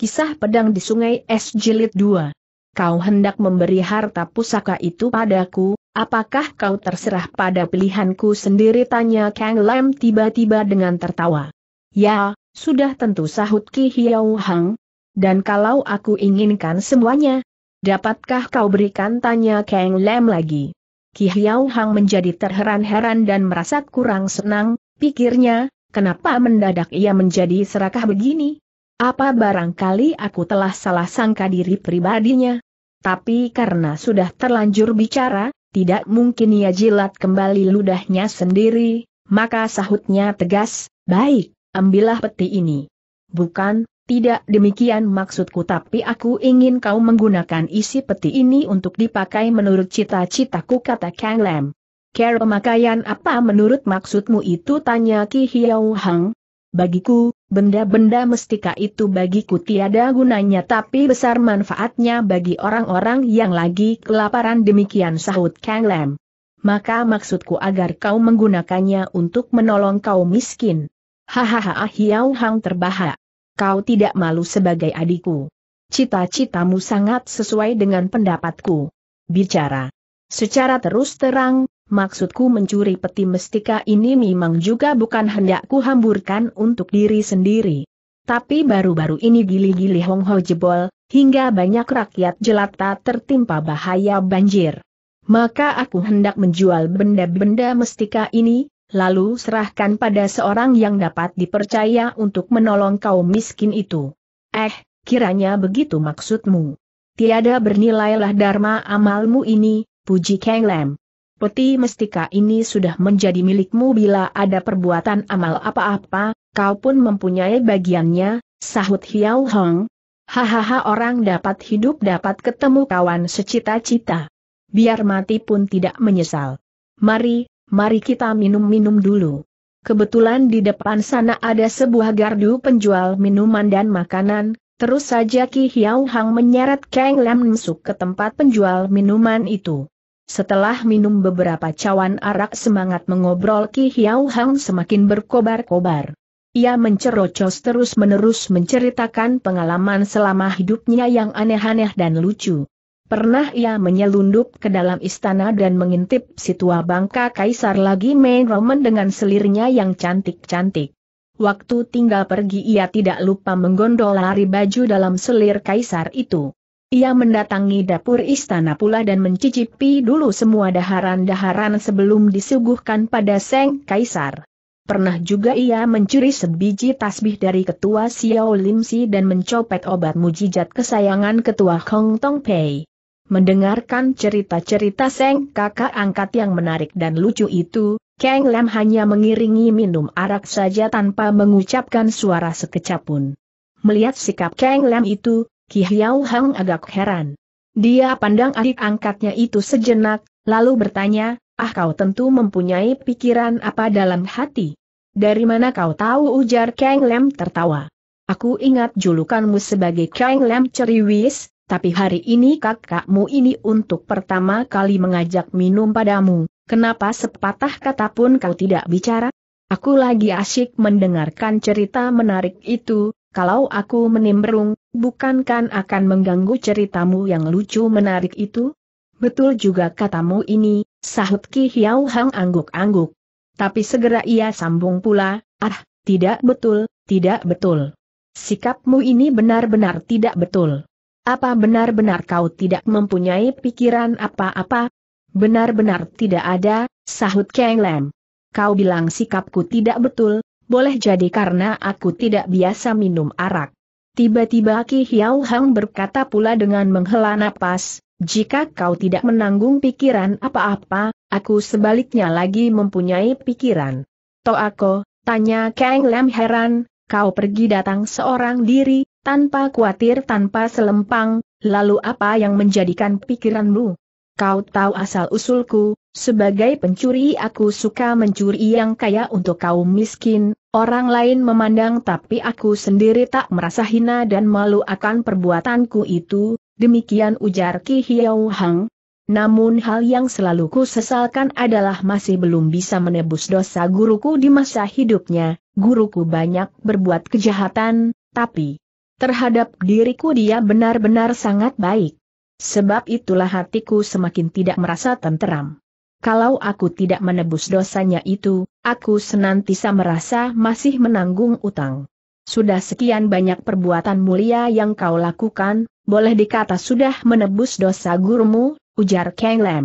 Kisah Pedang di Sungai Es Jilid 2. Kau hendak memberi harta pusaka itu padaku, apakah kau terserah pada pilihanku sendiri? Tanya Kang Lam tiba-tiba dengan tertawa. Ya, sudah tentu sahut Ki Hiau Hang. Dan kalau aku inginkan semuanya, dapatkah kau berikan? Tanya Kang Lam lagi. Ki Hiau Hang menjadi terheran-heran dan merasa kurang senang, pikirnya, kenapa mendadak ia menjadi serakah begini? Apa barangkali aku telah salah sangka diri pribadinya? Tapi karena sudah terlanjur bicara, tidak mungkin ia jilat kembali ludahnya sendiri, maka sahutnya tegas, baik, ambillah peti ini. Bukan, tidak demikian maksudku tapi aku ingin kau menggunakan isi peti ini untuk dipakai menurut cita-citaku kata Kang Lam. Kera pemakaian apa menurut maksudmu itu tanya Ki Hiao Hang? Bagiku, Benda-benda mestika itu bagiku tiada gunanya tapi besar manfaatnya bagi orang-orang yang lagi kelaparan demikian sahut Kang Lam. Maka maksudku agar kau menggunakannya untuk menolong kau miskin. Hahaha ah Hiao Hang terbahak. Kau tidak malu sebagai adikku. Cita-citamu sangat sesuai dengan pendapatku. Bicara. Secara terus terang, Maksudku mencuri peti mestika ini memang juga bukan hendakku hamburkan untuk diri sendiri. Tapi baru-baru ini gili-gili Hong Ho jebol, hingga banyak rakyat jelata tertimpa bahaya banjir. Maka aku hendak menjual benda-benda mestika ini, lalu serahkan pada seorang yang dapat dipercaya untuk menolong kaum miskin itu. Eh, kiranya begitu maksudmu. Tiada bernilailah dharma amalmu ini, puji Kang Lam peti mestika ini sudah menjadi milikmu bila ada perbuatan amal apa-apa, kau pun mempunyai bagiannya, sahut Hiau Hong. Hahaha orang dapat hidup dapat ketemu kawan secita-cita. Biar mati pun tidak menyesal. Mari, mari kita minum-minum dulu. Kebetulan di depan sana ada sebuah gardu penjual minuman dan makanan, terus saja Ki Hiau Hang menyeret Kang Lam masuk ke tempat penjual minuman itu. Setelah minum beberapa cawan arak semangat mengobrol Ki Hiau Hang semakin berkobar-kobar. Ia mencerocos terus-menerus menceritakan pengalaman selama hidupnya yang aneh-aneh dan lucu. Pernah ia menyelundup ke dalam istana dan mengintip si tua bangka kaisar lagi main roman dengan selirnya yang cantik-cantik. Waktu tinggal pergi ia tidak lupa menggondol lari baju dalam selir kaisar itu. Ia mendatangi dapur istana pula dan mencicipi dulu semua daharan-daharan sebelum disuguhkan pada Seng Kaisar. Pernah juga ia mencuri sebiji tasbih dari ketua Xiao Lim Si dan mencopet obat mujijat kesayangan ketua Hong Tong Pei. Mendengarkan cerita-cerita Seng kakak angkat yang menarik dan lucu itu, Kang Lam hanya mengiringi minum arak saja tanpa mengucapkan suara sekecap pun. Melihat sikap Kang Lam itu, Ki Hiao Hang agak heran. Dia pandang adik angkatnya itu sejenak, lalu bertanya, ah kau tentu mempunyai pikiran apa dalam hati? Dari mana kau tahu ujar Kang Lem tertawa. Aku ingat julukanmu sebagai Kang Lem Ceriwis, tapi hari ini kakakmu ini untuk pertama kali mengajak minum padamu, kenapa sepatah kata pun kau tidak bicara? Aku lagi asyik mendengarkan cerita menarik itu, kalau aku menimbrung, bukankan akan mengganggu ceritamu yang lucu menarik itu? Betul juga katamu ini, sahut Ki Hiau Hang angguk-angguk. Tapi segera ia sambung pula, ah, tidak betul, tidak betul. Sikapmu ini benar-benar tidak betul. Apa benar-benar kau tidak mempunyai pikiran apa-apa? Benar-benar tidak ada, sahut Kang Lam. Kau bilang sikapku tidak betul, boleh jadi karena aku tidak biasa minum arak. Tiba-tiba Ki Hiau Hang berkata pula dengan menghela napas, jika kau tidak menanggung pikiran apa-apa, aku sebaliknya lagi mempunyai pikiran. aku, tanya Kang Lam heran, kau pergi datang seorang diri, tanpa khawatir tanpa selempang, lalu apa yang menjadikan pikiranmu? Kau tahu asal-usulku, sebagai pencuri aku suka mencuri yang kaya untuk kaum miskin, Orang lain memandang tapi aku sendiri tak merasa hina dan malu akan perbuatanku itu, demikian ujar Ki Hiau Hang. Namun hal yang selalu ku sesalkan adalah masih belum bisa menebus dosa guruku di masa hidupnya, guruku banyak berbuat kejahatan, tapi terhadap diriku dia benar-benar sangat baik. Sebab itulah hatiku semakin tidak merasa tenteram kalau aku tidak menebus dosanya itu, aku senantiasa merasa masih menanggung utang. Sudah sekian banyak perbuatan mulia yang kau lakukan, boleh dikata sudah menebus dosa gurumu, ujar Kang Lam.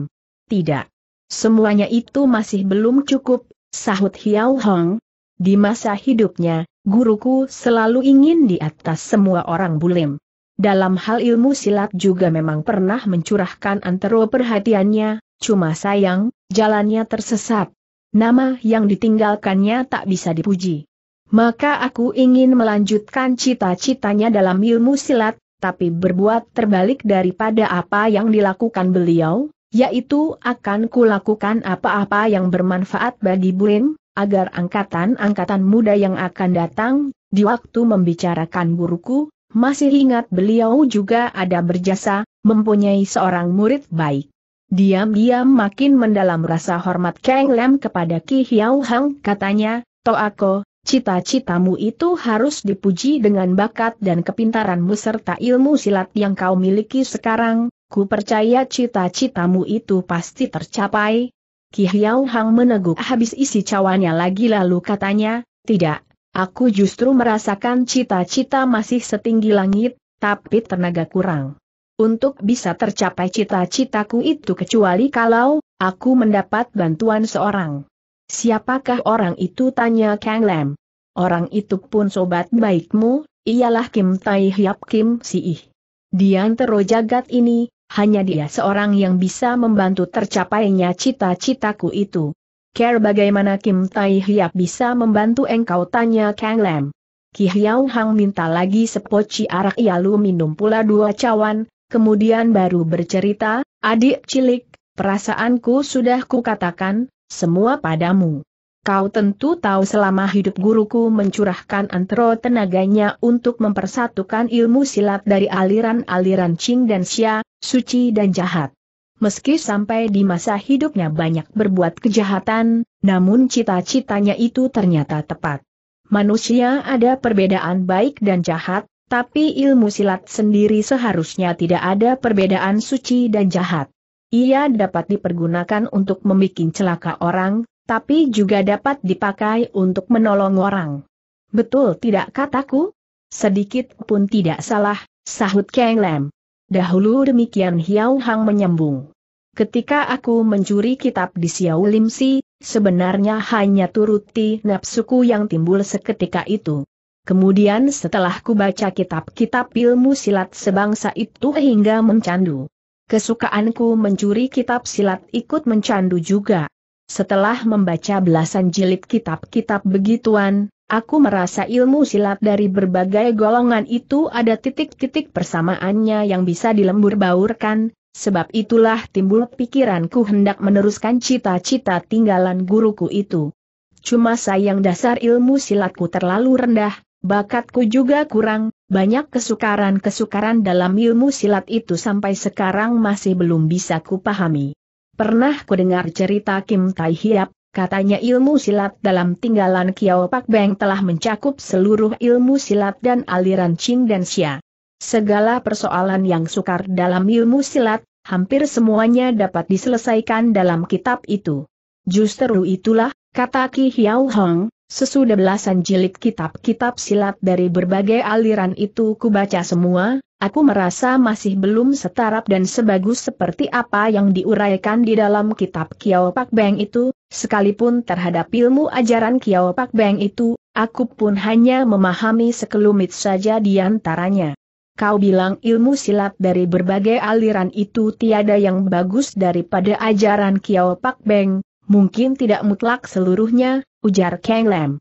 Tidak. Semuanya itu masih belum cukup, sahut Hiao Hong. Di masa hidupnya, guruku selalu ingin di atas semua orang bulim. Dalam hal ilmu silat juga memang pernah mencurahkan antero perhatiannya, Cuma sayang, jalannya tersesat. Nama yang ditinggalkannya tak bisa dipuji. Maka aku ingin melanjutkan cita-citanya dalam ilmu silat, tapi berbuat terbalik daripada apa yang dilakukan beliau, yaitu akan kulakukan apa-apa yang bermanfaat bagi Buin, agar angkatan-angkatan muda yang akan datang, di waktu membicarakan guruku, masih ingat beliau juga ada berjasa, mempunyai seorang murid baik. Diam-diam makin mendalam rasa hormat Kang Lam kepada Ki Hiao Hang, katanya, aku, cita-citamu itu harus dipuji dengan bakat dan kepintaranmu serta ilmu silat yang kau miliki sekarang, ku percaya cita-citamu itu pasti tercapai. Ki Hiao Hang meneguk habis isi cawannya lagi lalu katanya, tidak, aku justru merasakan cita-cita masih setinggi langit, tapi tenaga kurang untuk bisa tercapai cita-citaku itu kecuali kalau aku mendapat bantuan seorang. Siapakah orang itu tanya Kang Lam. Orang itu pun sobat baikmu, ialah Kim Tai Hyap Kim Ih. Di antero jagat ini, hanya dia seorang yang bisa membantu tercapainya cita-citaku itu. Care bagaimana Kim Tai Hyap bisa membantu engkau tanya Kang Lam. Ki Hiao Hang minta lagi sepoci arak ia lu minum pula dua cawan, kemudian baru bercerita, adik cilik, perasaanku sudah kukatakan, semua padamu. Kau tentu tahu selama hidup guruku mencurahkan antro tenaganya untuk mempersatukan ilmu silat dari aliran-aliran Qing dan Xia, suci dan jahat. Meski sampai di masa hidupnya banyak berbuat kejahatan, namun cita-citanya itu ternyata tepat. Manusia ada perbedaan baik dan jahat, tapi ilmu silat sendiri seharusnya tidak ada perbedaan suci dan jahat. Ia dapat dipergunakan untuk membuat celaka orang, tapi juga dapat dipakai untuk menolong orang. Betul tidak kataku? Sedikit pun tidak salah, sahut Kang Lam. Dahulu demikian Hiau Hang menyambung. Ketika aku mencuri kitab di Xiao Lim Si, sebenarnya hanya turuti nafsuku yang timbul seketika itu. Kemudian setelah kubaca kitab-kitab ilmu silat sebangsa itu hingga mencandu. Kesukaanku mencuri kitab silat ikut mencandu juga. Setelah membaca belasan jilid kitab-kitab begituan, aku merasa ilmu silat dari berbagai golongan itu ada titik-titik persamaannya yang bisa dilembur baurkan, sebab itulah timbul pikiranku hendak meneruskan cita-cita tinggalan guruku itu. Cuma sayang dasar ilmu silatku terlalu rendah, Bakatku juga kurang, banyak kesukaran-kesukaran dalam ilmu silat itu sampai sekarang masih belum bisa kupahami. Pernah kudengar cerita Kim Tai Hiap, katanya ilmu silat dalam tinggalan Kiao Pak Beng telah mencakup seluruh ilmu silat dan aliran Qing dan Xia. Segala persoalan yang sukar dalam ilmu silat, hampir semuanya dapat diselesaikan dalam kitab itu. Justru itulah, kata Ki Hiao Hong, Sesudah belasan jilid kitab-kitab silat dari berbagai aliran itu kubaca semua, aku merasa masih belum setarap dan sebagus seperti apa yang diuraikan di dalam kitab Kiao Pak Beng itu, sekalipun terhadap ilmu ajaran Kiao Pak Beng itu, aku pun hanya memahami sekelumit saja di antaranya. Kau bilang ilmu silat dari berbagai aliran itu tiada yang bagus daripada ajaran Kiao Pak Beng, mungkin tidak mutlak seluruhnya, ujar Kang Lam.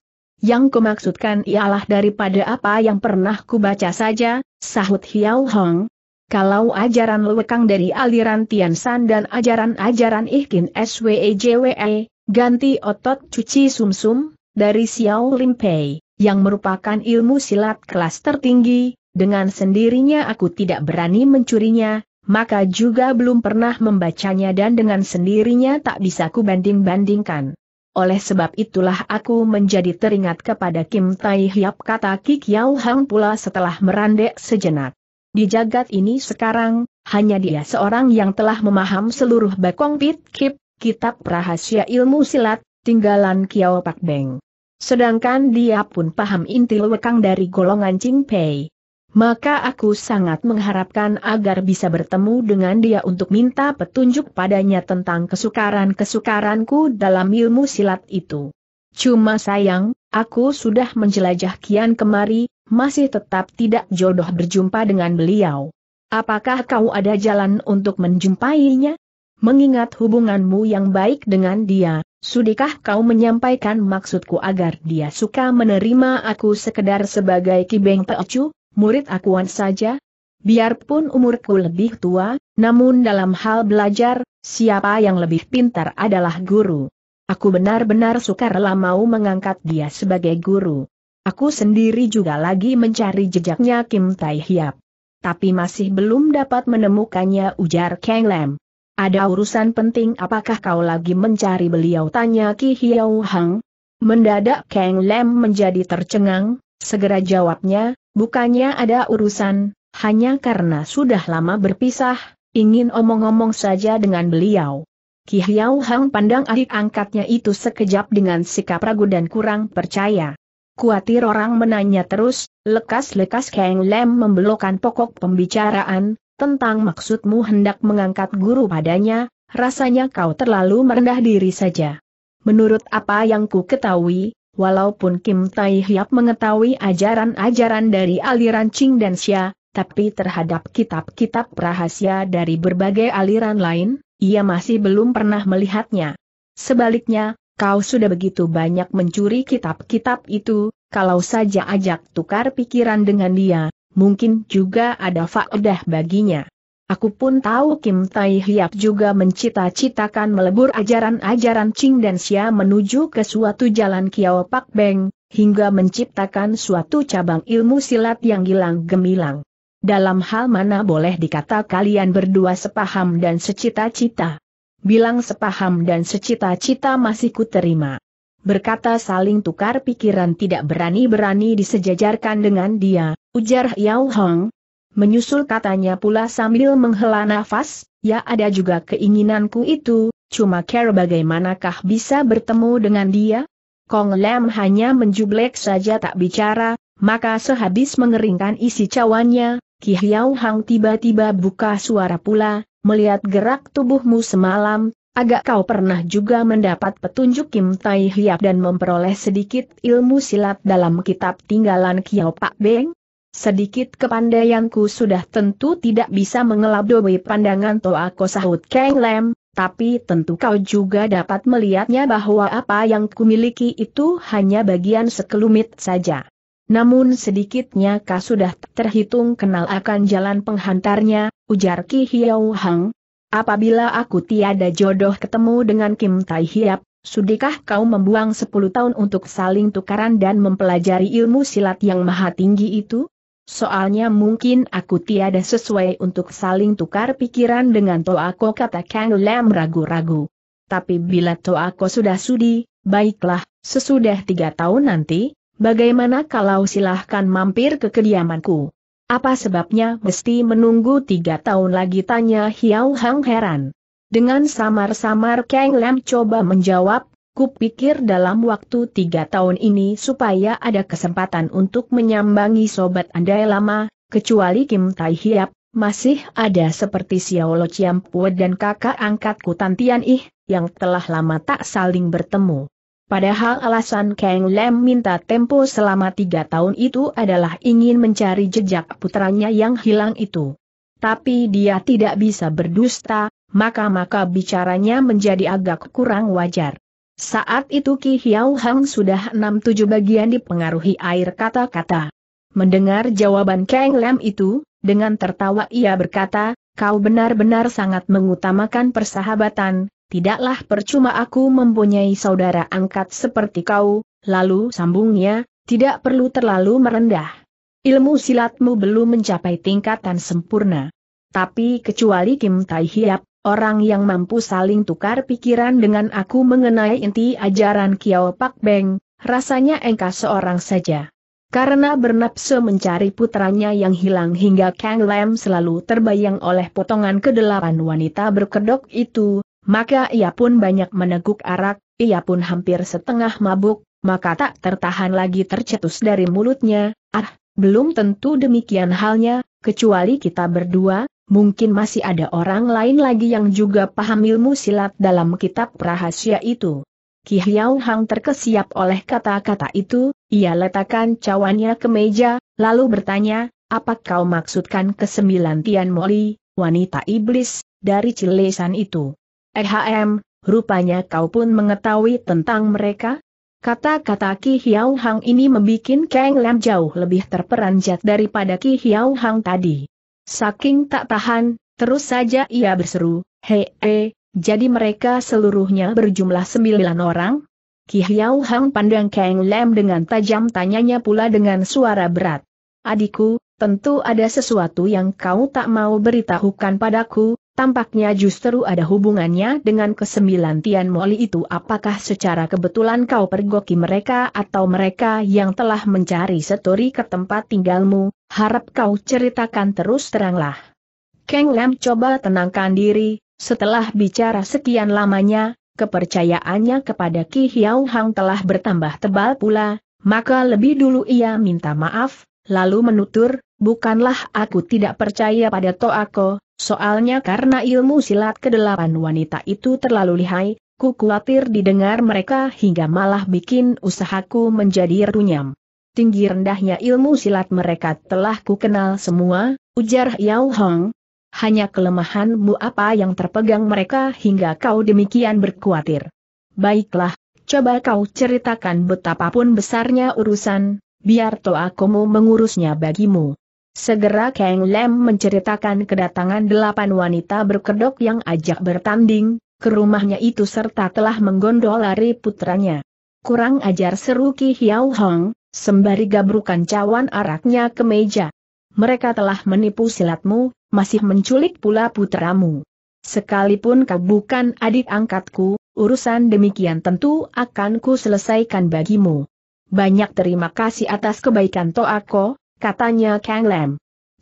Yang kumaksudkan ialah daripada apa yang pernah kubaca saja, sahut Hiao Hong. Kalau ajaran lewekang dari aliran Tian San dan ajaran-ajaran Ikin SWEJWE, ganti otot cuci sumsum, -sum, dari Xiao Pei, yang merupakan ilmu silat kelas tertinggi, dengan sendirinya aku tidak berani mencurinya, maka juga belum pernah membacanya dan dengan sendirinya tak bisa kubanding-bandingkan oleh sebab itulah aku menjadi teringat kepada Kim Tai Hiap kata Kik Hang pula setelah merandek sejenak. Di jagat ini sekarang, hanya dia seorang yang telah memaham seluruh Bakong Pit Kip, kitab rahasia ilmu silat, tinggalan Kiao Pak Beng. Sedangkan dia pun paham inti lewekang dari golongan Ching Pei. Maka aku sangat mengharapkan agar bisa bertemu dengan dia untuk minta petunjuk padanya tentang kesukaran-kesukaranku dalam ilmu silat itu. Cuma sayang, aku sudah menjelajah kian kemari, masih tetap tidak jodoh berjumpa dengan beliau. Apakah kau ada jalan untuk menjumpainya? Mengingat hubunganmu yang baik dengan dia, Sudikah kau menyampaikan maksudku agar dia suka menerima aku sekedar sebagai kibeng peocu? murid akuan saja? Biarpun umurku lebih tua, namun dalam hal belajar, siapa yang lebih pintar adalah guru. Aku benar-benar sukarela mau mengangkat dia sebagai guru. Aku sendiri juga lagi mencari jejaknya Kim Tai Hiap. Tapi masih belum dapat menemukannya ujar Kang Lam. Ada urusan penting apakah kau lagi mencari beliau tanya Ki Hiau Hang? Mendadak Kang Lam menjadi tercengang, segera jawabnya, Bukannya ada urusan, hanya karena sudah lama berpisah, ingin omong-omong saja dengan beliau. Ki Hiao Hang pandang adik angkatnya itu sekejap dengan sikap ragu dan kurang percaya. Kuatir orang menanya terus, lekas-lekas Kang Lem membelokkan pokok pembicaraan, tentang maksudmu hendak mengangkat guru padanya, rasanya kau terlalu merendah diri saja. Menurut apa yang ku ketahui, Walaupun Kim Tai Hiap mengetahui ajaran-ajaran dari aliran Qing dan Xia, tapi terhadap kitab-kitab rahasia dari berbagai aliran lain, ia masih belum pernah melihatnya. Sebaliknya, kau sudah begitu banyak mencuri kitab-kitab itu, kalau saja ajak tukar pikiran dengan dia, mungkin juga ada faedah baginya. Aku pun tahu Kim Tai Hiap juga mencita-citakan melebur ajaran-ajaran Ching dan Xia menuju ke suatu jalan Kiao Pak Beng, hingga menciptakan suatu cabang ilmu silat yang hilang gemilang. Dalam hal mana boleh dikata kalian berdua sepaham dan secita-cita. Bilang sepaham dan secita-cita masih kuterima. Berkata saling tukar pikiran tidak berani-berani disejajarkan dengan dia, ujar Yao Hong, Menyusul katanya pula sambil menghela nafas, ya ada juga keinginanku itu, cuma care bagaimanakah bisa bertemu dengan dia? Kong Lam hanya menjublek saja tak bicara, maka sehabis mengeringkan isi cawannya, Ki Hiau Hang tiba-tiba buka suara pula, melihat gerak tubuhmu semalam, agak kau pernah juga mendapat petunjuk Kim Tai Hiap dan memperoleh sedikit ilmu silat dalam kitab tinggalan Kiao Pak Beng? Sedikit kepandaianku sudah tentu tidak bisa mengelabui pandangan Toa sahut Kang Lem, tapi tentu kau juga dapat melihatnya bahwa apa yang kumiliki itu hanya bagian sekelumit saja. Namun sedikitnya kau sudah terhitung kenal akan jalan penghantarnya, ujar Ki Hiao Hang. Apabila aku tiada jodoh ketemu dengan Kim Tai Hiap, Sudikah kau membuang sepuluh tahun untuk saling tukaran dan mempelajari ilmu silat yang maha tinggi itu? Soalnya mungkin aku tiada sesuai untuk saling tukar pikiran dengan Toako kata Kang Lam ragu-ragu. Tapi bila Toako sudah sudi, baiklah, sesudah tiga tahun nanti, bagaimana kalau silahkan mampir ke kediamanku? Apa sebabnya mesti menunggu tiga tahun lagi tanya Hiao Hang heran. Dengan samar-samar Kang Lam coba menjawab, Kupikir dalam waktu tiga tahun ini supaya ada kesempatan untuk menyambangi sobat andai lama, kecuali Kim Tai Hiap, masih ada seperti Xiao Lo Pue dan kakak angkatku Tantian Ih, yang telah lama tak saling bertemu. Padahal alasan Kang Lem minta tempo selama tiga tahun itu adalah ingin mencari jejak putranya yang hilang itu. Tapi dia tidak bisa berdusta, maka-maka bicaranya menjadi agak kurang wajar. Saat itu Ki Hiau Hang sudah enam tujuh bagian dipengaruhi air kata-kata. Mendengar jawaban Kang Lam itu, dengan tertawa ia berkata, kau benar-benar sangat mengutamakan persahabatan, tidaklah percuma aku mempunyai saudara angkat seperti kau, lalu sambungnya, tidak perlu terlalu merendah. Ilmu silatmu belum mencapai tingkatan sempurna. Tapi kecuali Kim Tai Hiap, orang yang mampu saling tukar pikiran dengan aku mengenai inti ajaran Kiao Pak Beng, rasanya engkau seorang saja. Karena bernapsu mencari putranya yang hilang hingga Kang Lam selalu terbayang oleh potongan kedelapan wanita berkedok itu, maka ia pun banyak meneguk arak, ia pun hampir setengah mabuk, maka tak tertahan lagi tercetus dari mulutnya, ah, belum tentu demikian halnya, kecuali kita berdua, mungkin masih ada orang lain lagi yang juga paham ilmu silat dalam kitab rahasia itu. Ki Hiao Hang terkesiap oleh kata-kata itu, ia letakkan cawannya ke meja, lalu bertanya, apa kau maksudkan kesembilan Tian Moli, wanita iblis, dari cilesan itu? Ehm, rupanya kau pun mengetahui tentang mereka? Kata-kata Ki Hiao Hang ini membuat Kang Lam jauh lebih terperanjat daripada Ki Hiao Hang tadi. Saking tak tahan, terus saja ia berseru, hei, he, eh, jadi mereka seluruhnya berjumlah sembilan orang? Ki Hiau Hang pandang Kang Lam dengan tajam tanyanya pula dengan suara berat. Adikku, tentu ada sesuatu yang kau tak mau beritahukan padaku, Tampaknya justru ada hubungannya dengan kesembilan Tian Moli itu apakah secara kebetulan kau pergoki mereka atau mereka yang telah mencari setori ke tempat tinggalmu, harap kau ceritakan terus teranglah. Kang Lam coba tenangkan diri, setelah bicara sekian lamanya, kepercayaannya kepada Ki Hiao Hang telah bertambah tebal pula, maka lebih dulu ia minta maaf, lalu menutur, Bukanlah aku tidak percaya pada Toako, soalnya karena ilmu silat kedelapan wanita itu terlalu lihai, ku khawatir didengar mereka hingga malah bikin usahaku menjadi runyam. Tinggi rendahnya ilmu silat mereka telah ku kenal semua, ujar Yao Hong. Hanya kelemahanmu apa yang terpegang mereka hingga kau demikian berkhawatir. Baiklah, coba kau ceritakan betapapun besarnya urusan, biar toakomu mengurusnya bagimu. Segera Kang Lem menceritakan kedatangan delapan wanita berkedok yang ajak bertanding, ke rumahnya itu serta telah menggondol lari putranya. Kurang ajar seru Ki Hiao Hong, sembari gabrukan cawan araknya ke meja. Mereka telah menipu silatmu, masih menculik pula putramu. Sekalipun kau bukan adik angkatku, urusan demikian tentu akan ku selesaikan bagimu. Banyak terima kasih atas kebaikan Toako, katanya Kang Lam.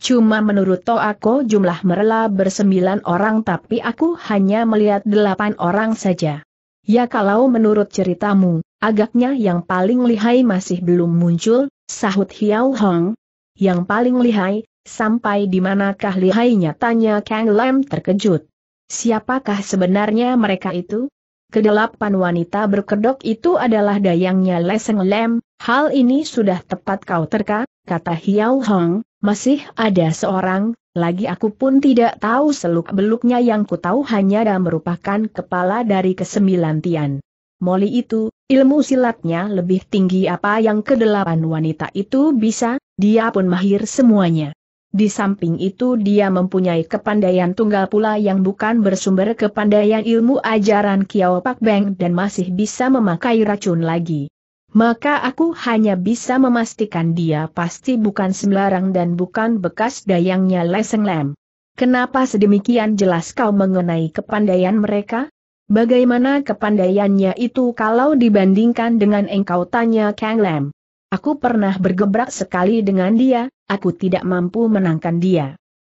Cuma menurut aku jumlah merela bersembilan orang tapi aku hanya melihat delapan orang saja. Ya kalau menurut ceritamu, agaknya yang paling lihai masih belum muncul, sahut Hiao Hong. Yang paling lihai, sampai di manakah lihainya tanya Kang Lam terkejut. Siapakah sebenarnya mereka itu? Kedelapan wanita berkedok itu adalah dayangnya Leseng Lam. hal ini sudah tepat kau terka, kata Hiao Hong, masih ada seorang, lagi aku pun tidak tahu seluk-beluknya yang ku tahu hanya dan merupakan kepala dari kesembilan tian. Moli itu, ilmu silatnya lebih tinggi apa yang kedelapan wanita itu bisa, dia pun mahir semuanya. Di samping itu dia mempunyai kepandaian tunggal pula yang bukan bersumber kepandaian ilmu ajaran Kiao Pak Beng dan masih bisa memakai racun lagi. Maka aku hanya bisa memastikan dia pasti bukan sembarang dan bukan bekas dayangnya Leseng Lem. Kenapa sedemikian jelas kau mengenai kepandaian mereka? Bagaimana kepandaiannya itu kalau dibandingkan dengan engkau tanya Kang Lem? Aku pernah bergebrak sekali dengan dia, aku tidak mampu menangkan dia.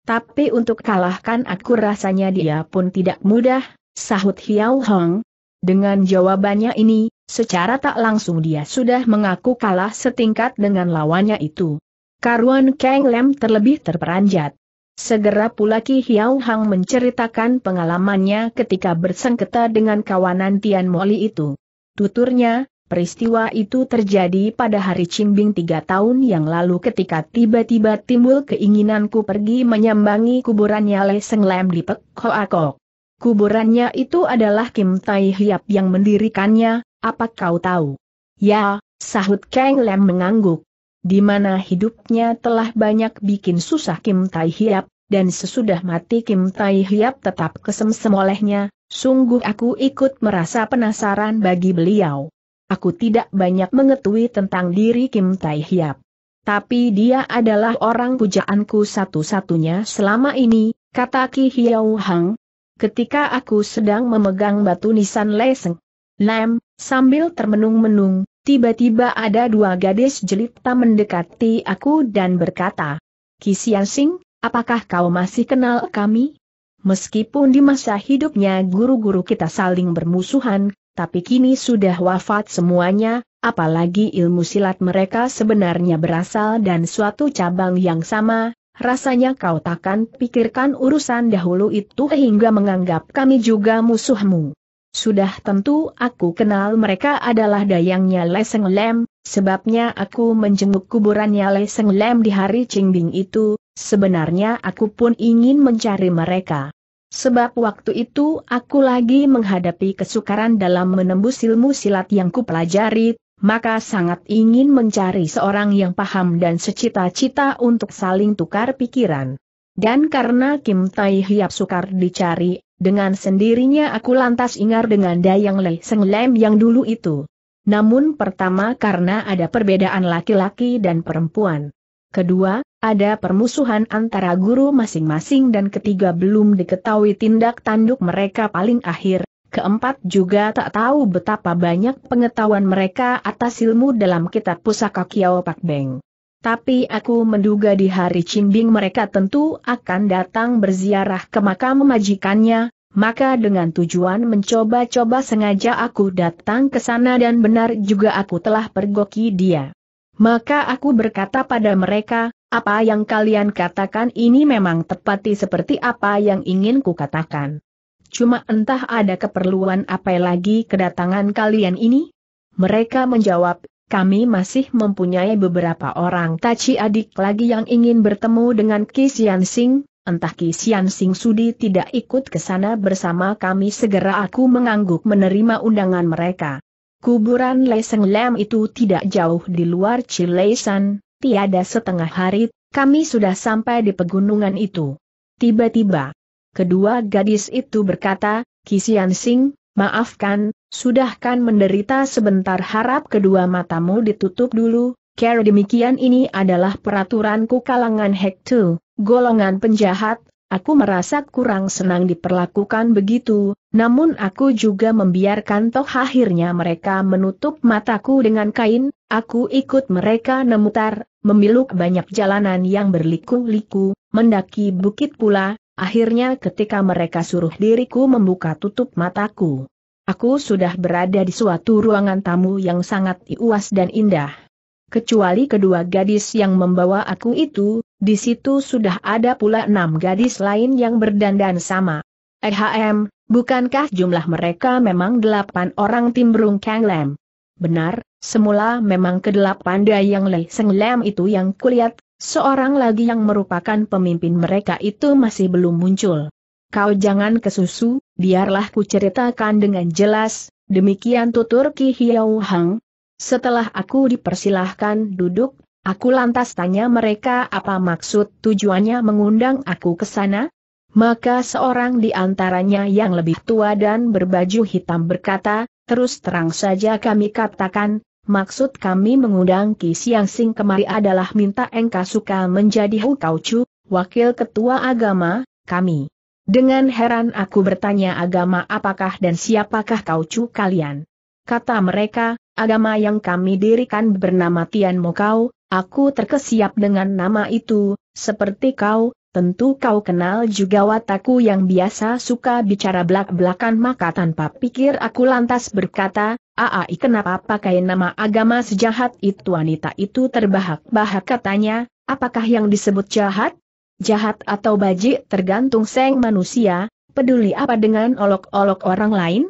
Tapi untuk kalahkan aku rasanya dia pun tidak mudah, sahut Hiao Hong. Dengan jawabannya ini, Secara tak langsung dia sudah mengaku kalah setingkat dengan lawannya itu. Karuan Kang Lem terlebih terperanjat. Segera pula Ki Hiau Hang menceritakan pengalamannya ketika bersengketa dengan kawanan Tian Moli itu. Tuturnya, peristiwa itu terjadi pada hari Cimbing tiga tahun yang lalu ketika tiba-tiba timbul keinginanku pergi menyambangi kuburannya Le Seng Lem di Pek Hoa Kok. Kuburannya itu adalah Kim Tai Hiap yang mendirikannya, apa kau tahu? Ya, sahut Kang Lem mengangguk. Di mana hidupnya telah banyak bikin susah Kim Tai Hiap, dan sesudah mati Kim Tai Hiap tetap kesemsem olehnya, sungguh aku ikut merasa penasaran bagi beliau. Aku tidak banyak mengetui tentang diri Kim Tai Hiap. Tapi dia adalah orang pujaanku satu-satunya selama ini, kata Ki Hiau Hang. Ketika aku sedang memegang batu nisan leseng, Lem, Sambil termenung-menung, tiba-tiba ada dua gadis jelita mendekati aku dan berkata, Kisian Sing, apakah kau masih kenal kami? Meskipun di masa hidupnya guru-guru kita saling bermusuhan, tapi kini sudah wafat semuanya, apalagi ilmu silat mereka sebenarnya berasal dan suatu cabang yang sama, rasanya kau takkan pikirkan urusan dahulu itu hingga menganggap kami juga musuhmu. Sudah tentu aku kenal mereka adalah dayangnya Leseng Lem, sebabnya aku menjenguk kuburannya Leseng Lem di hari Cingbing itu, sebenarnya aku pun ingin mencari mereka. Sebab waktu itu aku lagi menghadapi kesukaran dalam menembus ilmu silat yang kupelajari, maka sangat ingin mencari seorang yang paham dan secita-cita untuk saling tukar pikiran. Dan karena Kim Tai Hiap sukar dicari, dengan sendirinya aku lantas ingar dengan Dayang le Seng Lem yang dulu itu. Namun pertama karena ada perbedaan laki-laki dan perempuan. Kedua, ada permusuhan antara guru masing-masing dan ketiga belum diketahui tindak tanduk mereka paling akhir. Keempat juga tak tahu betapa banyak pengetahuan mereka atas ilmu dalam kitab pusaka Kiao Pak Beng. Tapi aku menduga di hari cimbing mereka tentu akan datang berziarah ke makam majikannya, maka dengan tujuan mencoba-coba sengaja aku datang ke sana dan benar juga aku telah pergoki dia. Maka aku berkata pada mereka, apa yang kalian katakan ini memang tepati seperti apa yang ingin ku katakan. Cuma entah ada keperluan apa lagi kedatangan kalian ini? Mereka menjawab, kami masih mempunyai beberapa orang taci adik lagi yang ingin bertemu dengan Ki Sian Sing, entah Ki Sian Sing Sudi tidak ikut ke sana bersama kami segera aku mengangguk menerima undangan mereka. Kuburan Leseng Lam itu tidak jauh di luar Cileisan, tiada setengah hari, kami sudah sampai di pegunungan itu. Tiba-tiba, kedua gadis itu berkata, Kisian Sing, Maafkan, sudahkan menderita sebentar harap kedua matamu ditutup dulu, care demikian ini adalah peraturanku kalangan Hektu, golongan penjahat, aku merasa kurang senang diperlakukan begitu, namun aku juga membiarkan toh akhirnya mereka menutup mataku dengan kain, aku ikut mereka memutar, memiluk banyak jalanan yang berliku-liku, mendaki bukit pula, Akhirnya ketika mereka suruh diriku membuka tutup mataku. Aku sudah berada di suatu ruangan tamu yang sangat luas dan indah. Kecuali kedua gadis yang membawa aku itu, di situ sudah ada pula enam gadis lain yang berdandan sama. Ehm, bukankah jumlah mereka memang delapan orang timbrung Kang Lam? Benar, semula memang kedelapan dayang Lei Seng Lem itu yang kulihat, Seorang lagi yang merupakan pemimpin mereka itu masih belum muncul. Kau jangan kesusu, biarlah ku ceritakan dengan jelas, demikian tutur Ki Hiau Hang. Setelah aku dipersilahkan duduk, aku lantas tanya mereka apa maksud tujuannya mengundang aku ke sana? Maka seorang di antaranya yang lebih tua dan berbaju hitam berkata, terus terang saja kami katakan, maksud kami mengundang Ki Siang Sing kemari adalah minta Engkau Suka menjadi Hukaucu, Wakil Ketua Agama, kami. Dengan heran aku bertanya agama apakah dan siapakah Kaucu kalian? Kata mereka, agama yang kami dirikan bernama Tian Mokau, aku terkesiap dengan nama itu, seperti kau, Tentu kau kenal juga wataku yang biasa suka bicara belak-belakan maka tanpa pikir aku lantas berkata, Aai kenapa pakai nama agama sejahat itu wanita itu terbahak-bahak katanya, apakah yang disebut jahat? Jahat atau bajik tergantung seng manusia, peduli apa dengan olok-olok orang lain?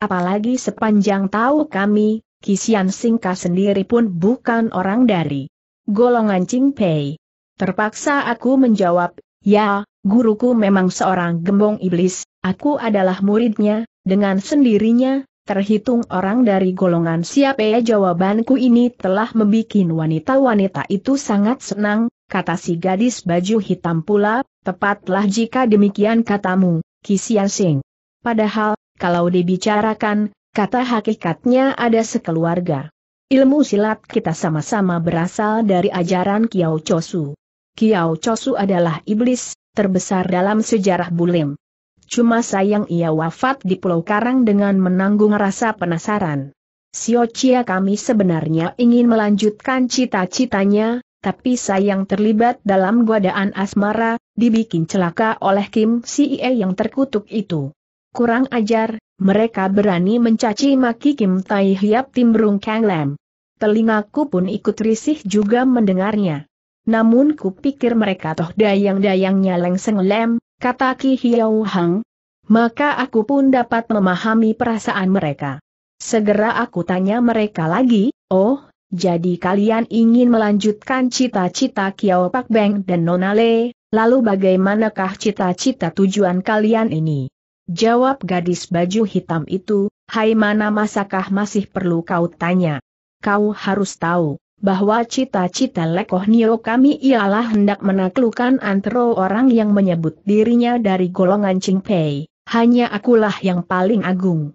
Apalagi sepanjang tahu kami, Kisian Singka sendiri pun bukan orang dari golongan pei. Terpaksa aku menjawab, Ya, guruku memang seorang gembong iblis, aku adalah muridnya, dengan sendirinya, terhitung orang dari golongan siapa ya jawabanku ini telah membuat wanita-wanita itu sangat senang, kata si gadis baju hitam pula, tepatlah jika demikian katamu, Kisian Sing. Padahal, kalau dibicarakan, kata hakikatnya ada sekeluarga. Ilmu silat kita sama-sama berasal dari ajaran Kiao Chosu. Kiao Chosu adalah iblis, terbesar dalam sejarah Bulim. Cuma sayang ia wafat di Pulau Karang dengan menanggung rasa penasaran. Sio Chia kami sebenarnya ingin melanjutkan cita-citanya, tapi sayang terlibat dalam godaan asmara, dibikin celaka oleh Kim Sie yang terkutuk itu. Kurang ajar, mereka berani mencaci maki Kim Tai Hiap Timbrung Kang Lam. Telingaku pun ikut risih juga mendengarnya. Namun kupikir mereka toh dayang-dayangnya lengseng lem, kata Ki Hiau Hang. Maka aku pun dapat memahami perasaan mereka. Segera aku tanya mereka lagi, oh, jadi kalian ingin melanjutkan cita-cita Kiao Pak Beng dan Nona Le, lalu bagaimanakah cita-cita tujuan kalian ini? Jawab gadis baju hitam itu, hai mana masakah masih perlu kau tanya? Kau harus tahu bahwa cita-cita Lekoh Nio kami ialah hendak menaklukkan antro orang yang menyebut dirinya dari golongan Pei. hanya akulah yang paling agung.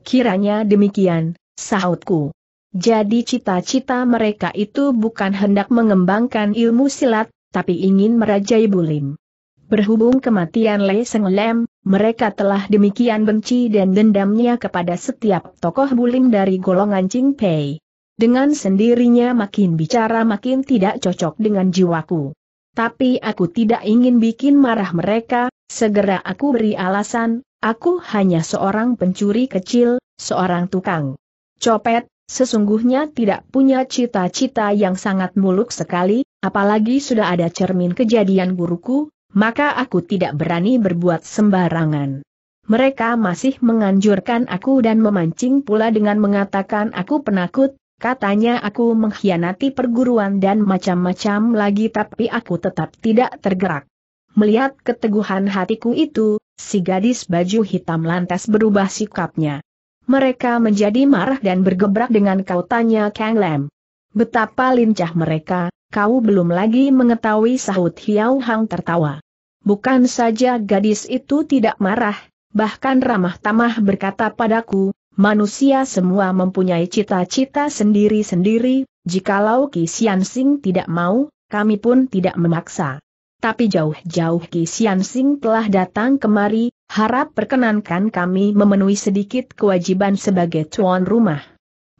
Kiranya demikian, sahutku. Jadi cita-cita mereka itu bukan hendak mengembangkan ilmu silat, tapi ingin merajai bulim. Berhubung kematian Le Seng Lem, mereka telah demikian benci dan dendamnya kepada setiap tokoh bulim dari golongan Pei. Dengan sendirinya makin bicara makin tidak cocok dengan jiwaku. Tapi aku tidak ingin bikin marah mereka, segera aku beri alasan, aku hanya seorang pencuri kecil, seorang tukang copet, sesungguhnya tidak punya cita-cita yang sangat muluk sekali, apalagi sudah ada cermin kejadian guruku, maka aku tidak berani berbuat sembarangan. Mereka masih menganjurkan aku dan memancing pula dengan mengatakan aku penakut, Katanya aku mengkhianati perguruan dan macam-macam lagi tapi aku tetap tidak tergerak. Melihat keteguhan hatiku itu, si gadis baju hitam lantas berubah sikapnya. Mereka menjadi marah dan bergebrak dengan kau tanya Kang Lam. Betapa lincah mereka, kau belum lagi mengetahui sahut Hiau Hang tertawa. Bukan saja gadis itu tidak marah, bahkan ramah tamah berkata padaku, manusia semua mempunyai cita-cita sendiri-sendiri, jikalau Ki Sian Sing tidak mau, kami pun tidak memaksa. Tapi jauh-jauh Ki Sian Sing telah datang kemari, harap perkenankan kami memenuhi sedikit kewajiban sebagai tuan rumah.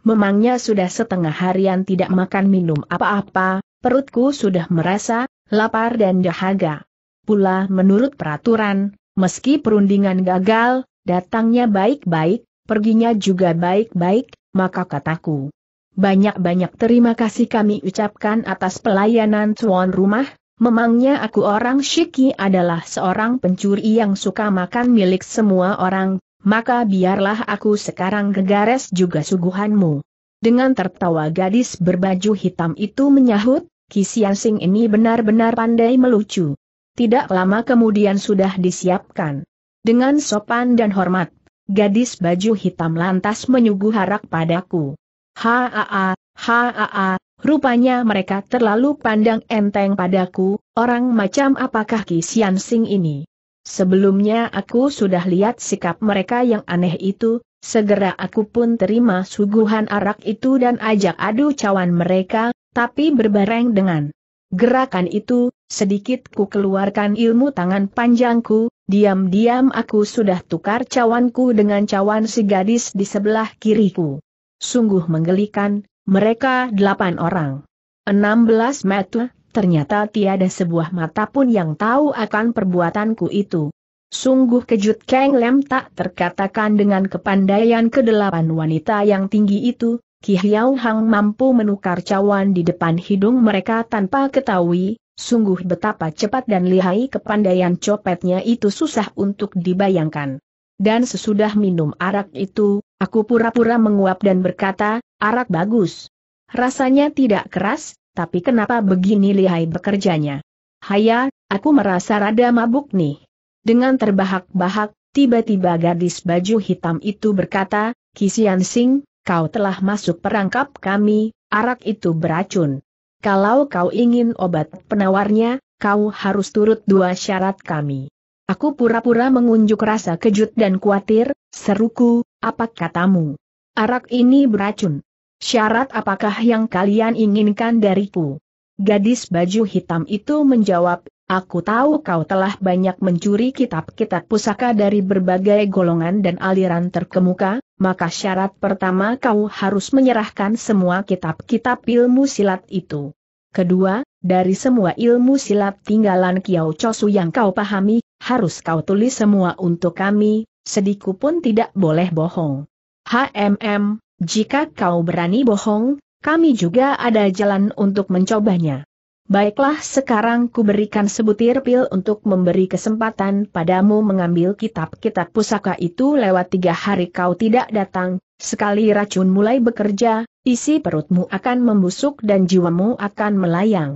Memangnya sudah setengah harian tidak makan minum apa-apa, perutku sudah merasa lapar dan dahaga. Pula menurut peraturan, meski perundingan gagal, datangnya baik-baik, perginya juga baik-baik, maka kataku. Banyak-banyak terima kasih kami ucapkan atas pelayanan tuan rumah, memangnya aku orang Shiki adalah seorang pencuri yang suka makan milik semua orang, maka biarlah aku sekarang gegares juga suguhanmu. Dengan tertawa gadis berbaju hitam itu menyahut, Kisian Sing ini benar-benar pandai melucu. Tidak lama kemudian sudah disiapkan. Dengan sopan dan hormat, Gadis baju hitam lantas menyuguh harak padaku. Haa, haa, rupanya mereka terlalu pandang enteng padaku, orang macam apakah Ki Sian Sing ini. Sebelumnya aku sudah lihat sikap mereka yang aneh itu, segera aku pun terima suguhan arak itu dan ajak adu cawan mereka, tapi berbareng dengan gerakan itu, sedikit ku keluarkan ilmu tangan panjangku, Diam-diam aku sudah tukar cawanku dengan cawan si gadis di sebelah kiriku. Sungguh menggelikan, mereka delapan orang. Enam belas mata, ternyata tiada sebuah mata pun yang tahu akan perbuatanku itu. Sungguh kejut Kang Lem tak terkatakan dengan kepandaian kedelapan wanita yang tinggi itu, Ki Hiao Hang mampu menukar cawan di depan hidung mereka tanpa ketahui, Sungguh betapa cepat dan lihai kepandaian copetnya itu susah untuk dibayangkan. Dan sesudah minum arak itu, aku pura-pura menguap dan berkata, arak bagus. Rasanya tidak keras, tapi kenapa begini lihai bekerjanya? Haya, aku merasa rada mabuk nih. Dengan terbahak-bahak, tiba-tiba gadis baju hitam itu berkata, Kisian Sing, kau telah masuk perangkap kami, arak itu beracun. Kalau kau ingin obat penawarnya, kau harus turut dua syarat kami. Aku pura-pura mengunjuk rasa kejut dan khawatir, seruku, apa katamu? Arak ini beracun. Syarat apakah yang kalian inginkan dariku? Gadis baju hitam itu menjawab, Aku tahu kau telah banyak mencuri kitab-kitab pusaka dari berbagai golongan dan aliran terkemuka, maka syarat pertama kau harus menyerahkan semua kitab-kitab ilmu silat itu. Kedua, dari semua ilmu silat tinggalan Kiao Chosu yang kau pahami, harus kau tulis semua untuk kami, sediku pun tidak boleh bohong. HMM, jika kau berani bohong, kami juga ada jalan untuk mencobanya. Baiklah sekarang kuberikan sebutir pil untuk memberi kesempatan padamu mengambil kitab-kitab pusaka itu lewat tiga hari kau tidak datang, sekali racun mulai bekerja, isi perutmu akan membusuk dan jiwamu akan melayang.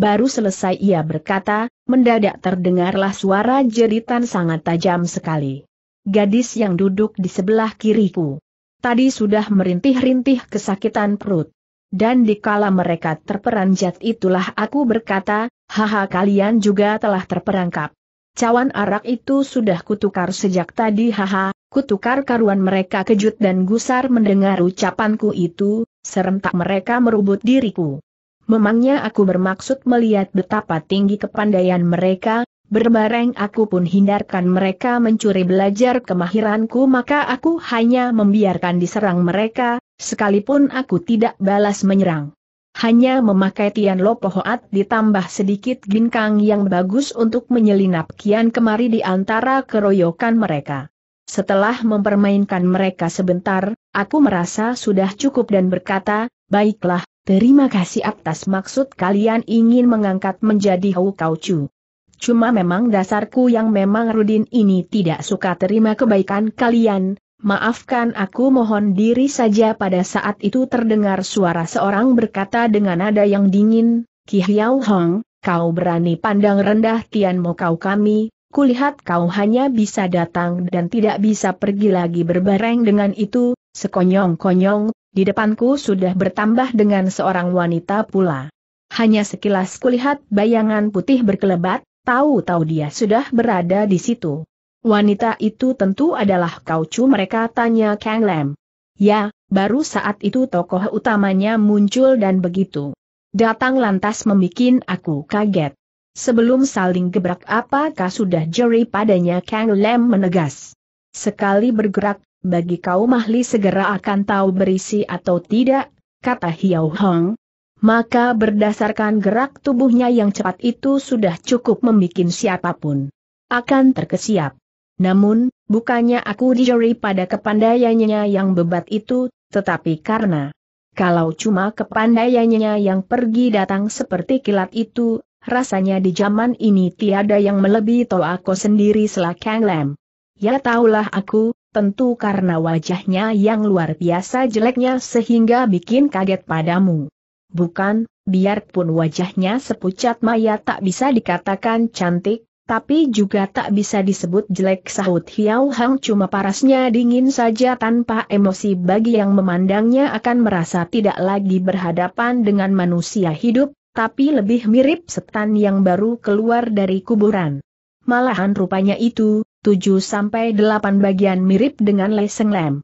Baru selesai ia berkata, mendadak terdengarlah suara jeritan sangat tajam sekali. Gadis yang duduk di sebelah kiriku. Tadi sudah merintih-rintih kesakitan perut dan di kala mereka terperanjat itulah aku berkata, haha kalian juga telah terperangkap. Cawan arak itu sudah kutukar sejak tadi haha, kutukar karuan mereka kejut dan gusar mendengar ucapanku itu, serentak mereka merubut diriku. Memangnya aku bermaksud melihat betapa tinggi kepandaian mereka, berbareng aku pun hindarkan mereka mencuri belajar kemahiranku maka aku hanya membiarkan diserang mereka, sekalipun aku tidak balas menyerang. Hanya memakai Tian Lo Hoat ditambah sedikit ginkang yang bagus untuk menyelinap kian kemari di antara keroyokan mereka. Setelah mempermainkan mereka sebentar, aku merasa sudah cukup dan berkata, baiklah, terima kasih atas maksud kalian ingin mengangkat menjadi Hou Kau Chu. Cuma memang dasarku yang memang Rudin ini tidak suka terima kebaikan kalian, Maafkan aku mohon diri saja pada saat itu terdengar suara seorang berkata dengan nada yang dingin, Ki Hiao Hong, kau berani pandang rendah Tian Mo kau kami, kulihat kau hanya bisa datang dan tidak bisa pergi lagi berbareng dengan itu, sekonyong-konyong, di depanku sudah bertambah dengan seorang wanita pula. Hanya sekilas kulihat bayangan putih berkelebat, tahu-tahu dia sudah berada di situ. Wanita itu tentu adalah kaucu mereka tanya Kang Lam. Ya, baru saat itu tokoh utamanya muncul dan begitu. Datang lantas membuat aku kaget. Sebelum saling gebrak apakah sudah jeri padanya Kang Lam menegas. Sekali bergerak, bagi kau mahli segera akan tahu berisi atau tidak, kata Hiao Hong. Maka berdasarkan gerak tubuhnya yang cepat itu sudah cukup membuat siapapun. Akan terkesiap. Namun, bukannya aku dicuri pada kepandaiannya yang bebat itu, tetapi karena kalau cuma kepandaiannya yang pergi datang seperti kilat itu, rasanya di zaman ini tiada yang melebihi aku sendiri selakang lem. Ya taulah aku, tentu karena wajahnya yang luar biasa jeleknya sehingga bikin kaget padamu. Bukan, biarpun wajahnya sepucat maya tak bisa dikatakan cantik, tapi juga tak bisa disebut jelek sahut Hiau Hang cuma parasnya dingin saja tanpa emosi bagi yang memandangnya akan merasa tidak lagi berhadapan dengan manusia hidup, tapi lebih mirip setan yang baru keluar dari kuburan. Malahan rupanya itu, 7-8 bagian mirip dengan Leseng Lem.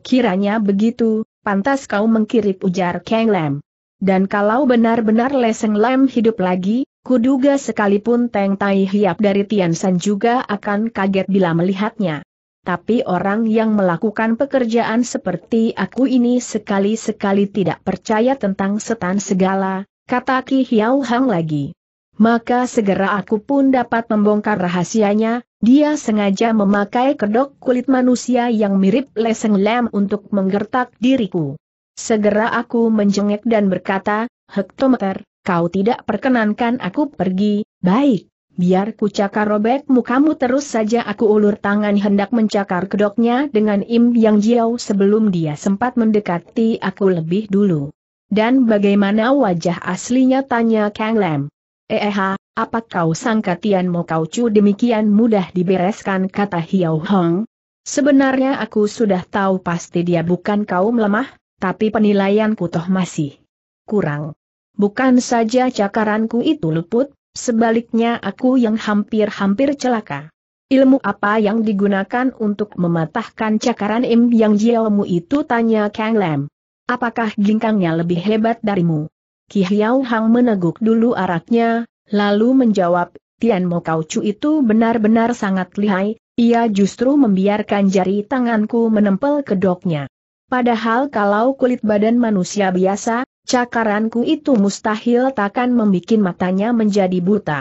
Kiranya begitu, pantas kau mengkirip ujar Kang Lem. Dan kalau benar-benar Leseng Lem hidup lagi, Kuduga sekalipun Teng Tai Hiap dari Tiansan juga akan kaget bila melihatnya. Tapi orang yang melakukan pekerjaan seperti aku ini sekali-sekali tidak percaya tentang setan segala, kata Ki Hiao Hang lagi. Maka segera aku pun dapat membongkar rahasianya, dia sengaja memakai kedok kulit manusia yang mirip leseng lem untuk menggertak diriku. Segera aku menjengek dan berkata, hektometer, kau tidak perkenankan aku pergi, baik, biar ku cakar robek mukamu terus saja aku ulur tangan hendak mencakar kedoknya dengan Im Yang Jiao sebelum dia sempat mendekati aku lebih dulu. Dan bagaimana wajah aslinya tanya Kang Lam. Eh, apa kau sangka Tian Mo Kau Chu demikian mudah dibereskan kata Hiao Hong? Sebenarnya aku sudah tahu pasti dia bukan kaum lemah, tapi penilaianku toh masih kurang. Bukan saja cakaranku itu luput, sebaliknya aku yang hampir-hampir celaka. Ilmu apa yang digunakan untuk mematahkan cakaran Im Yang Jiaomu itu tanya Kang Lam. Apakah gingkangnya lebih hebat darimu? Ki Hiao Hang meneguk dulu araknya, lalu menjawab, Tian Mo Kau Chu itu benar-benar sangat lihai, ia justru membiarkan jari tanganku menempel kedoknya. Padahal kalau kulit badan manusia biasa, Cakaranku itu mustahil takkan membuat matanya menjadi buta.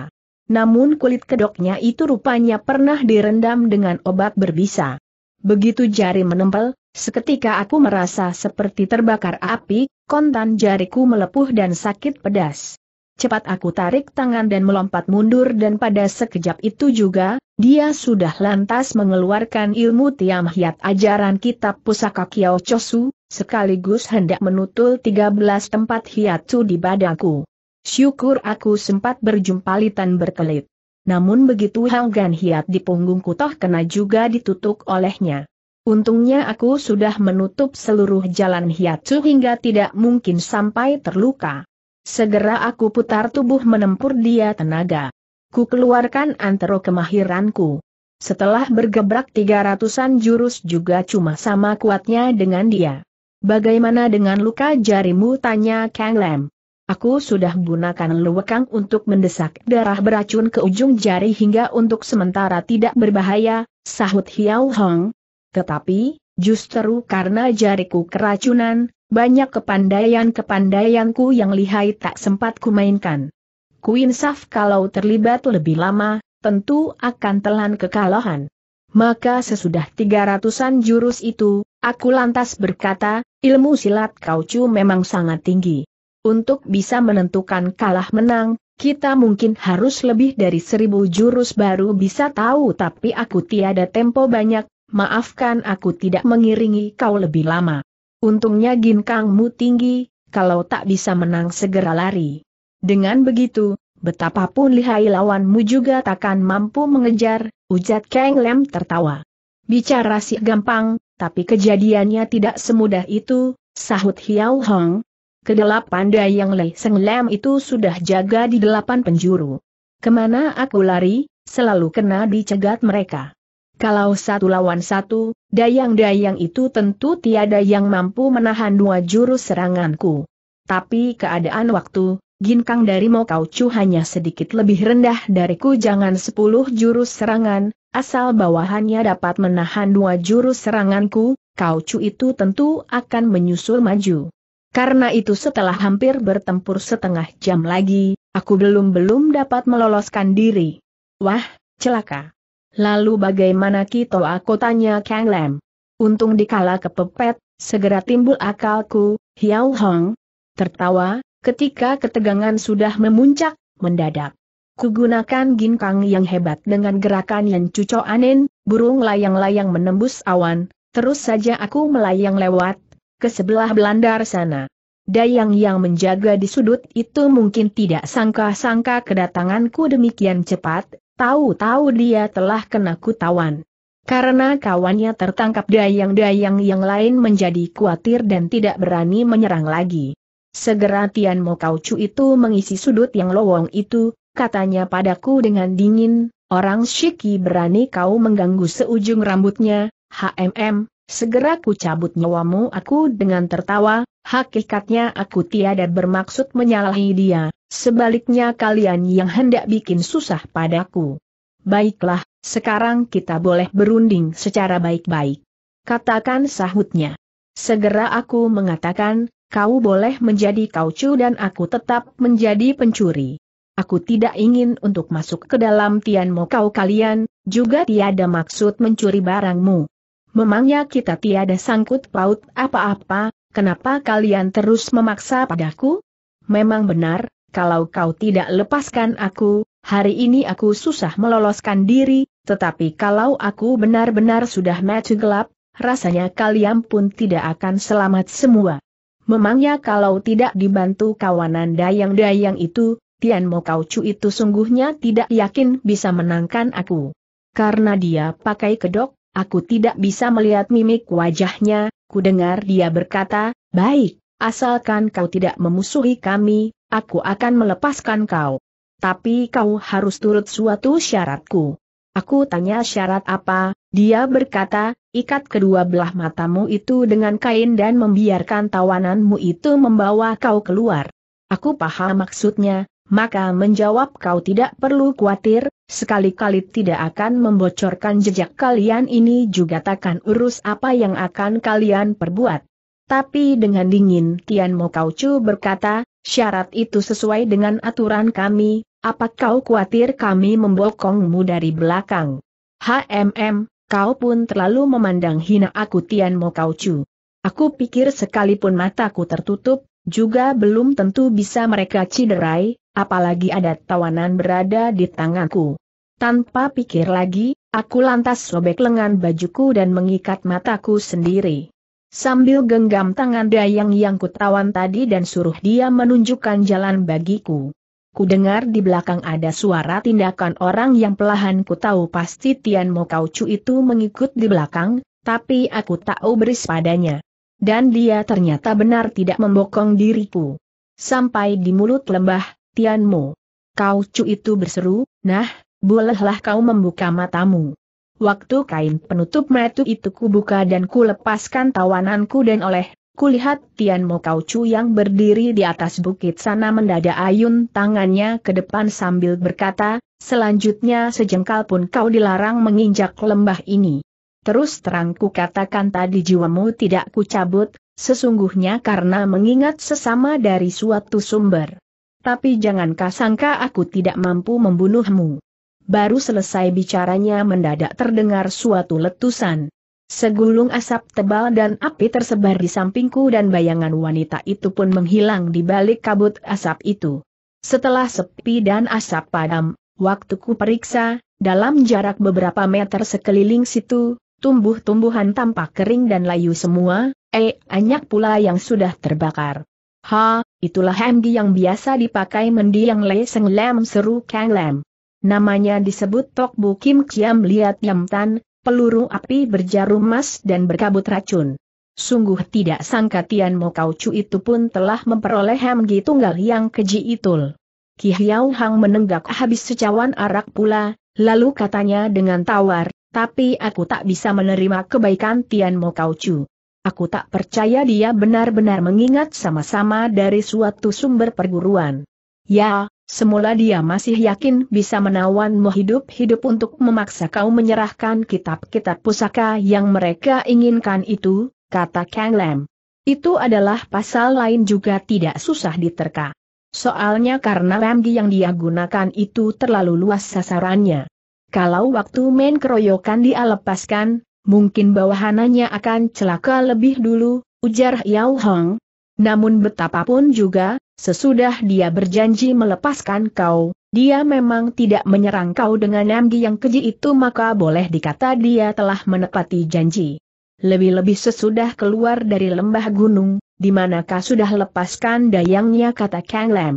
Namun kulit kedoknya itu rupanya pernah direndam dengan obat berbisa. Begitu jari menempel, seketika aku merasa seperti terbakar api, kontan jariku melepuh dan sakit pedas. Cepat aku tarik tangan dan melompat mundur dan pada sekejap itu juga, dia sudah lantas mengeluarkan ilmu tiam hiat ajaran kitab pusaka Kiao Chosu, sekaligus hendak menutul 13 tempat hiatsu di badanku. Syukur aku sempat berjumpa litan berkelit. Namun begitu hanggan hiat di punggungku toh kena juga ditutup olehnya. Untungnya aku sudah menutup seluruh jalan hiatsu hingga tidak mungkin sampai terluka. Segera aku putar tubuh menempur dia tenaga. Ku keluarkan antero kemahiranku. Setelah bergebrak tiga ratusan jurus juga cuma sama kuatnya dengan dia. Bagaimana dengan luka jarimu tanya Kang Lam. Aku sudah gunakan luwekang untuk mendesak darah beracun ke ujung jari hingga untuk sementara tidak berbahaya, sahut Hiao Hong. Tetapi, Justru karena jariku keracunan, banyak kepandaian-kepandaianku yang lihai tak sempat kumainkan. Kuinsaf kalau terlibat lebih lama, tentu akan telan kekalahan. Maka sesudah tiga ratusan jurus itu, aku lantas berkata, ilmu silat kaucu memang sangat tinggi. Untuk bisa menentukan kalah menang, kita mungkin harus lebih dari seribu jurus baru bisa tahu tapi aku tiada tempo banyak, maafkan aku tidak mengiringi kau lebih lama. Untungnya ginkangmu tinggi, kalau tak bisa menang segera lari. Dengan begitu, betapapun lihai lawanmu juga takkan mampu mengejar, Ujat Kang Lem tertawa. Bicara sih gampang, tapi kejadiannya tidak semudah itu, sahut Hiao Hong. Kedelapan dayang yang Lei Seng Lem itu sudah jaga di delapan penjuru. Kemana aku lari, selalu kena dicegat mereka. Kalau satu lawan satu, dayang-dayang itu tentu tiada yang mampu menahan dua jurus seranganku. Tapi keadaan waktu, ginkang dari Mokaucu hanya sedikit lebih rendah dariku jangan sepuluh jurus serangan, asal bawahannya dapat menahan dua jurus seranganku, Kaucu itu tentu akan menyusul maju. Karena itu setelah hampir bertempur setengah jam lagi, aku belum-belum dapat meloloskan diri. Wah, celaka. Lalu bagaimana kita aku tanya Kang Lam? Untung dikala kepepet, segera timbul akalku, Hiao Hong. Tertawa, ketika ketegangan sudah memuncak, mendadak. Kugunakan ginkang yang hebat dengan gerakan yang cucu anin, burung layang-layang menembus awan, terus saja aku melayang lewat, ke sebelah belandar sana. Dayang yang menjaga di sudut itu mungkin tidak sangka-sangka kedatanganku demikian cepat, Tahu-tahu dia telah kena kutawan. Karena kawannya tertangkap dayang-dayang yang lain menjadi khawatir dan tidak berani menyerang lagi. Segera Tian Mo cu itu mengisi sudut yang lowong itu, katanya padaku dengan dingin, orang Shiki berani kau mengganggu seujung rambutnya, HMM, segera ku cabut nyawamu aku dengan tertawa, hakikatnya aku tiada bermaksud menyalahi dia, Sebaliknya kalian yang hendak bikin susah padaku. Baiklah, sekarang kita boleh berunding secara baik-baik. Katakan sahutnya. Segera aku mengatakan, kau boleh menjadi kaucu dan aku tetap menjadi pencuri. Aku tidak ingin untuk masuk ke dalam tianmu kau kalian, juga tiada maksud mencuri barangmu. Memangnya kita tiada sangkut paut apa-apa, kenapa kalian terus memaksa padaku? Memang benar, kalau kau tidak lepaskan aku, hari ini aku susah meloloskan diri, tetapi kalau aku benar-benar sudah mati gelap, rasanya kalian pun tidak akan selamat semua. Memangnya kalau tidak dibantu kawanan dayang-dayang itu, Tian Mo Kau Chu itu sungguhnya tidak yakin bisa menangkan aku. Karena dia pakai kedok, aku tidak bisa melihat mimik wajahnya, ku dengar dia berkata, baik, asalkan kau tidak memusuhi kami, aku akan melepaskan kau. Tapi kau harus turut suatu syaratku. Aku tanya syarat apa, dia berkata, ikat kedua belah matamu itu dengan kain dan membiarkan tawananmu itu membawa kau keluar. Aku paham maksudnya, maka menjawab kau tidak perlu khawatir, sekali-kali tidak akan membocorkan jejak kalian ini juga takkan urus apa yang akan kalian perbuat. Tapi dengan dingin Tian Mo Kaucu berkata, Syarat itu sesuai dengan aturan kami, apa kau khawatir kami membokongmu dari belakang? HMM, kau pun terlalu memandang hina aku Tian Mo Kau Chu. Aku pikir sekalipun mataku tertutup, juga belum tentu bisa mereka ciderai, apalagi ada tawanan berada di tanganku. Tanpa pikir lagi, aku lantas sobek lengan bajuku dan mengikat mataku sendiri sambil genggam tangan Dayang yang kutawan tadi dan suruh dia menunjukkan jalan bagiku. Kudengar di belakang ada suara tindakan orang yang pelahan ku tahu pasti Tian Mo Kau Chu itu mengikut di belakang, tapi aku tak beris padanya. Dan dia ternyata benar tidak membokong diriku. Sampai di mulut lembah, Tian Mo. Kau Chu itu berseru, nah, bolehlah kau membuka matamu. Waktu kain penutup metu itu kubuka dan kulepaskan tawananku dan oleh, kulihat Tian Mo Kau Chu yang berdiri di atas bukit sana mendadak ayun tangannya ke depan sambil berkata, selanjutnya sejengkal pun kau dilarang menginjak lembah ini. Terus terang ku katakan tadi jiwamu tidak kucabut, sesungguhnya karena mengingat sesama dari suatu sumber. Tapi jangan kasangka aku tidak mampu membunuhmu. Baru selesai bicaranya mendadak terdengar suatu letusan. Segulung asap tebal dan api tersebar di sampingku dan bayangan wanita itu pun menghilang di balik kabut asap itu. Setelah sepi dan asap padam, waktuku periksa, dalam jarak beberapa meter sekeliling situ, tumbuh-tumbuhan tampak kering dan layu semua, eh, banyak pula yang sudah terbakar. Ha, itulah hemgi yang biasa dipakai mendiang Le Seng Lem seru Kang Lem. Namanya disebut Tok Bu Kim Kiam Liat Yam Tan, peluru api berjarum emas dan berkabut racun. Sungguh tidak sangka Tian Mo Kau Chu itu pun telah memperoleh Hamgi Tunggal yang keji itu. Ki Hiao Hang menenggak habis secawan arak pula, lalu katanya dengan tawar, tapi aku tak bisa menerima kebaikan Tian Mo Kau Chu. Aku tak percaya dia benar-benar mengingat sama-sama dari suatu sumber perguruan. Ya, Semula dia masih yakin bisa menawanmu hidup-hidup untuk memaksa kau menyerahkan kitab-kitab pusaka yang mereka inginkan itu, kata Kang Lam. Itu adalah pasal lain juga tidak susah diterka. Soalnya karena Lamgi yang dia gunakan itu terlalu luas sasarannya. Kalau waktu main keroyokan dia lepaskan, mungkin bawahanannya akan celaka lebih dulu, ujar Yao Hong. Namun betapapun juga, Sesudah dia berjanji melepaskan kau, dia memang tidak menyerang kau dengan Namgi yang keji itu maka boleh dikata dia telah menepati janji. Lebih-lebih sesudah keluar dari lembah gunung, di manakah sudah lepaskan dayangnya kata Kang Lam.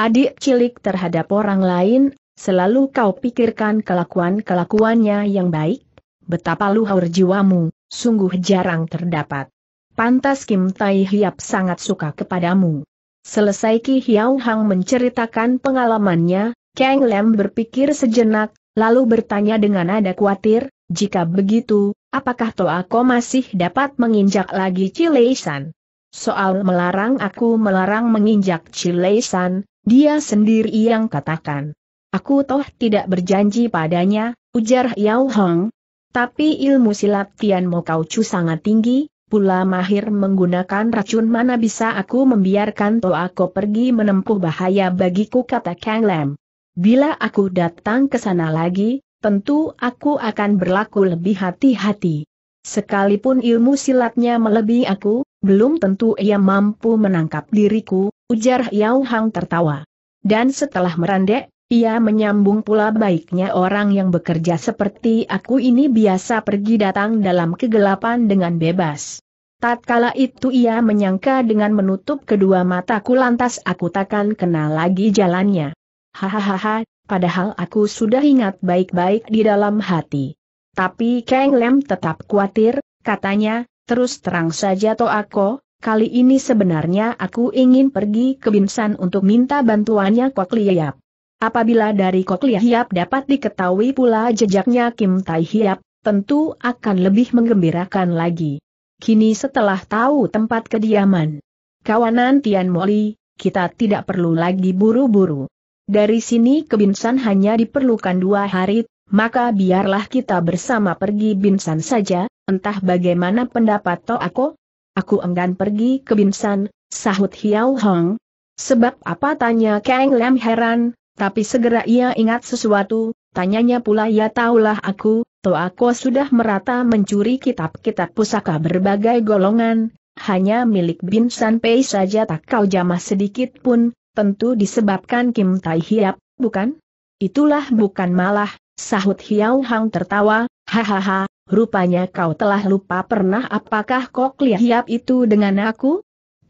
Adik cilik terhadap orang lain, selalu kau pikirkan kelakuan-kelakuannya yang baik, betapa luhur jiwamu, sungguh jarang terdapat. Pantas Kim Tai Hiap sangat suka kepadamu. Selesai Ki Hiao Hang menceritakan pengalamannya, Kang Lem berpikir sejenak, lalu bertanya dengan nada khawatir, jika begitu, apakah Toa Ko masih dapat menginjak lagi Cileisan? Soal melarang aku melarang menginjak Cileisan, dia sendiri yang katakan. Aku toh tidak berjanji padanya, ujar Yao Hong. Tapi ilmu silat Tian Mo Kau Chu sangat tinggi, pula mahir menggunakan racun mana bisa aku membiarkan aku pergi menempuh bahaya bagiku kata Kang Lam. Bila aku datang ke sana lagi, tentu aku akan berlaku lebih hati-hati. Sekalipun ilmu silatnya melebihi aku, belum tentu ia mampu menangkap diriku, ujar Yao Hang tertawa. Dan setelah merendek, ia menyambung pula baiknya orang yang bekerja seperti aku ini biasa pergi datang dalam kegelapan dengan bebas. Tatkala itu ia menyangka dengan menutup kedua mataku lantas aku takkan kenal lagi jalannya. Hahaha, padahal aku sudah ingat baik-baik di dalam hati. Tapi Kang Lem tetap khawatir, katanya, terus terang saja to aku, kali ini sebenarnya aku ingin pergi ke Binsan untuk minta bantuannya kok Liap. Apabila dari Kok Li Hiap dapat diketahui pula jejaknya Kim Tai Hiap, tentu akan lebih menggembirakan lagi. Kini setelah tahu tempat kediaman kawanan Tian Moli, kita tidak perlu lagi buru-buru. Dari sini ke Binsan hanya diperlukan dua hari, maka biarlah kita bersama pergi Binsan saja, entah bagaimana pendapat Toako? Aku enggan pergi ke Binsan, sahut Hiao Hong. Sebab apa tanya Kang Lam heran, tapi segera ia ingat sesuatu, tanyanya pula ya tahulah aku, aku sudah merata mencuri kitab-kitab pusaka berbagai golongan, hanya milik Bin Sanpei saja tak kau jamah sedikit pun, tentu disebabkan Kim Tai Hiap, bukan? Itulah bukan malah, sahut Hiao Hang tertawa, hahaha, rupanya kau telah lupa pernah apakah kok Li Hiap itu dengan aku?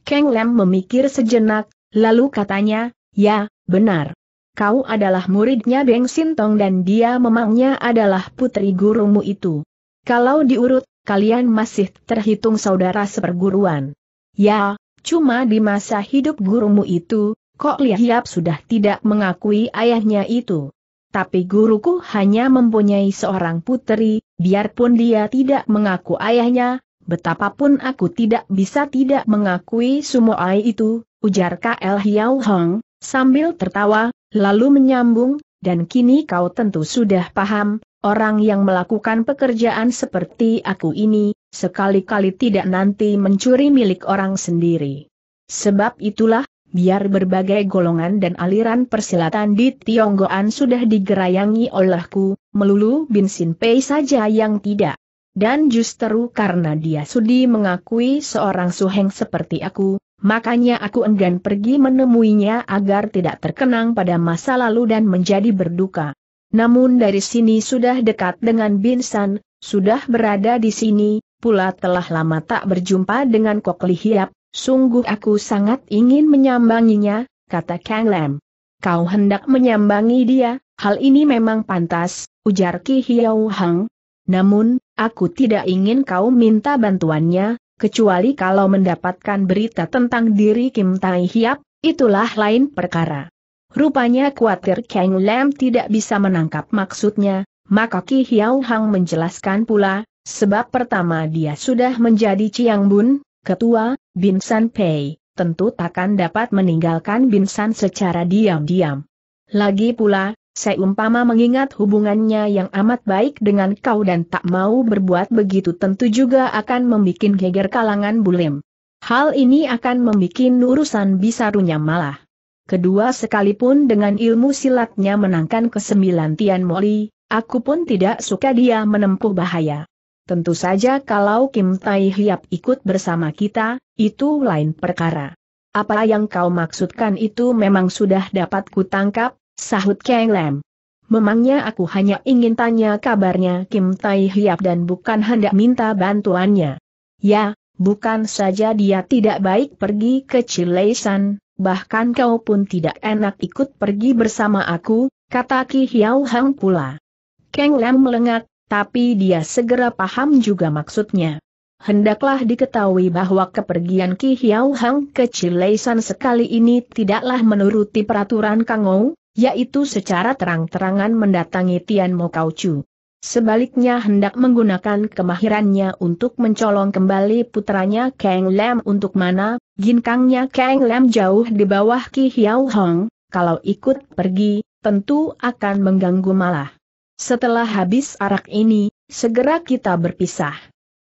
Keng Lem memikir sejenak, lalu katanya, ya, benar, kau adalah muridnya Beng Sintong dan dia memangnya adalah putri gurumu itu. Kalau diurut, kalian masih terhitung saudara seperguruan. Ya, cuma di masa hidup gurumu itu, Kok Liahiap sudah tidak mengakui ayahnya itu. Tapi guruku hanya mempunyai seorang putri, biarpun dia tidak mengaku ayahnya, betapapun aku tidak bisa tidak mengakui ayah itu, ujar KL Hiao Hong, sambil tertawa, Lalu menyambung, dan kini kau tentu sudah paham, orang yang melakukan pekerjaan seperti aku ini, sekali-kali tidak nanti mencuri milik orang sendiri. Sebab itulah, biar berbagai golongan dan aliran persilatan di Tionggoan sudah digerayangi olehku, melulu Bin Sin Pei saja yang tidak. Dan justru karena dia sudi mengakui seorang suheng seperti aku, makanya aku enggan pergi menemuinya agar tidak terkenang pada masa lalu dan menjadi berduka. Namun dari sini sudah dekat dengan Binsan, sudah berada di sini, pula telah lama tak berjumpa dengan Li Hiap, sungguh aku sangat ingin menyambanginya, kata Kang Lam. Kau hendak menyambangi dia, hal ini memang pantas, ujar Ki Hiau Hang, namun, aku tidak ingin kau minta bantuannya, kecuali kalau mendapatkan berita tentang diri Kim Tai Hiap, itulah lain perkara. Rupanya khawatir Kang Lam tidak bisa menangkap maksudnya, maka Ki Hiao Hang menjelaskan pula, sebab pertama dia sudah menjadi Chiang Bun, ketua, Bin San Pei, tentu takkan dapat meninggalkan Bin San secara diam-diam. Lagi pula, Seumpama mengingat hubungannya yang amat baik dengan kau dan tak mau berbuat begitu tentu juga akan membuat geger kalangan bulim. Hal ini akan membuat urusan runyam malah. Kedua sekalipun dengan ilmu silatnya menangkan kesembilan Tian Moli, aku pun tidak suka dia menempuh bahaya. Tentu saja kalau Kim Tai Hiap ikut bersama kita, itu lain perkara. Apa yang kau maksudkan itu memang sudah dapat kutangkap, Sahut Kang Lam. Memangnya aku hanya ingin tanya kabarnya Kim Tai Hiap dan bukan hendak minta bantuannya. Ya, bukan saja dia tidak baik pergi ke Cilaisan, bahkan kau pun tidak enak ikut pergi bersama aku, kata Ki Hiau Hang pula. Kang Lam melengat, tapi dia segera paham juga maksudnya. Hendaklah diketahui bahwa kepergian Ki Hiau Hang ke Cilaisan sekali ini tidaklah menuruti peraturan Kang Ou, yaitu secara terang-terangan mendatangi Tian Mo Kau Chu. Sebaliknya hendak menggunakan kemahirannya untuk mencolong kembali putranya Kang Lam untuk mana, ginkangnya Kang Lam jauh di bawah Ki Hiao Hong, kalau ikut pergi, tentu akan mengganggu malah. Setelah habis arak ini, segera kita berpisah.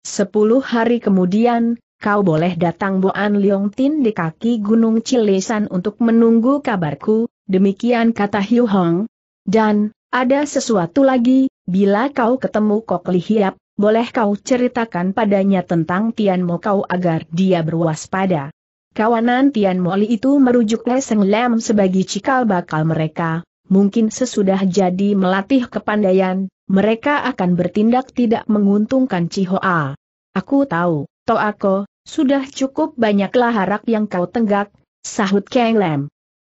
Sepuluh hari kemudian, kau boleh datang Boan Leong Tin di kaki Gunung Cilesan untuk menunggu kabarku, demikian kata Hiu Hong. Dan, ada sesuatu lagi, bila kau ketemu Kok Li Lihiap, boleh kau ceritakan padanya tentang Tian Mo kau agar dia berwaspada. Kawanan Tian Mo Li itu merujuk Leseng Lam sebagai cikal bakal mereka, mungkin sesudah jadi melatih kepandaian, mereka akan bertindak tidak menguntungkan Cihoa. Aku tahu, Toako, sudah cukup banyaklah harap yang kau tenggak, sahut Kang Lam.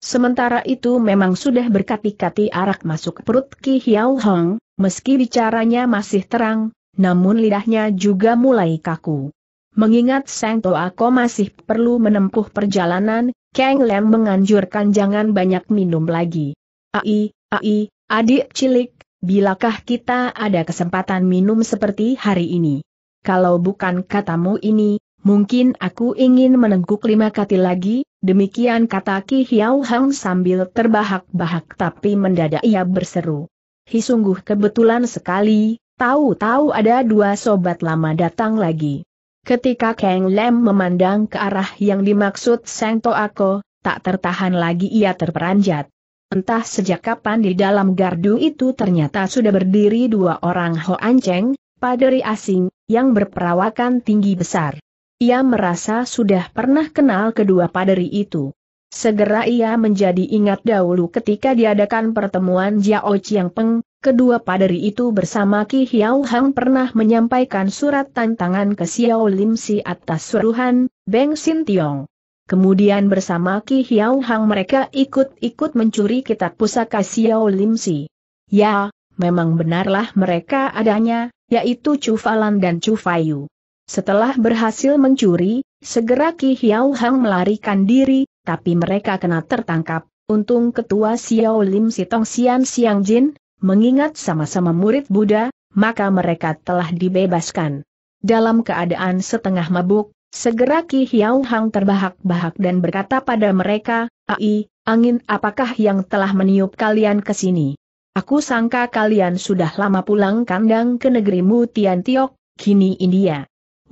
Sementara itu memang sudah berkati-kati arak masuk perut Ki Hiao Hong, meski bicaranya masih terang, namun lidahnya juga mulai kaku. Mengingat Sang Toako masih perlu menempuh perjalanan, Kang Lem menganjurkan jangan banyak minum lagi. Ai, ai, adik cilik, bilakah kita ada kesempatan minum seperti hari ini? Kalau bukan katamu ini, Mungkin aku ingin menengguk lima kati lagi, demikian kata Ki Hiao Hang sambil terbahak-bahak tapi mendadak ia berseru. Hi sungguh kebetulan sekali, tahu-tahu ada dua sobat lama datang lagi. Ketika Kang Lem memandang ke arah yang dimaksud Seng Ako, tak tertahan lagi ia terperanjat. Entah sejak kapan di dalam gardu itu ternyata sudah berdiri dua orang Ho Cheng, paderi asing, yang berperawakan tinggi besar. Ia merasa sudah pernah kenal kedua paderi itu. Segera ia menjadi ingat dahulu ketika diadakan pertemuan Jiao Chiang Peng, kedua paderi itu bersama Ki Hiao Hang pernah menyampaikan surat tantangan ke Xiao Lim Si atas suruhan, Beng Sin Tiong. Kemudian bersama Ki Hiao Hang mereka ikut-ikut mencuri kitab pusaka Xiao Lim Si. Ya, memang benarlah mereka adanya, yaitu Chu Falan dan Chu Fayu. Setelah berhasil mencuri, segera Ki Hiau Hang melarikan diri, tapi mereka kena tertangkap. Untung ketua Xiao Lim Sitong Sian Siang Jin, mengingat sama-sama murid Buddha, maka mereka telah dibebaskan. Dalam keadaan setengah mabuk, segera Ki Hiau Hang terbahak-bahak dan berkata pada mereka, Ai, angin apakah yang telah meniup kalian ke sini? Aku sangka kalian sudah lama pulang kandang ke negerimu Tian Tiok, kini India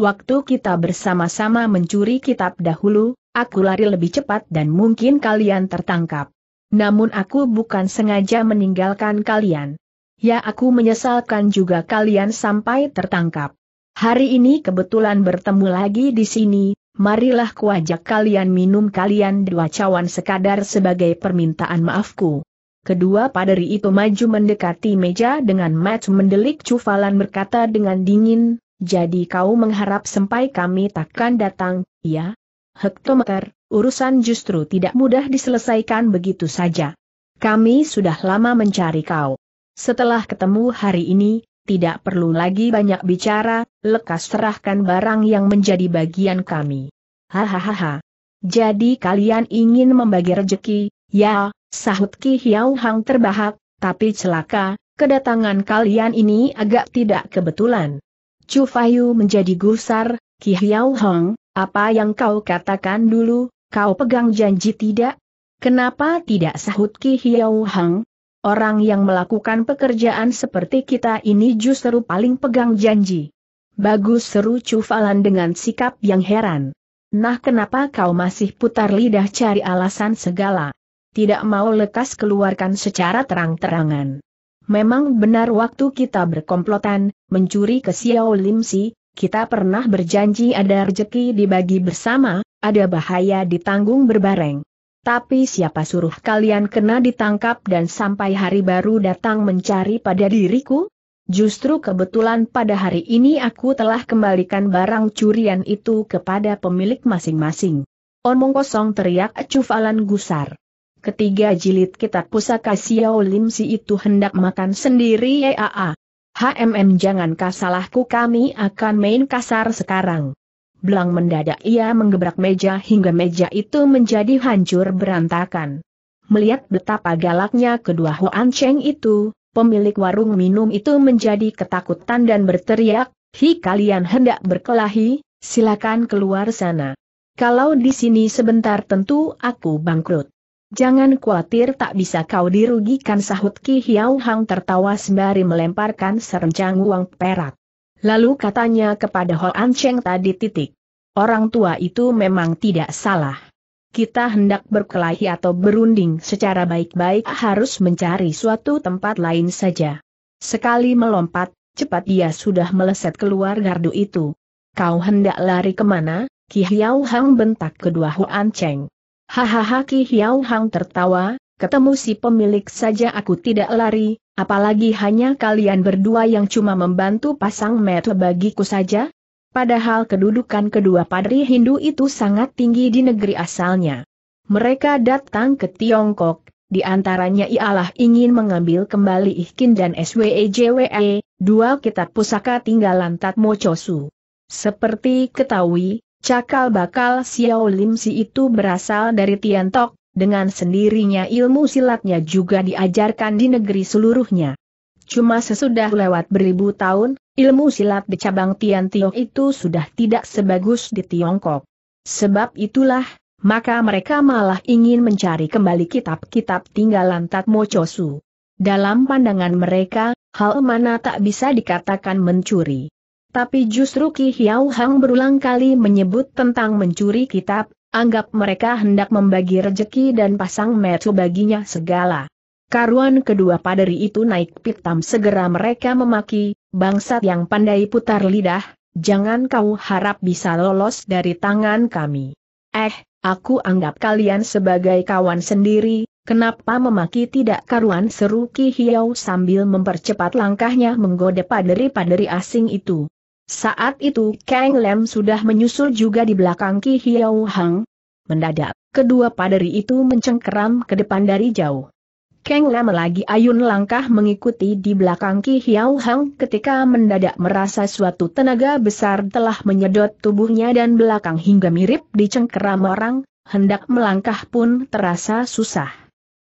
waktu kita bersama-sama mencuri kitab dahulu, aku lari lebih cepat dan mungkin kalian tertangkap. Namun aku bukan sengaja meninggalkan kalian. Ya aku menyesalkan juga kalian sampai tertangkap. Hari ini kebetulan bertemu lagi di sini, marilah kuajak kalian minum kalian dua cawan sekadar sebagai permintaan maafku. Kedua paderi itu maju mendekati meja dengan match mendelik cufalan berkata dengan dingin, jadi kau mengharap sampai kami takkan datang, ya? Hektometer, urusan justru tidak mudah diselesaikan begitu saja. Kami sudah lama mencari kau. Setelah ketemu hari ini, tidak perlu lagi banyak bicara, lekas serahkan barang yang menjadi bagian kami. Hahaha. Jadi kalian ingin membagi rejeki, ya, sahut Ki Hiau Hang terbahak, tapi celaka, kedatangan kalian ini agak tidak kebetulan. Chu Fayu menjadi gusar, Ki Hiao Hong, apa yang kau katakan dulu, kau pegang janji tidak? Kenapa tidak sahut Ki Hiao Hong? Orang yang melakukan pekerjaan seperti kita ini justru paling pegang janji. Bagus seru Chu Falan dengan sikap yang heran. Nah kenapa kau masih putar lidah cari alasan segala? Tidak mau lekas keluarkan secara terang-terangan. Memang benar waktu kita berkomplotan, mencuri ke Xiao Lim Si, kita pernah berjanji ada rejeki dibagi bersama, ada bahaya ditanggung berbareng. Tapi siapa suruh kalian kena ditangkap dan sampai hari baru datang mencari pada diriku? Justru kebetulan pada hari ini aku telah kembalikan barang curian itu kepada pemilik masing-masing. Omong kosong teriak cufalan gusar. Ketiga jilid kitab pusaka Xiao Lim Si itu hendak makan sendiri ya HMM jangan kasalahku kami akan main kasar sekarang. Belang mendadak ia menggebrak meja hingga meja itu menjadi hancur berantakan. Melihat betapa galaknya kedua Huan Cheng itu, pemilik warung minum itu menjadi ketakutan dan berteriak, Hi kalian hendak berkelahi, silakan keluar sana. Kalau di sini sebentar tentu aku bangkrut. Jangan khawatir tak bisa kau dirugikan sahut Ki Hiau Hang tertawa sembari melemparkan serencang uang perak. Lalu katanya kepada Ho An Cheng tadi titik. Orang tua itu memang tidak salah. Kita hendak berkelahi atau berunding secara baik-baik harus mencari suatu tempat lain saja. Sekali melompat, cepat dia sudah meleset keluar gardu itu. Kau hendak lari kemana? Ki Hiau Hang bentak kedua Ho An Cheng. Hahaha Ki Hiao Hang tertawa, ketemu si pemilik saja aku tidak lari, apalagi hanya kalian berdua yang cuma membantu pasang metu bagiku saja? Padahal kedudukan kedua padri Hindu itu sangat tinggi di negeri asalnya. Mereka datang ke Tiongkok, di antaranya ialah ingin mengambil kembali ikin dan SWEJWE, e. dua kitab pusaka tinggalan Tatmo Chosu. Seperti ketahui, Cakal bakal Xiao Lim Si itu berasal dari Tiantok, dengan sendirinya ilmu silatnya juga diajarkan di negeri seluruhnya. Cuma sesudah lewat beribu tahun, ilmu silat di cabang Tiantiok itu sudah tidak sebagus di Tiongkok. Sebab itulah, maka mereka malah ingin mencari kembali kitab-kitab tinggalan Tatmo Chosu. Dalam pandangan mereka, hal mana tak bisa dikatakan mencuri. Tapi justru Ki Hiau Hang berulang kali menyebut tentang mencuri kitab, anggap mereka hendak membagi rejeki dan pasang metu baginya segala. Karuan kedua paderi itu naik pitam segera mereka memaki, bangsat yang pandai putar lidah, jangan kau harap bisa lolos dari tangan kami. Eh, aku anggap kalian sebagai kawan sendiri, Kenapa memaki tidak karuan seru Ki Hiau sambil mempercepat langkahnya menggoda paderi-paderi asing itu. Saat itu Kang Lem sudah menyusul juga di belakang Ki Hiau Hang. Mendadak, kedua paderi itu mencengkeram ke depan dari jauh. Kang Lem lagi ayun langkah mengikuti di belakang Ki Hiau Hang ketika mendadak merasa suatu tenaga besar telah menyedot tubuhnya dan belakang hingga mirip dicengkeram orang, hendak melangkah pun terasa susah.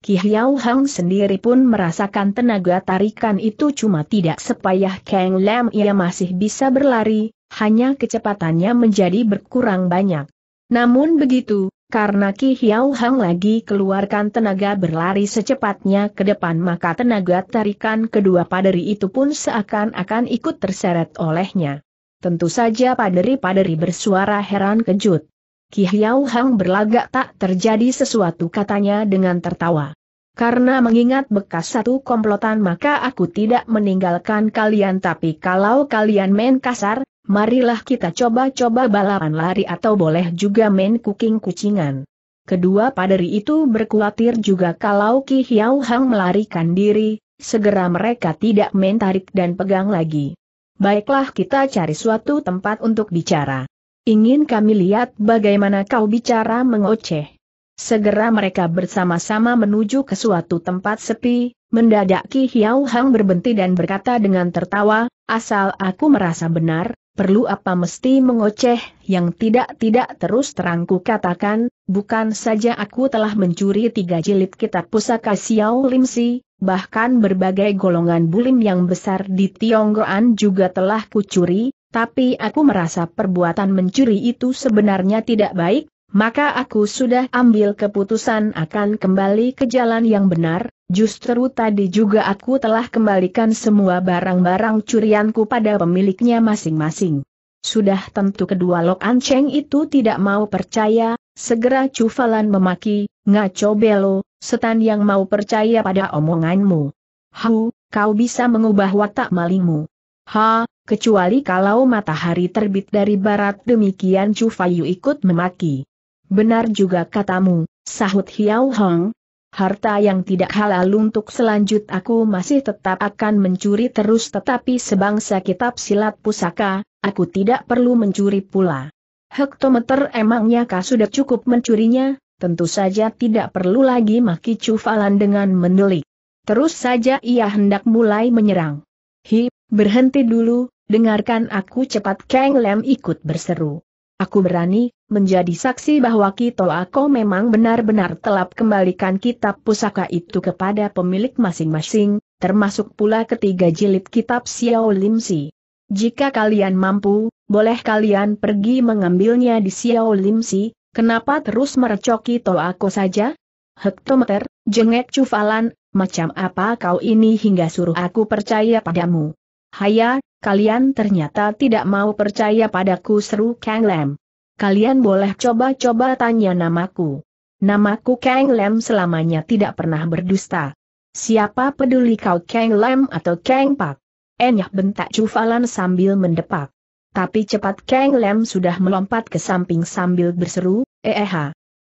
Ki Hiao Hang sendiri pun merasakan tenaga tarikan itu cuma tidak sepayah Kang Lam ia masih bisa berlari, hanya kecepatannya menjadi berkurang banyak. Namun begitu, karena Ki Hiao Hang lagi keluarkan tenaga berlari secepatnya ke depan maka tenaga tarikan kedua paderi itu pun seakan-akan ikut terseret olehnya. Tentu saja paderi-paderi bersuara heran kejut. Ki Hiau Hang berlagak tak terjadi sesuatu katanya dengan tertawa. Karena mengingat bekas satu komplotan maka aku tidak meninggalkan kalian tapi kalau kalian main kasar, marilah kita coba-coba balapan lari atau boleh juga main cooking kucingan. Kedua paderi itu berkhawatir juga kalau Ki Hiau Hang melarikan diri, segera mereka tidak main tarik dan pegang lagi. Baiklah kita cari suatu tempat untuk bicara. Ingin kami lihat bagaimana kau bicara mengoceh. Segera mereka bersama-sama menuju ke suatu tempat sepi, mendadak Ki Hiau Hang berbenti dan berkata dengan tertawa, asal aku merasa benar, perlu apa mesti mengoceh, yang tidak-tidak terus terangku katakan, bukan saja aku telah mencuri tiga jilid kitab pusaka Xiao Lim Si, bahkan berbagai golongan bulim yang besar di Tionggoan juga telah kucuri, tapi aku merasa perbuatan mencuri itu sebenarnya tidak baik, maka aku sudah ambil keputusan akan kembali ke jalan yang benar, justru tadi juga aku telah kembalikan semua barang-barang curianku pada pemiliknya masing-masing. Sudah tentu kedua Lok Anceng itu tidak mau percaya, segera Cufalan memaki, ngaco belo, setan yang mau percaya pada omonganmu. Hau, kau bisa mengubah watak malingmu. Ha, kecuali kalau matahari terbit dari barat demikian Chu Fayu ikut memaki. Benar juga katamu, sahut Hiao Hong. Harta yang tidak halal untuk selanjut aku masih tetap akan mencuri terus tetapi sebangsa kitab silat pusaka, aku tidak perlu mencuri pula. Hektometer emangnya kah sudah cukup mencurinya, tentu saja tidak perlu lagi maki cufalan dengan mendelik. Terus saja ia hendak mulai menyerang. Hi, berhenti dulu, dengarkan aku cepat Kang Lem ikut berseru. Aku berani, menjadi saksi bahwa Kito Ako memang benar-benar telap kembalikan kitab pusaka itu kepada pemilik masing-masing, termasuk pula ketiga jilid kitab Xiao Lim Si. Jika kalian mampu, boleh kalian pergi mengambilnya di Xiao Lim Si, kenapa terus merecoki Kito Ako saja? Hektometer, jengek cufalan, macam apa kau ini hingga suruh aku percaya padamu? Haya, kalian ternyata tidak mau percaya padaku seru Kang Lem. Kalian boleh coba-coba tanya namaku. Namaku Kang Lem selamanya tidak pernah berdusta. Siapa peduli kau Kang Lem atau Kang Pak? Enyah bentak Cufalan sambil mendepak. Tapi cepat Kang Lem sudah melompat ke samping sambil berseru, Eh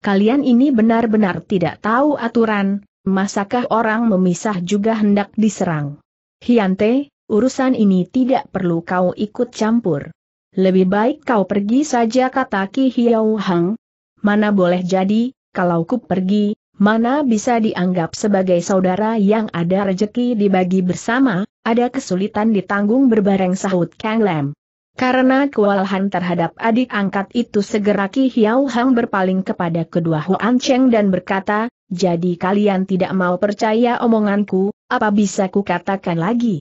Kalian ini benar-benar tidak tahu aturan, masakah orang memisah juga hendak diserang? Hiante, urusan ini tidak perlu kau ikut campur. Lebih baik kau pergi saja kata Ki Hiau Hang. Mana boleh jadi, kalau ku pergi, mana bisa dianggap sebagai saudara yang ada rejeki dibagi bersama, ada kesulitan ditanggung berbareng sahut Kang Lam. Karena kewalahan terhadap adik angkat itu segera Ki Hiau Hang berpaling kepada kedua Huan Cheng dan berkata, jadi kalian tidak mau percaya omonganku, apa bisa ku katakan lagi?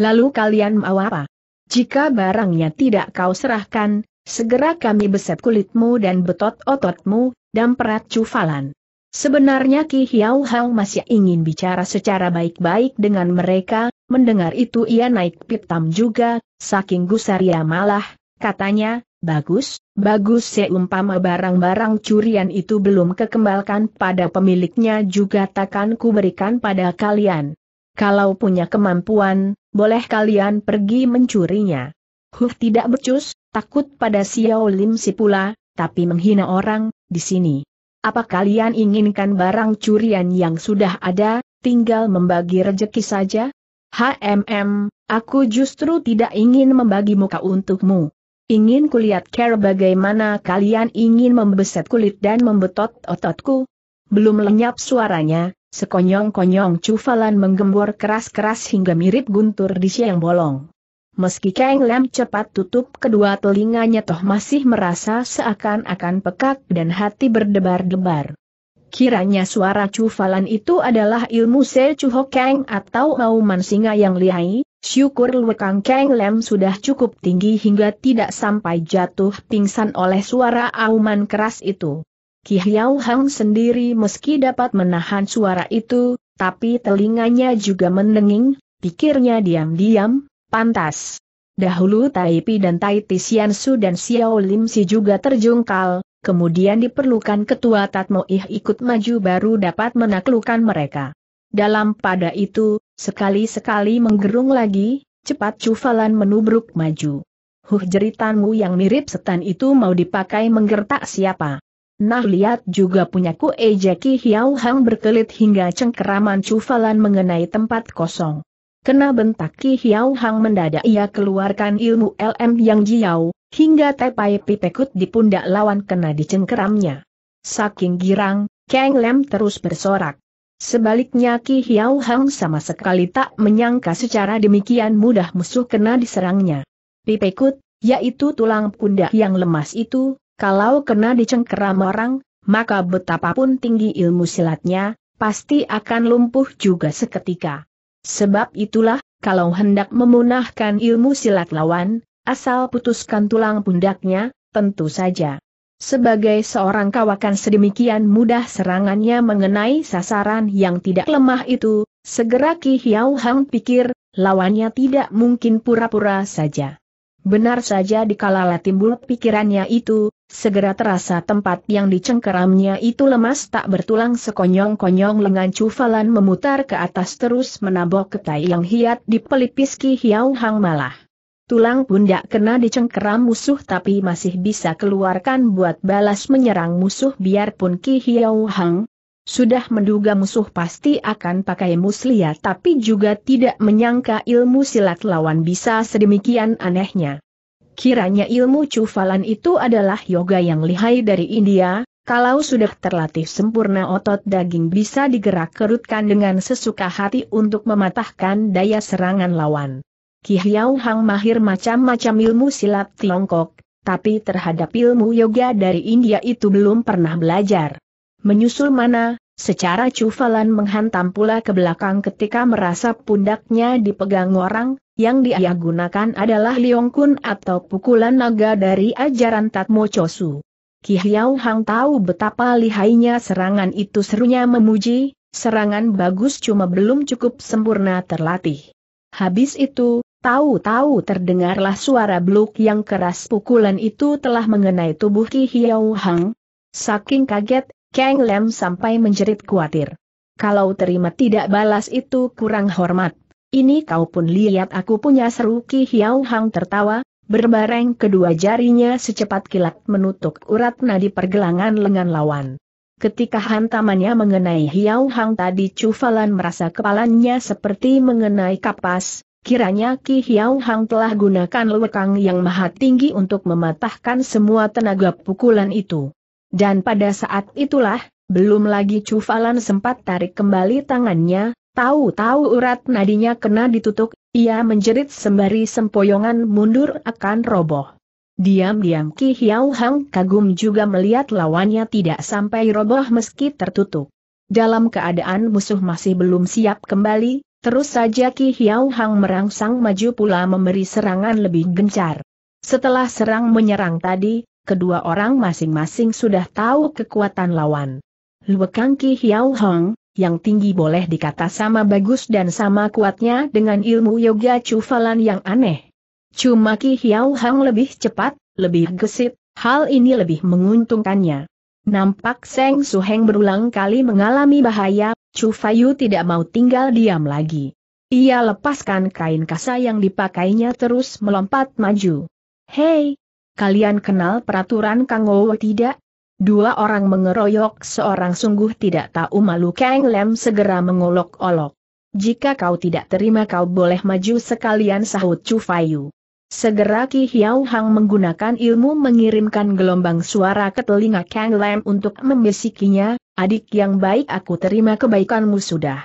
Lalu kalian mau apa? Jika barangnya tidak kau serahkan, segera kami beset kulitmu dan betot ototmu, dan perat cufalan. Sebenarnya Ki Hiau Hau masih ingin bicara secara baik-baik dengan mereka, mendengar itu ia naik pitam juga, saking gusar ia malah, katanya, bagus, bagus seumpama barang-barang curian itu belum kekembalkan pada pemiliknya juga takkan kuberikan pada kalian. Kalau punya kemampuan, boleh kalian pergi mencurinya. Huh tidak becus, takut pada Xiao Lim si pula, tapi menghina orang, di sini. Apa kalian inginkan barang curian yang sudah ada, tinggal membagi rejeki saja? HMM, aku justru tidak ingin membagi muka untukmu. Ingin kulihat care bagaimana kalian ingin membeset kulit dan membetot ototku? Belum lenyap suaranya, Sekonyong-konyong cufalan menggembor keras-keras hingga mirip guntur di siang bolong. Meski Kang Lam cepat tutup kedua telinganya toh masih merasa seakan-akan pekak dan hati berdebar-debar. Kiranya suara cufalan itu adalah ilmu Se Chuho Kang atau Mau singa yang lihai, syukur lekang Kang Lam sudah cukup tinggi hingga tidak sampai jatuh pingsan oleh suara auman keras itu. Ki Hiao Hang sendiri meski dapat menahan suara itu, tapi telinganya juga mendenging, pikirnya diam-diam, pantas. Dahulu Taipi dan Tai Su dan Xiao Lim Si juga terjungkal, kemudian diperlukan ketua Tatmoih ikut maju baru dapat menaklukkan mereka. Dalam pada itu, sekali-sekali menggerung lagi, cepat cufalan menubruk maju. Huh jeritanmu yang mirip setan itu mau dipakai menggertak siapa? Nah lihat juga punya ku ejeki Hiao Hang berkelit hingga cengkeraman cufalan mengenai tempat kosong. Kena bentak Ki Hiao Hang mendadak ia keluarkan ilmu LM yang jiau, hingga tepai pipekut di pundak lawan kena dicengkeramnya. Saking girang, Kang Lem terus bersorak. Sebaliknya Ki Hiao Hang sama sekali tak menyangka secara demikian mudah musuh kena diserangnya. Pipekut, yaitu tulang pundak yang lemas itu, kalau kena dicengkeram orang, maka betapapun tinggi ilmu silatnya, pasti akan lumpuh juga seketika. Sebab itulah, kalau hendak memunahkan ilmu silat lawan, asal putuskan tulang pundaknya, tentu saja. Sebagai seorang kawakan sedemikian mudah serangannya mengenai sasaran yang tidak lemah itu, segera Ki Hiao Hang pikir, lawannya tidak mungkin pura-pura saja. Benar saja dikala timbul pikirannya itu, Segera terasa tempat yang dicengkeramnya itu lemas tak bertulang sekonyong-konyong lengan cufalan memutar ke atas terus menabok ke tai yang hiat di pelipis Ki Hiau Hang malah. Tulang pun pundak kena dicengkeram musuh tapi masih bisa keluarkan buat balas menyerang musuh biarpun Ki Hiau Hang sudah menduga musuh pasti akan pakai muslia tapi juga tidak menyangka ilmu silat lawan bisa sedemikian anehnya. Kiranya ilmu cufalan itu adalah yoga yang lihai dari India, kalau sudah terlatih sempurna otot daging bisa digerak-kerutkan dengan sesuka hati untuk mematahkan daya serangan lawan. Ki Hiao Hang mahir macam-macam ilmu silat Tiongkok, tapi terhadap ilmu yoga dari India itu belum pernah belajar. Menyusul mana, secara cufalan menghantam pula ke belakang ketika merasa pundaknya dipegang orang, yang dia gunakan adalah Liong Kun atau pukulan naga dari ajaran Tatmo Chosu. Ki Hiao Hang tahu betapa lihainya serangan itu serunya memuji, serangan bagus cuma belum cukup sempurna terlatih. Habis itu, tahu-tahu terdengarlah suara bluk yang keras pukulan itu telah mengenai tubuh Ki Hiao Hang. Saking kaget, Kang Lem sampai menjerit khawatir. Kalau terima tidak balas itu kurang hormat. Ini kau pun lihat aku punya seru Ki Hiau Hang tertawa, berbareng kedua jarinya secepat kilat menutup urat nadi pergelangan lengan lawan. Ketika hantamannya mengenai Hiau Hang tadi Cufalan merasa kepalanya seperti mengenai kapas, Kiranya Ki Hiau Hang telah gunakan lewekang yang maha tinggi untuk mematahkan semua tenaga pukulan itu. Dan pada saat itulah, belum lagi Cufalan sempat tarik kembali tangannya, Tahu-tahu urat nadinya kena ditutup, ia menjerit sembari sempoyongan mundur akan roboh. Diam-diam Ki Hiau Hang kagum juga melihat lawannya tidak sampai roboh meski tertutup. Dalam keadaan musuh masih belum siap kembali, terus saja Ki Hiau Hang merangsang maju pula memberi serangan lebih gencar. Setelah serang menyerang tadi, kedua orang masing-masing sudah tahu kekuatan lawan. Luekang Ki Hiau Hang, yang tinggi boleh dikata sama bagus dan sama kuatnya dengan ilmu yoga cufalan yang aneh. Cuma Ki Hiao Hang lebih cepat, lebih gesit, hal ini lebih menguntungkannya. Nampak Seng Suheng berulang kali mengalami bahaya, Chu Fayu tidak mau tinggal diam lagi. Ia lepaskan kain kasa yang dipakainya terus melompat maju. Hei! Kalian kenal peraturan Kang Wo tidak? Dua orang mengeroyok seorang sungguh tidak tahu malu Kang Lem segera mengolok-olok. Jika kau tidak terima kau boleh maju sekalian sahut Chu Fayu. Segera Ki Hiau Hang menggunakan ilmu mengirimkan gelombang suara ke telinga Kang Lam untuk membisikinya, adik yang baik aku terima kebaikanmu sudah.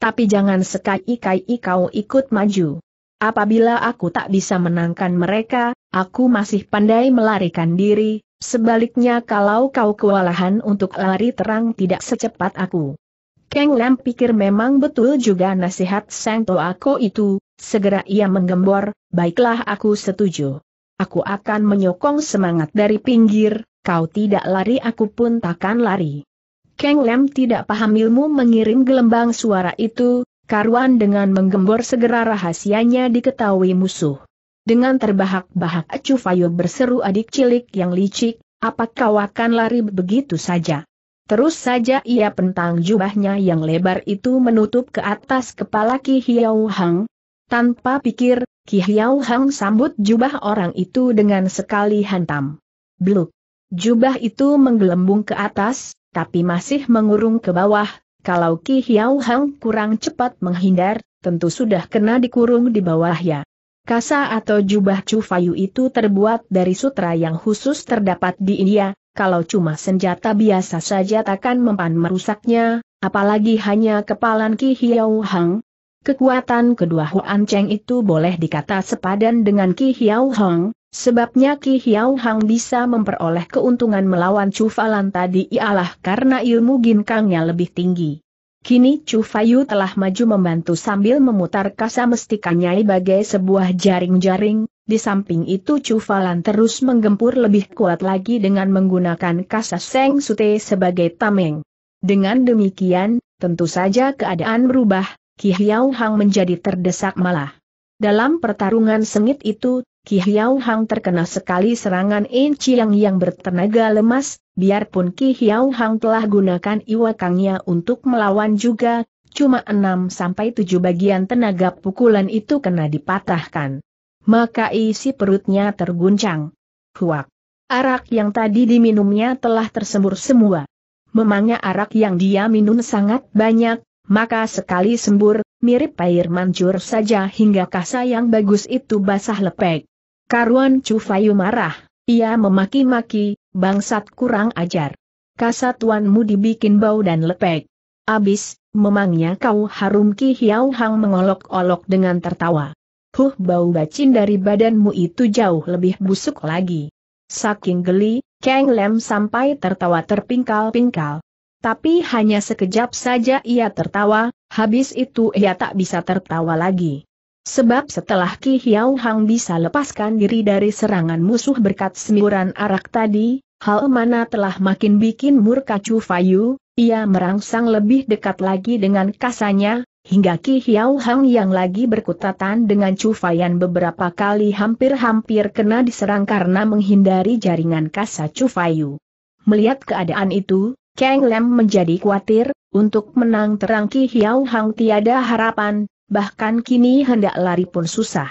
Tapi jangan sekai-kai kau ikut maju. Apabila aku tak bisa menangkan mereka, aku masih pandai melarikan diri, Sebaliknya kalau kau kewalahan untuk lari terang tidak secepat aku. Keng Lam pikir memang betul juga nasihat Sang Toako itu, segera ia menggembor, baiklah aku setuju. Aku akan menyokong semangat dari pinggir, kau tidak lari aku pun takkan lari. Keng Lam tidak paham ilmu mengirim gelembang suara itu, karuan dengan menggembor segera rahasianya diketahui musuh. Dengan terbahak-bahak acu Fayo berseru adik cilik yang licik, apa kau akan lari begitu saja? Terus saja ia pentang jubahnya yang lebar itu menutup ke atas kepala Ki Hiau Hang. Tanpa pikir, Ki Hiau Hang sambut jubah orang itu dengan sekali hantam. Bluk! Jubah itu menggelembung ke atas, tapi masih mengurung ke bawah, kalau Ki Hiau Hang kurang cepat menghindar, tentu sudah kena dikurung di bawah ya. Kasa atau jubah cufayu itu terbuat dari sutra yang khusus terdapat di India, kalau cuma senjata biasa saja takkan mempan merusaknya, apalagi hanya kepalan Ki Hiau Hang. Kekuatan kedua Huan Cheng itu boleh dikata sepadan dengan Ki Hiau Hang, sebabnya Ki Hiau Hang bisa memperoleh keuntungan melawan cufalan tadi ialah karena ilmu ginkangnya lebih tinggi. Kini Chu Fayu telah maju membantu sambil memutar kasa mestikannya sebagai sebuah jaring-jaring, di samping itu Chu Falan terus menggempur lebih kuat lagi dengan menggunakan kasa Seng Sute sebagai tameng. Dengan demikian, tentu saja keadaan berubah, Ki Hiao Hang menjadi terdesak malah. Dalam pertarungan sengit itu, Ki Hiao Hang terkena sekali serangan In Chiang yang bertenaga lemas, biarpun Ki Hiao Hang telah gunakan iwakangnya untuk melawan juga, cuma 6 sampai 7 bagian tenaga pukulan itu kena dipatahkan. Maka isi perutnya terguncang. Huak. Arak yang tadi diminumnya telah tersembur semua. Memangnya arak yang dia minum sangat banyak, maka sekali sembur, mirip air mancur saja hingga kasa yang bagus itu basah lepek. Karuan Cufayu marah, ia memaki-maki, bangsat kurang ajar. Kasatuanmu dibikin bau dan lepek. Abis, memangnya kau harum Ki Hiau Hang mengolok-olok dengan tertawa. Huh bau bacin dari badanmu itu jauh lebih busuk lagi. Saking geli, Kang Lem sampai tertawa terpingkal-pingkal. Tapi hanya sekejap saja ia tertawa, habis itu ia tak bisa tertawa lagi. Sebab setelah Ki Hiau Hang bisa lepaskan diri dari serangan musuh berkat semburan arak tadi, hal mana telah makin bikin murka Chu Fayu, ia merangsang lebih dekat lagi dengan kasanya, hingga Ki Hiau Hang yang lagi berkutatan dengan Chu Fayan beberapa kali hampir-hampir kena diserang karena menghindari jaringan kasa Chu Fayu. Melihat keadaan itu, Kang Lem menjadi khawatir, untuk menang terang Ki Hiau Hang tiada harapan, bahkan kini hendak lari pun susah.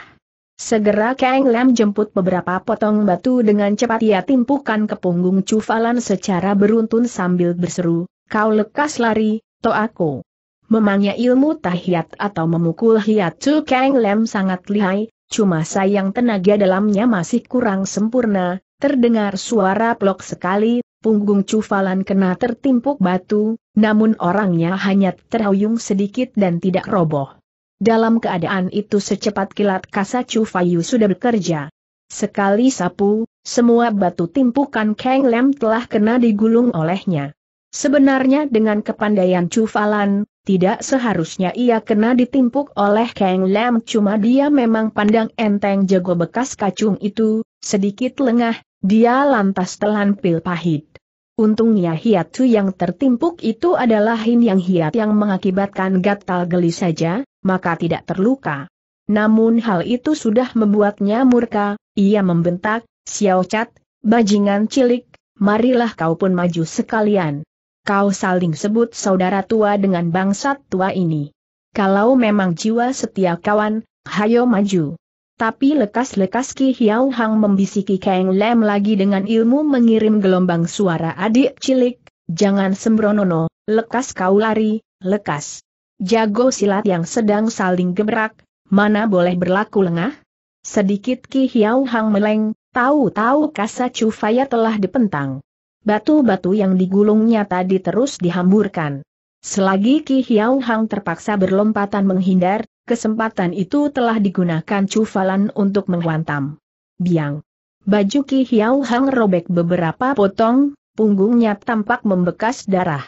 Segera Kang Lam jemput beberapa potong batu dengan cepat ia timpukan ke punggung Cufalan secara beruntun sambil berseru, kau lekas lari, to aku. Memangnya ilmu tahiyat atau memukul hiatsu Kang Lam sangat lihai, cuma sayang tenaga dalamnya masih kurang sempurna, terdengar suara plok sekali, punggung Cufalan kena tertimpuk batu, namun orangnya hanya terhuyung sedikit dan tidak roboh. Dalam keadaan itu secepat kilat Kasacu Fayu sudah bekerja. Sekali sapu, semua batu timpukan Kang Lem telah kena digulung olehnya. Sebenarnya dengan kepandaian Cufalan, tidak seharusnya ia kena ditimpuk oleh Kang Lem, cuma dia memang pandang enteng jago bekas kacung itu, sedikit lengah, dia lantas telan pil pahit. Untungnya hiatsu yang tertimpuk itu adalah hin yang hiat yang mengakibatkan gatal geli saja, maka tidak terluka. Namun hal itu sudah membuatnya murka, ia membentak, Xiao Cat, bajingan cilik, marilah kau pun maju sekalian. Kau saling sebut saudara tua dengan bangsat tua ini. Kalau memang jiwa setia kawan, hayo maju. Tapi lekas-lekas Ki Hiau Hang membisiki Kang Lem lagi dengan ilmu mengirim gelombang suara adik cilik, jangan sembronono, lekas kau lari, lekas. Jago silat yang sedang saling gebrak, mana boleh berlaku lengah? Sedikit Ki Hiau Hang meleng, tahu-tahu kasa Cufaya telah dipentang. Batu-batu yang digulungnya tadi terus dihamburkan. Selagi Ki Hiau Hang terpaksa berlompatan menghindar, kesempatan itu telah digunakan Cufalan untuk menghantam. Biang. Baju Ki Hiao Hang robek beberapa potong, punggungnya tampak membekas darah.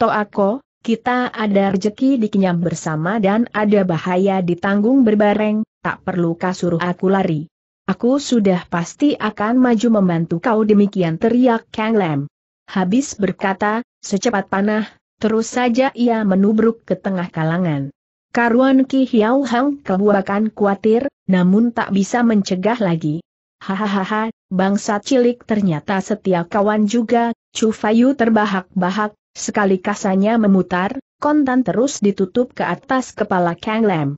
Toako, kita ada rejeki dikenyam bersama dan ada bahaya ditanggung berbareng, tak perlu kasuruh aku lari. Aku sudah pasti akan maju membantu kau demikian teriak Kang Lam. Habis berkata, secepat panah, terus saja ia menubruk ke tengah kalangan. Karuan Ki Hiau Hang kebuakan khawatir, namun tak bisa mencegah lagi. Hahaha, bangsa cilik ternyata setia kawan juga, Chu Fayu terbahak-bahak, sekali kasanya memutar, kontan terus ditutup ke atas kepala Kang Lam.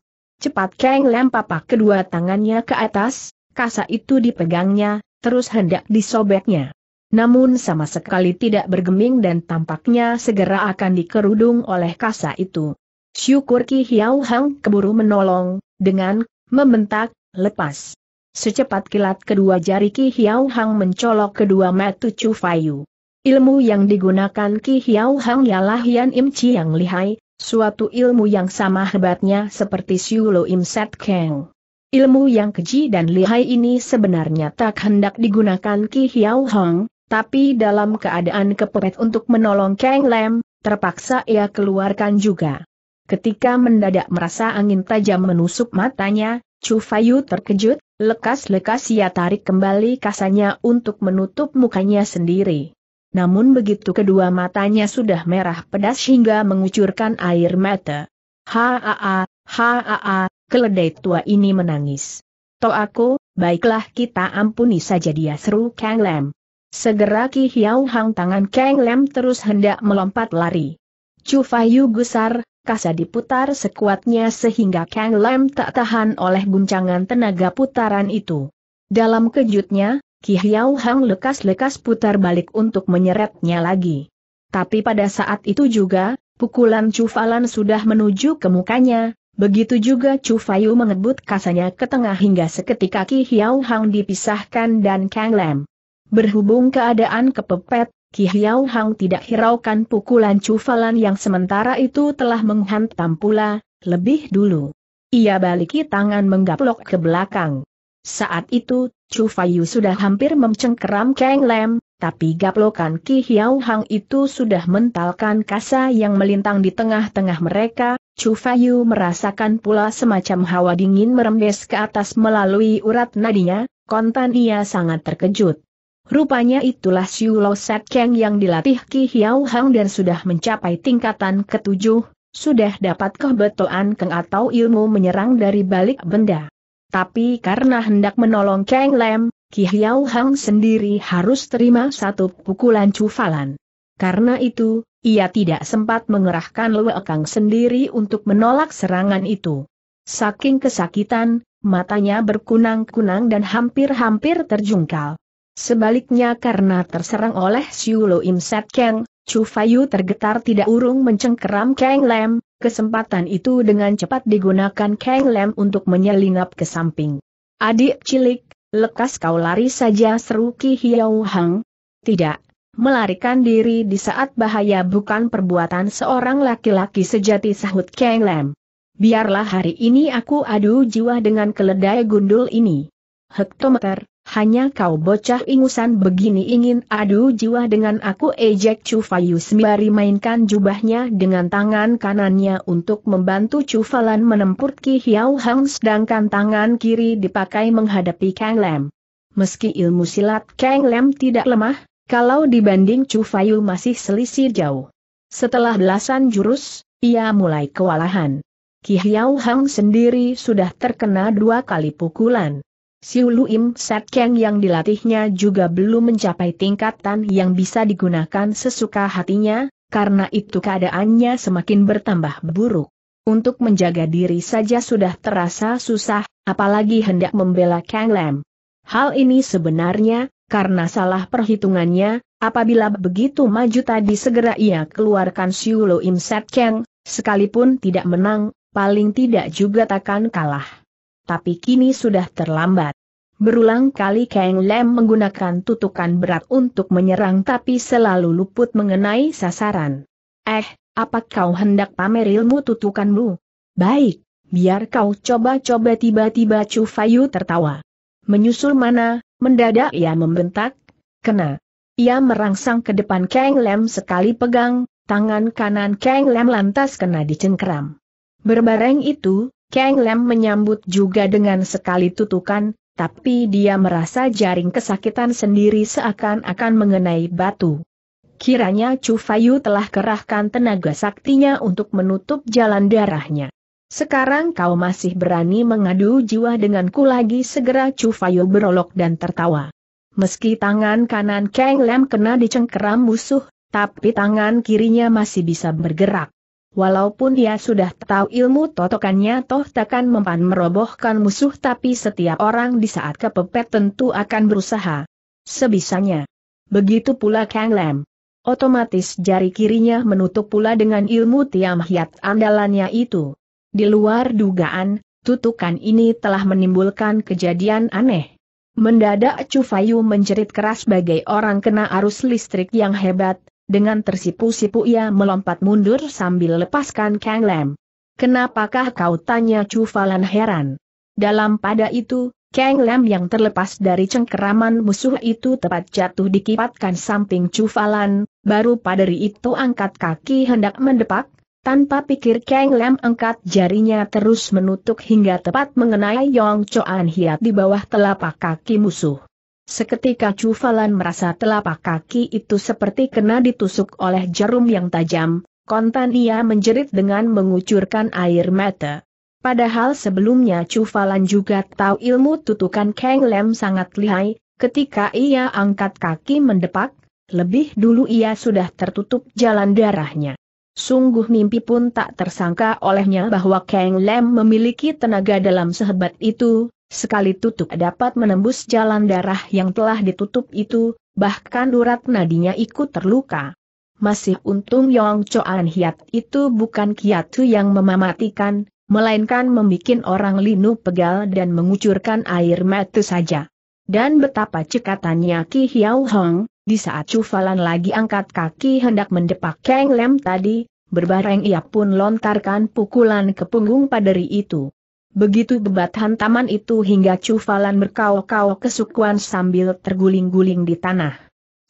Cepat Kang Lam papak kedua tangannya ke atas, kasa itu dipegangnya, terus hendak disobeknya. Namun sama sekali tidak bergeming dan tampaknya segera akan dikerudung oleh kasa itu. Syukur Ki Hiau Hang keburu menolong, dengan, membentak, lepas. Secepat kilat kedua jari Ki Hiau Hang mencolok kedua metu Chu Fayu. Ilmu yang digunakan Ki Hiau Hang ialah Yan Im Chi yang lihai, suatu ilmu yang sama hebatnya seperti Siu Lo Im Set Kang. Ilmu yang keji dan lihai ini sebenarnya tak hendak digunakan Ki Hiau Hang, tapi dalam keadaan kepepet untuk menolong Kang Lem, terpaksa ia keluarkan juga. Ketika mendadak merasa angin tajam menusuk matanya, Chu Fayu terkejut, lekas-lekas ia tarik kembali kasanya untuk menutup mukanya sendiri. Namun begitu kedua matanya sudah merah pedas hingga mengucurkan air mata. Haa, haa, keledai tua ini menangis. To aku, baiklah kita ampuni saja dia seru Kang Lem. Segera Ki Hiau Hang tangan Kang Lem terus hendak melompat lari. Chu Fayu gusar, kasa diputar sekuatnya sehingga Kang Lam tak tahan oleh guncangan tenaga putaran itu. Dalam kejutnya, Ki Hiao Hang lekas-lekas putar balik untuk menyeretnya lagi. Tapi pada saat itu juga, pukulan Cufalan sudah menuju ke mukanya, begitu juga Cufayu mengebut kasanya ke tengah hingga seketika Ki Hiao Hang dipisahkan dan Kang Lam. Berhubung keadaan kepepet, Ki Hiao Hang tidak hiraukan pukulan cufalan yang sementara itu telah menghantam pula, lebih dulu. Ia baliki tangan menggaplok ke belakang. Saat itu, Chu Fayu sudah hampir mencengkeram Kang Lem, tapi gaplokan Ki Hiao Hang itu sudah mentalkan kasa yang melintang di tengah-tengah mereka, Chu Fayu merasakan pula semacam hawa dingin merembes ke atas melalui urat nadinya, kontan ia sangat terkejut. Rupanya itulah Siu Lo Set Keng yang dilatih Ki Hiau Hang dan sudah mencapai tingkatan ketujuh, sudah dapat kebetulan keng atau ilmu menyerang dari balik benda. Tapi karena hendak menolong Kang Lem, Ki Hiau Hang sendiri harus terima satu pukulan cufalan. Karena itu, ia tidak sempat mengerahkan Lue Kang sendiri untuk menolak serangan itu. Saking kesakitan, matanya berkunang-kunang dan hampir-hampir terjungkal. Sebaliknya karena terserang oleh Xiu Lo Im Set Kang, Chu Fayu tergetar tidak urung mencengkeram Kang Lem, kesempatan itu dengan cepat digunakan Kang Lem untuk menyelinap ke samping. Adik cilik, lekas kau lari saja seru Ki Hiao Hang. Tidak, melarikan diri di saat bahaya bukan perbuatan seorang laki-laki sejati sahut Kang Lem. Biarlah hari ini aku adu jiwa dengan keledai gundul ini hektometer, hanya kau bocah ingusan begini ingin adu jiwa dengan aku ejek Cufayu sembari mainkan jubahnya dengan tangan kanannya untuk membantu Cufalan menempurki menempur Ki Hiao Hang sedangkan tangan kiri dipakai menghadapi Kang Lem. Meski ilmu silat Kang Lem tidak lemah, kalau dibanding Cufayu masih selisih jauh. Setelah belasan jurus, ia mulai kewalahan. Ki Hiao Hang sendiri sudah terkena dua kali pukulan. Siulu Im Keng yang dilatihnya juga belum mencapai tingkatan yang bisa digunakan sesuka hatinya, karena itu keadaannya semakin bertambah buruk. Untuk menjaga diri saja sudah terasa susah, apalagi hendak membela Kang Lam. Hal ini sebenarnya, karena salah perhitungannya, apabila begitu maju tadi segera ia keluarkan Siulu Im Keng, sekalipun tidak menang, paling tidak juga takkan kalah tapi kini sudah terlambat. Berulang kali Kang Lem menggunakan tutukan berat untuk menyerang tapi selalu luput mengenai sasaran. Eh, apa kau hendak pamer ilmu tutukanmu? Baik, biar kau coba-coba tiba-tiba Chu Fayu tertawa. Menyusul mana, mendadak ia membentak, kena. Ia merangsang ke depan Kang Lem sekali pegang, tangan kanan Kang Lem lantas kena dicengkeram. Berbareng itu, Kang Lem menyambut juga dengan sekali tutukan, tapi dia merasa jaring kesakitan sendiri seakan-akan mengenai batu. Kiranya Chu Fayu telah kerahkan tenaga saktinya untuk menutup jalan darahnya. Sekarang kau masih berani mengadu jiwa denganku lagi segera Chu Fayu berolok dan tertawa. Meski tangan kanan Kang Lam kena dicengkeram musuh, tapi tangan kirinya masih bisa bergerak. Walaupun dia sudah tahu ilmu totokannya toh takkan mempan merobohkan musuh tapi setiap orang di saat kepepet tentu akan berusaha. Sebisanya. Begitu pula Kang Lam. Otomatis jari kirinya menutup pula dengan ilmu tiam hiat andalannya itu. Di luar dugaan, tutukan ini telah menimbulkan kejadian aneh. Mendadak Chufayu menjerit keras bagai orang kena arus listrik yang hebat, dengan tersipu-sipu ia melompat mundur sambil lepaskan Kang Lam. Kenapakah kau tanya Chu heran? Dalam pada itu, Kang Lam yang terlepas dari cengkeraman musuh itu tepat jatuh dikipatkan samping Chu Falan, baru padari itu angkat kaki hendak mendepak, tanpa pikir Kang Lam angkat jarinya terus menutup hingga tepat mengenai Yong Choan Hiat di bawah telapak kaki musuh. Seketika Chu merasa telapak kaki itu seperti kena ditusuk oleh jarum yang tajam, kontan ia menjerit dengan mengucurkan air mata. Padahal sebelumnya Chu juga tahu ilmu tutukan Kang Lem sangat lihai, ketika ia angkat kaki mendepak, lebih dulu ia sudah tertutup jalan darahnya. Sungguh mimpi pun tak tersangka olehnya bahwa Kang Lem memiliki tenaga dalam sehebat itu, Sekali tutup dapat menembus jalan darah yang telah ditutup itu, bahkan urat nadinya ikut terluka. Masih untung Yong Choan Hiat itu bukan kiatu yang mematikan, melainkan membuat orang linu pegal dan mengucurkan air mata saja. Dan betapa cekatannya Ki Hiao Hong, di saat cufalan lagi angkat kaki hendak mendepak Kang Lem tadi, berbareng ia pun lontarkan pukulan ke punggung paderi itu. Begitu bebat hantaman itu hingga cufalan berkau-kau kesukuan sambil terguling-guling di tanah.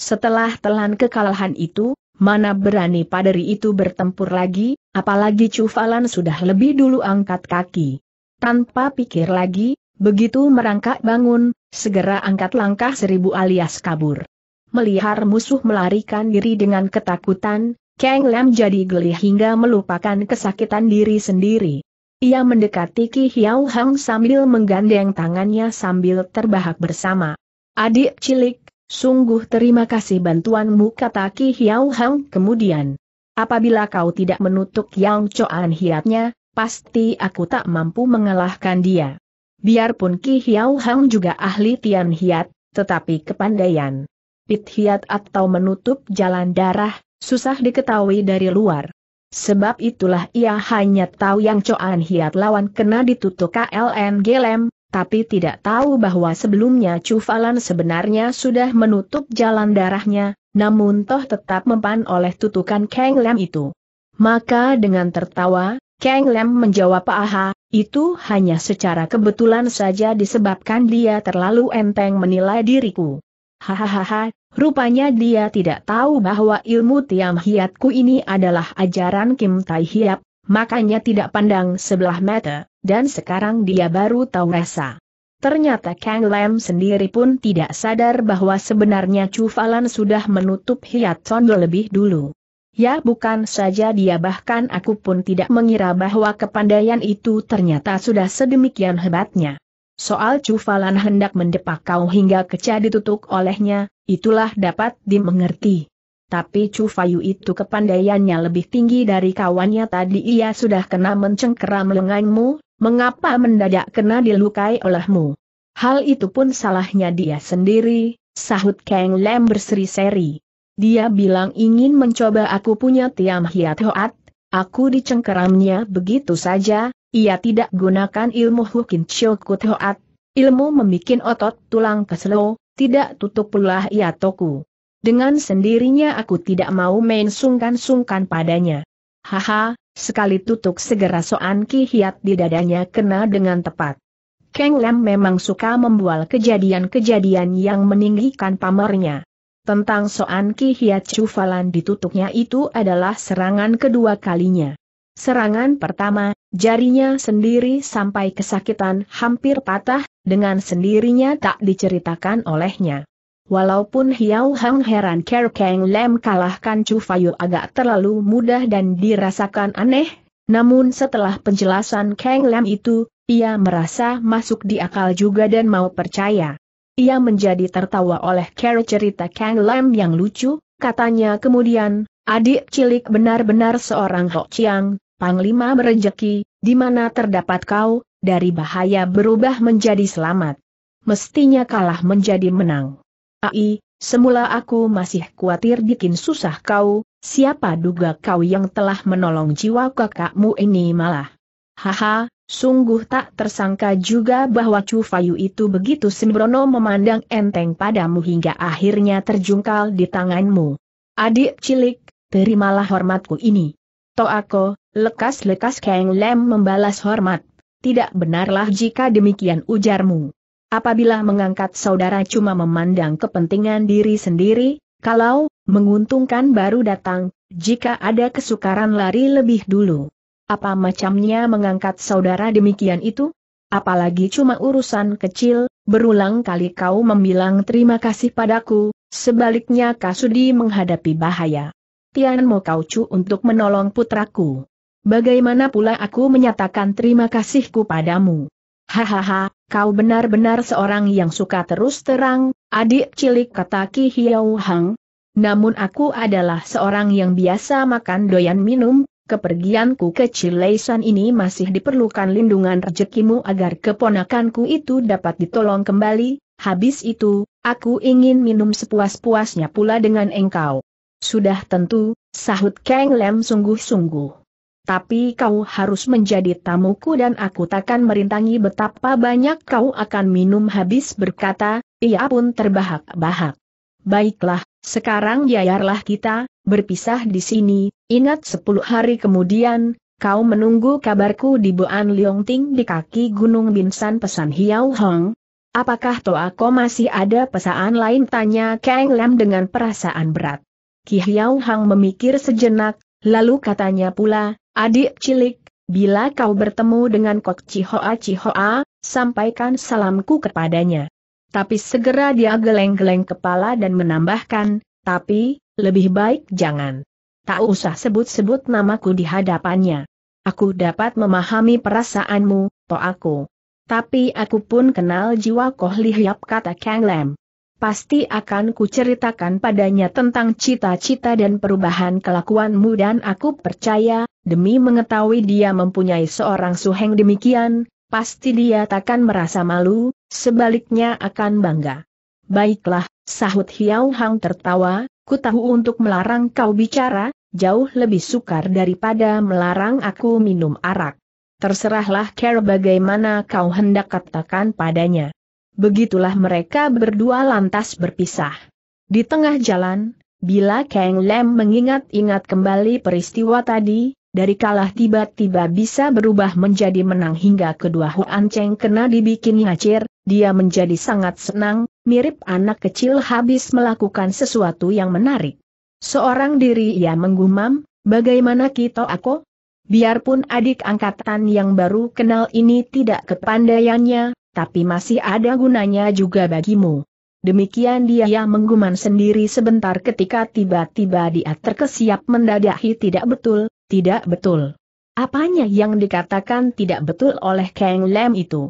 Setelah telan kekalahan itu, mana berani padari itu bertempur lagi, apalagi cufalan sudah lebih dulu angkat kaki. Tanpa pikir lagi, begitu merangkak bangun, segera angkat langkah seribu alias kabur. Melihat musuh melarikan diri dengan ketakutan, Kang Lam jadi geli hingga melupakan kesakitan diri sendiri. Ia mendekati Ki Hiau Hang sambil menggandeng tangannya sambil terbahak bersama. Adik cilik, sungguh terima kasih bantuanmu kata Ki Hiau Hang kemudian. Apabila kau tidak menutup Yang Choan hiatnya, pasti aku tak mampu mengalahkan dia. Biarpun Ki Hiau Hang juga ahli Tian Hiat, tetapi kepandaian pit hiat atau menutup jalan darah, susah diketahui dari luar. Sebab itulah ia hanya tahu yang Coan Hiat lawan kena ditutup KLN Gelem, tapi tidak tahu bahwa sebelumnya Cufalan sebenarnya sudah menutup jalan darahnya, namun toh tetap mempan oleh tutukan Kang Lem itu. Maka dengan tertawa, Kang Lem menjawab Aha, itu hanya secara kebetulan saja disebabkan dia terlalu enteng menilai diriku. Hahaha, Rupanya dia tidak tahu bahwa ilmu Tiam Hiatku ini adalah ajaran Kim Tai Hiap, makanya tidak pandang sebelah mata, dan sekarang dia baru tahu rasa. Ternyata Kang Lam sendiri pun tidak sadar bahwa sebenarnya Chu Falan sudah menutup Hiat Son lebih dulu. Ya bukan saja dia bahkan aku pun tidak mengira bahwa kepandaian itu ternyata sudah sedemikian hebatnya. Soal cufalan hendak mendepak kau hingga keca ditutup olehnya, itulah dapat dimengerti. Tapi Cufayu itu kepandaiannya lebih tinggi dari kawannya tadi ia sudah kena mencengkeram lenganmu, mengapa mendadak kena dilukai olehmu? Hal itu pun salahnya dia sendiri, sahut Kang Lem berseri-seri. Dia bilang ingin mencoba aku punya Tiam Hiat Hoat, aku dicengkeramnya begitu saja, ia tidak gunakan ilmu Hukin Choku Hoat, ilmu membuat otot tulang keselo, tidak tutup pula ia toku. Dengan sendirinya aku tidak mau main sungkan-sungkan padanya. Haha, sekali tutup segera soan Ki Hiat di dadanya kena dengan tepat. Keng Lam memang suka membual kejadian-kejadian yang meninggikan pamornya. Tentang soan Ki Hiat cufalan ditutupnya itu adalah serangan kedua kalinya. Serangan pertama, jarinya sendiri sampai kesakitan hampir patah, dengan sendirinya tak diceritakan olehnya. Walaupun Hiao Hang heran Ker Kang Lem kalahkan Chu Fayu agak terlalu mudah dan dirasakan aneh, namun setelah penjelasan Kang Lem itu, ia merasa masuk di akal juga dan mau percaya. Ia menjadi tertawa oleh Ker cerita Kang Lem yang lucu, katanya kemudian, adik cilik benar-benar seorang Hok Chiang, Panglima berejeki, di mana terdapat kau, dari bahaya berubah menjadi selamat. Mestinya kalah menjadi menang. Ai, semula aku masih khawatir bikin susah kau, siapa duga kau yang telah menolong jiwa kakakmu ini malah. Haha, sungguh tak tersangka juga bahwa Chu itu begitu sembrono memandang enteng padamu hingga akhirnya terjungkal di tanganmu. Adik cilik, terimalah hormatku ini. Toako, Lekas-lekas Kang Lem membalas hormat. Tidak benarlah jika demikian ujarmu. Apabila mengangkat saudara cuma memandang kepentingan diri sendiri, kalau menguntungkan baru datang, jika ada kesukaran lari lebih dulu. Apa macamnya mengangkat saudara demikian itu? Apalagi cuma urusan kecil, berulang kali kau membilang terima kasih padaku, sebaliknya Kasudi menghadapi bahaya. Tian mau kau cu untuk menolong putraku. Bagaimana pula aku menyatakan terima kasihku padamu? Hahaha, kau benar-benar seorang yang suka terus terang, adik cilik kata Ki Hiau Hang. Namun aku adalah seorang yang biasa makan doyan minum, kepergianku ke Cileisan ini masih diperlukan lindungan rezekimu agar keponakanku itu dapat ditolong kembali, habis itu, aku ingin minum sepuas-puasnya pula dengan engkau. Sudah tentu, sahut Kang Lem sungguh-sungguh tapi kau harus menjadi tamuku dan aku takkan merintangi betapa banyak kau akan minum habis berkata, ia pun terbahak-bahak. Baiklah, sekarang yayarlah kita, berpisah di sini, ingat sepuluh hari kemudian, kau menunggu kabarku di Buan Liongting di kaki Gunung Binsan pesan Hiau Hong. Apakah Toa Ko masih ada pesaan lain tanya Kang Lam dengan perasaan berat. Ki Hiao Hang memikir sejenak, lalu katanya pula, Adik cilik, bila kau bertemu dengan Kok Cihoa Cihoa, sampaikan salamku kepadanya. Tapi segera dia geleng-geleng kepala dan menambahkan, tapi, lebih baik jangan. Tak usah sebut-sebut namaku di hadapannya. Aku dapat memahami perasaanmu, toh aku. Tapi aku pun kenal jiwa Koh Lihyap kata Kang Lam. Pasti akan kuceritakan padanya tentang cita-cita dan perubahan kelakuanmu dan aku percaya, Demi mengetahui dia mempunyai seorang suheng demikian, pasti dia takkan merasa malu, sebaliknya akan bangga. Baiklah, sahut Hiau Hang tertawa, ku tahu untuk melarang kau bicara, jauh lebih sukar daripada melarang aku minum arak. Terserahlah care bagaimana kau hendak katakan padanya. Begitulah mereka berdua lantas berpisah. Di tengah jalan, bila Kang Lem mengingat-ingat kembali peristiwa tadi, dari kalah tiba-tiba bisa berubah menjadi menang hingga kedua Huan Cheng kena dibikin ngacir, dia menjadi sangat senang, mirip anak kecil habis melakukan sesuatu yang menarik. Seorang diri ia menggumam, bagaimana kita aku? Biarpun adik angkatan yang baru kenal ini tidak kepandaiannya, tapi masih ada gunanya juga bagimu. Demikian dia mengguman sendiri sebentar ketika tiba-tiba dia terkesiap mendadahi tidak betul, tidak betul. Apanya yang dikatakan tidak betul oleh Kang lem itu?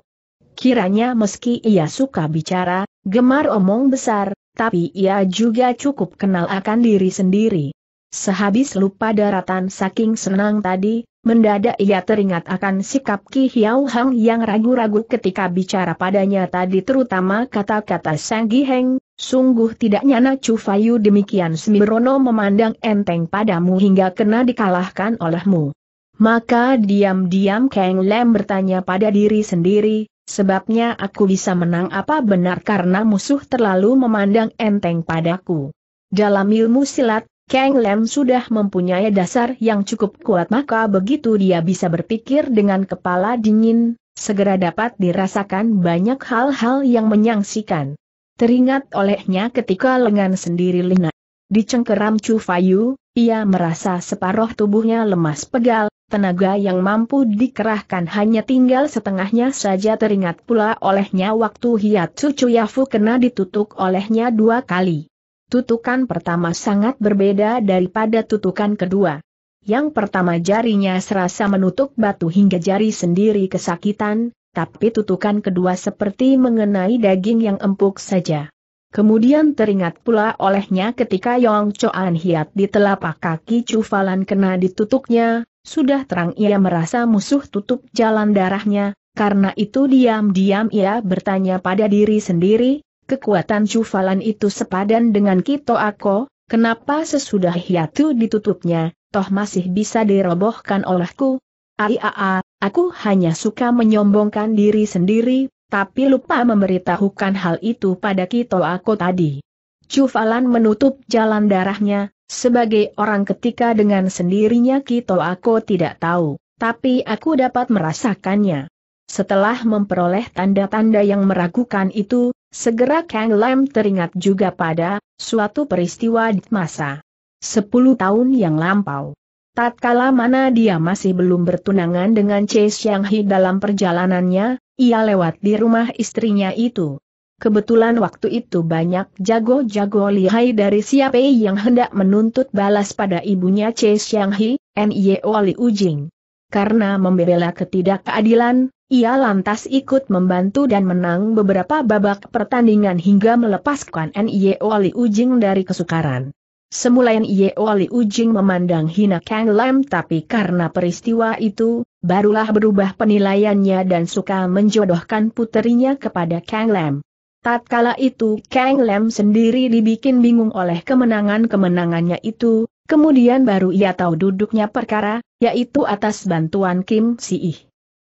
Kiranya meski ia suka bicara, gemar omong besar, tapi ia juga cukup kenal akan diri sendiri. Sehabis lupa daratan saking senang tadi, mendadak ia teringat akan sikap Ki Hiao Hang yang ragu-ragu ketika bicara padanya tadi terutama kata-kata Sang Heng Sungguh tidak nyana Cufayu demikian Semirono memandang enteng padamu hingga kena dikalahkan olehmu. Maka diam-diam Kang Lem bertanya pada diri sendiri, sebabnya aku bisa menang apa benar karena musuh terlalu memandang enteng padaku. Dalam ilmu silat, Kang Lem sudah mempunyai dasar yang cukup kuat maka begitu dia bisa berpikir dengan kepala dingin, segera dapat dirasakan banyak hal-hal yang menyangsikan. Teringat olehnya ketika lengan sendiri lina. Dicengkeram Chu Fayu, ia merasa separuh tubuhnya lemas pegal, tenaga yang mampu dikerahkan hanya tinggal setengahnya saja teringat pula olehnya waktu hiat Chu Yafu kena ditutuk olehnya dua kali. Tutukan pertama sangat berbeda daripada tutukan kedua. Yang pertama jarinya serasa menutup batu hingga jari sendiri kesakitan, tapi tutukan kedua seperti mengenai daging yang empuk saja. Kemudian teringat pula olehnya ketika Yong Choan Hiat di telapak kaki Cufalan kena ditutuknya, sudah terang ia merasa musuh tutup jalan darahnya, karena itu diam-diam ia bertanya pada diri sendiri, kekuatan Cufalan itu sepadan dengan Kito Ako, kenapa sesudah Hiatu ditutupnya, toh masih bisa dirobohkan olehku? Aiaa, Aku hanya suka menyombongkan diri sendiri, tapi lupa memberitahukan hal itu pada Kito aku tadi. Cufalan menutup jalan darahnya, sebagai orang ketika dengan sendirinya Kito aku tidak tahu, tapi aku dapat merasakannya. Setelah memperoleh tanda-tanda yang meragukan itu, segera Kang Lam teringat juga pada suatu peristiwa di masa 10 tahun yang lampau. Tatkala mana dia masih belum bertunangan dengan Chase Xiang Hi dalam perjalanannya, ia lewat di rumah istrinya itu. Kebetulan waktu itu banyak jago-jago lihai dari siapa yang hendak menuntut balas pada ibunya Chase Xiang Hi, N.Y.O. Li Ujing. Karena membela ketidakadilan, ia lantas ikut membantu dan menang beberapa babak pertandingan hingga melepaskan N.Y.O. Li Ujing dari kesukaran. Semula Ye Wali Ujing memandang hina Kang Lam tapi karena peristiwa itu, barulah berubah penilaiannya dan suka menjodohkan puterinya kepada Kang Lam. Tatkala itu Kang Lam sendiri dibikin bingung oleh kemenangan-kemenangannya itu, kemudian baru ia tahu duduknya perkara, yaitu atas bantuan Kim Si Ih.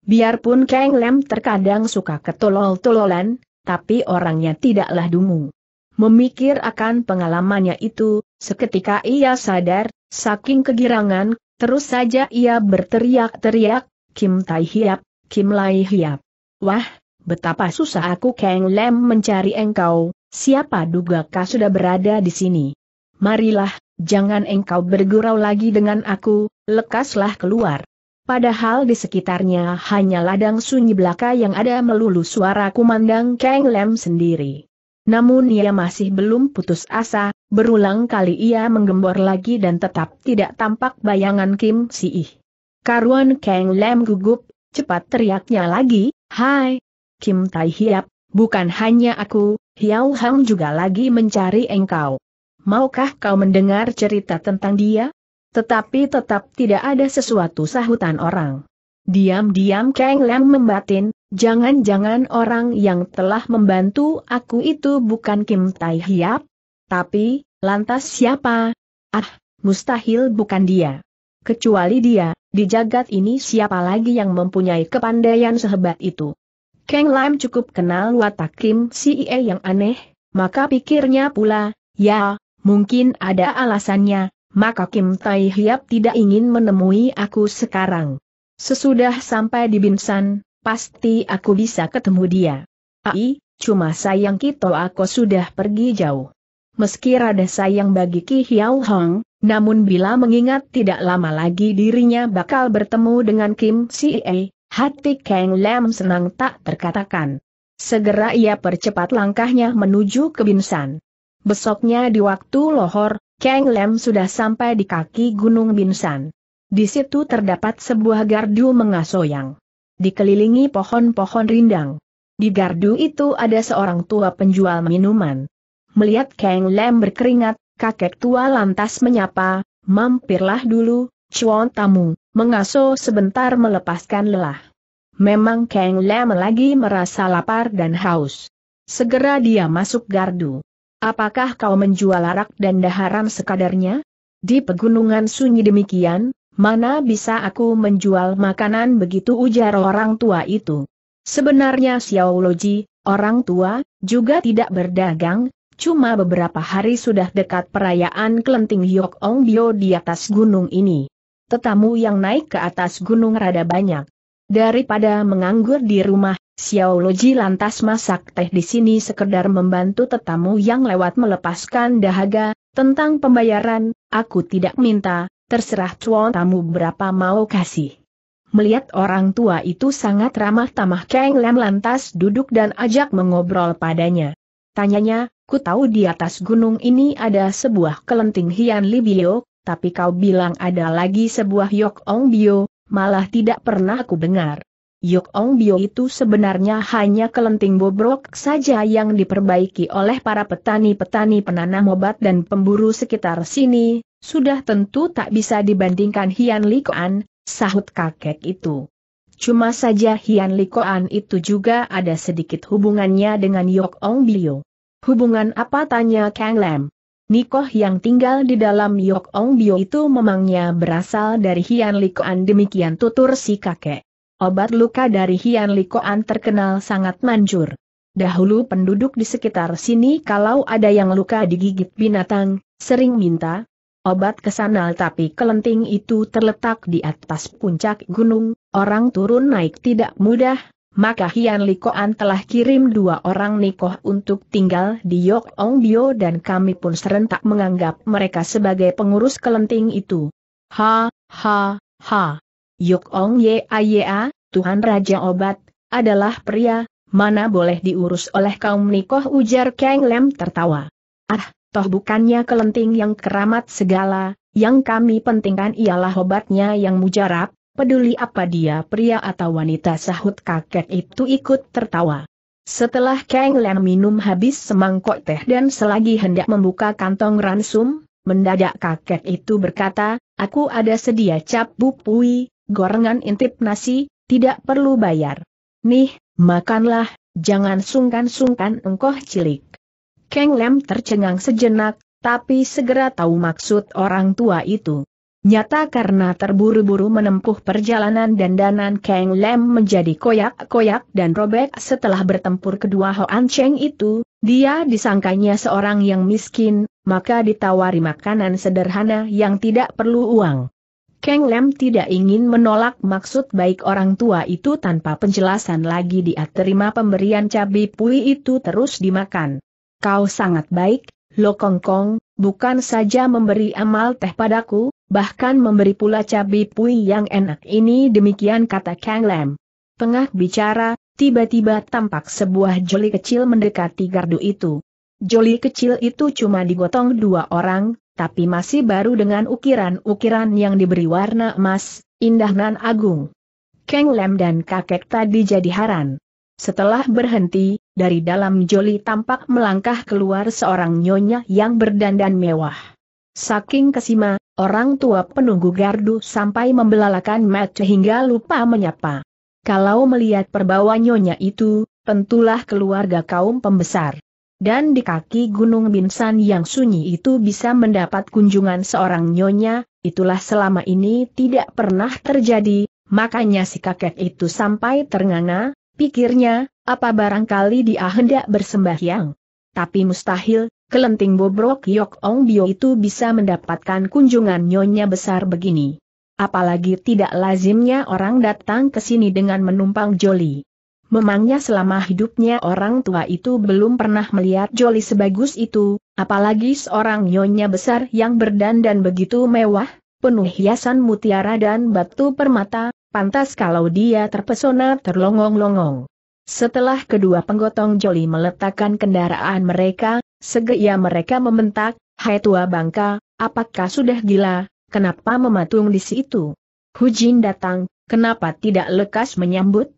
Biarpun Kang Lam terkadang suka ketolol-tololan, tapi orangnya tidaklah dungu. Memikir akan pengalamannya itu, Seketika ia sadar, saking kegirangan, terus saja ia berteriak-teriak, Kim Tai Hiap, Kim Lai Hiap. Wah, betapa susah aku Kang Lem mencari engkau, siapa duga kau sudah berada di sini. Marilah, jangan engkau bergurau lagi dengan aku, lekaslah keluar. Padahal di sekitarnya hanya ladang sunyi belaka yang ada melulu suara kumandang Kang Lem sendiri. Namun ia masih belum putus asa, berulang kali ia menggembor lagi dan tetap tidak tampak bayangan Kim Si Ih. Karuan Kang Lam gugup, cepat teriaknya lagi, Hai! Kim Tai Hiap, bukan hanya aku, Hiao Hang juga lagi mencari engkau. Maukah kau mendengar cerita tentang dia? Tetapi tetap tidak ada sesuatu sahutan orang. Diam-diam Kang Lam membatin, jangan-jangan orang yang telah membantu aku itu bukan Kim Tai Hiap? Tapi, lantas siapa? Ah, mustahil bukan dia. Kecuali dia, di jagat ini siapa lagi yang mempunyai kepandaian sehebat itu? Kang Lam cukup kenal watak Kim Sie yang aneh, maka pikirnya pula, ya, mungkin ada alasannya, maka Kim Tai Hiap tidak ingin menemui aku sekarang. Sesudah sampai di Binsan, pasti aku bisa ketemu dia. Ai, cuma sayang Kito aku sudah pergi jauh. Meski rada sayang bagi Ki Hiao Hong, namun bila mengingat tidak lama lagi dirinya bakal bertemu dengan Kim Si E, hati Kang Lam senang tak terkatakan. Segera ia percepat langkahnya menuju ke Binsan. Besoknya di waktu lohor, Kang Lam sudah sampai di kaki Gunung Binsan. Di situ terdapat sebuah gardu mengasoyang. Dikelilingi pohon-pohon rindang. Di gardu itu ada seorang tua penjual minuman. Melihat Kang Lem berkeringat, kakek tua lantas menyapa, mampirlah dulu, cuan tamu, mengaso sebentar melepaskan lelah. Memang Kang Lem lagi merasa lapar dan haus. Segera dia masuk gardu. Apakah kau menjual arak dan daharan sekadarnya? Di pegunungan sunyi demikian, Mana bisa aku menjual makanan begitu ujar orang tua itu. Sebenarnya Xiao Loji, orang tua, juga tidak berdagang, cuma beberapa hari sudah dekat perayaan kelenting Yok Ong Bio di atas gunung ini. Tetamu yang naik ke atas gunung rada banyak. Daripada menganggur di rumah, Xiao Loji lantas masak teh di sini sekedar membantu tetamu yang lewat melepaskan dahaga, tentang pembayaran, aku tidak minta, terserah tuan tamu berapa mau kasih. Melihat orang tua itu sangat ramah tamah Kang Lam lantas duduk dan ajak mengobrol padanya. Tanyanya, ku tahu di atas gunung ini ada sebuah kelenting Hian Libio, tapi kau bilang ada lagi sebuah Yok Ong Bio, malah tidak pernah aku dengar. Yok Ong Bio itu sebenarnya hanya kelenting bobrok saja yang diperbaiki oleh para petani-petani penanam obat dan pemburu sekitar sini, sudah tentu tak bisa dibandingkan Hian Likoan, sahut kakek itu. Cuma saja Hian Likoan itu juga ada sedikit hubungannya dengan Yok Ong Bio. Hubungan apa tanya Kang Lam? Nikoh yang tinggal di dalam Yok Ong Bio itu memangnya berasal dari Hian Likoan demikian tutur si kakek. Obat luka dari Hian Likoan terkenal sangat manjur. Dahulu penduduk di sekitar sini kalau ada yang luka digigit binatang, sering minta obat kesanal tapi kelenting itu terletak di atas puncak gunung, orang turun naik tidak mudah, maka Hian Likoan telah kirim dua orang Nikoh untuk tinggal di Yok Ong Bio dan kami pun serentak menganggap mereka sebagai pengurus kelenting itu. Ha, ha, ha. Yok Ong Ye A, Tuhan Raja Obat, adalah pria, mana boleh diurus oleh kaum nikoh ujar Kang Lem tertawa. Ah, toh bukannya kelenting yang keramat segala, yang kami pentingkan ialah obatnya yang mujarab, peduli apa dia pria atau wanita sahut kakek itu ikut tertawa. Setelah Kang Lem minum habis semangkok teh dan selagi hendak membuka kantong ransum, mendadak kakek itu berkata, aku ada sedia cap bupui, gorengan intip nasi, tidak perlu bayar. Nih, makanlah, jangan sungkan-sungkan engkoh cilik. Keng Lem tercengang sejenak, tapi segera tahu maksud orang tua itu. Nyata karena terburu-buru menempuh perjalanan dan danan Kang Lem menjadi koyak-koyak dan robek setelah bertempur kedua Hoan Cheng itu, dia disangkanya seorang yang miskin, maka ditawari makanan sederhana yang tidak perlu uang. Keng Lem tidak ingin menolak maksud baik orang tua itu tanpa penjelasan lagi dia terima pemberian cabai pui itu terus dimakan. Kau sangat baik, Lo Kong Kong, bukan saja memberi amal teh padaku, bahkan memberi pula cabai pui yang enak ini demikian kata Keng Lem. Tengah bicara, tiba-tiba tampak sebuah joli kecil mendekati gardu itu. Joli kecil itu cuma digotong dua orang, tapi masih baru dengan ukiran-ukiran yang diberi warna emas, indah nan agung. Keng Lem dan kakek tadi jadi haran. Setelah berhenti, dari dalam joli tampak melangkah keluar seorang nyonya yang berdandan mewah. Saking kesima, orang tua penunggu gardu sampai membelalakan mat, hingga lupa menyapa. Kalau melihat perbawa nyonya itu, tentulah keluarga kaum pembesar. Dan di kaki Gunung Binsan yang sunyi itu bisa mendapat kunjungan seorang nyonya, itulah selama ini tidak pernah terjadi, makanya si kakek itu sampai ternganga, pikirnya, apa barangkali dia hendak bersembahyang. Tapi mustahil, kelenting bobrok Yok Ong Bio itu bisa mendapatkan kunjungan nyonya besar begini. Apalagi tidak lazimnya orang datang ke sini dengan menumpang joli. Memangnya selama hidupnya orang tua itu belum pernah melihat Joli sebagus itu, apalagi seorang nyonya besar yang berdandan begitu mewah, penuh hiasan mutiara dan batu permata, pantas kalau dia terpesona terlongong-longong. Setelah kedua penggotong Joli meletakkan kendaraan mereka, segera mereka membentak, Hai tua bangka, apakah sudah gila, kenapa mematung di situ? Hujin datang, kenapa tidak lekas menyambut?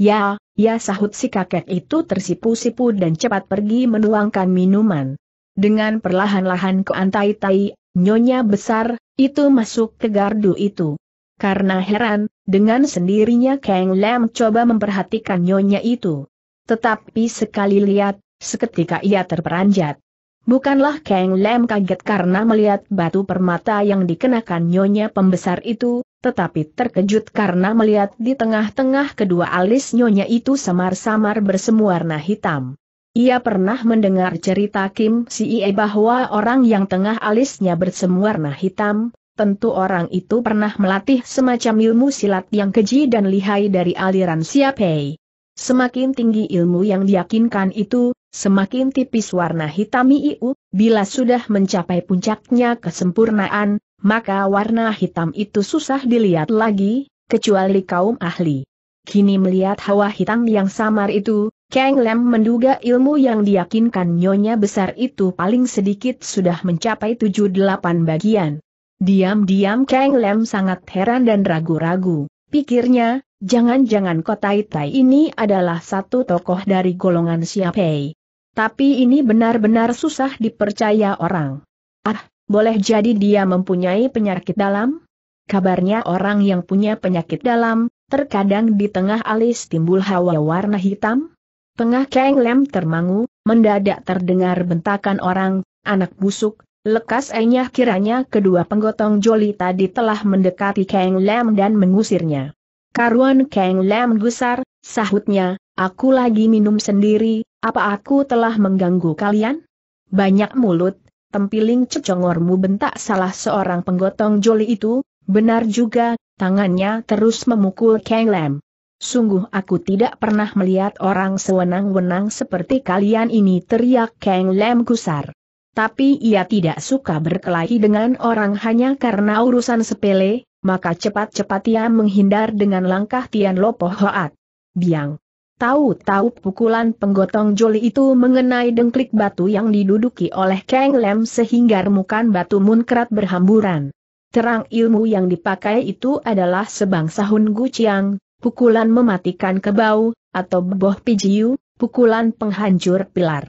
Ya, ya sahut si kakek itu tersipu-sipu dan cepat pergi menuangkan minuman. Dengan perlahan-lahan ke antai-tai, nyonya besar, itu masuk ke gardu itu. Karena heran, dengan sendirinya Kang Lam coba memperhatikan nyonya itu. Tetapi sekali lihat, seketika ia terperanjat. Bukanlah Kang Lem kaget karena melihat batu permata yang dikenakan nyonya pembesar itu, tetapi terkejut karena melihat di tengah-tengah kedua alis nyonya itu samar-samar bersemu warna hitam. Ia pernah mendengar cerita Kim Ie bahwa orang yang tengah alisnya bersemu warna hitam, tentu orang itu pernah melatih semacam ilmu silat yang keji dan lihai dari aliran Siapei. Semakin tinggi ilmu yang diyakinkan itu, Semakin tipis warna hitam IU, bila sudah mencapai puncaknya kesempurnaan, maka warna hitam itu susah dilihat lagi, kecuali kaum ahli. Kini melihat hawa hitam yang samar itu, Kang Lem menduga ilmu yang diyakinkan nyonya besar itu paling sedikit sudah mencapai tujuh delapan bagian. Diam-diam Kang Lem sangat heran dan ragu-ragu. Pikirnya, jangan-jangan kota Itai ini adalah satu tokoh dari golongan Siapei. Tapi ini benar-benar susah dipercaya orang. Ah, boleh jadi dia mempunyai penyakit dalam? Kabarnya orang yang punya penyakit dalam, terkadang di tengah alis timbul hawa warna hitam. Tengah Kang Lem termangu, mendadak terdengar bentakan orang, anak busuk, Lekas enyah kiranya kedua penggotong joli tadi telah mendekati Kang lem dan mengusirnya. Karuan Kang lem gusar, sahutnya, aku lagi minum sendiri, apa aku telah mengganggu kalian? Banyak mulut, tempiling cecongormu bentak salah seorang penggotong joli itu, benar juga, tangannya terus memukul Kang Lam. Sungguh aku tidak pernah melihat orang sewenang-wenang seperti kalian ini teriak Kang Lam gusar. Tapi ia tidak suka berkelahi dengan orang hanya karena urusan sepele, maka cepat-cepat ia menghindar dengan langkah Tian Lopo Hoat. Biang! Tahu-tahu pukulan penggotong joli itu mengenai dengklik batu yang diduduki oleh Kang Lem sehingga remukan batu munkrat berhamburan. Terang ilmu yang dipakai itu adalah sebangsa Hun Guciang, pukulan mematikan kebau, atau boh pijiu, pukulan penghancur pilar.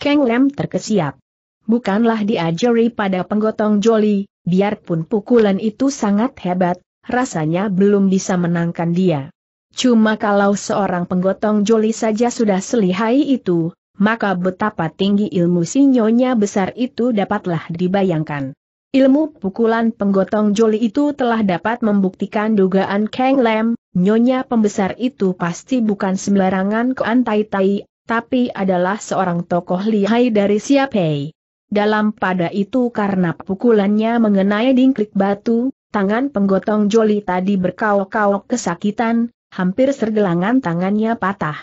Kang Lem terkesiap. Bukanlah diajari pada penggotong joli, biarpun pukulan itu sangat hebat, rasanya belum bisa menangkan dia. Cuma kalau seorang penggotong joli saja sudah selihai itu, maka betapa tinggi ilmu sinyonya besar itu dapatlah dibayangkan. Ilmu pukulan penggotong joli itu telah dapat membuktikan dugaan Kang Lam, nyonya pembesar itu pasti bukan sembarangan keantai-tai, tapi adalah seorang tokoh lihai dari Siapei. Dalam pada itu karena pukulannya mengenai dingklik batu, tangan penggotong joli tadi berkaok-kaok kesakitan, hampir sergelangan tangannya patah.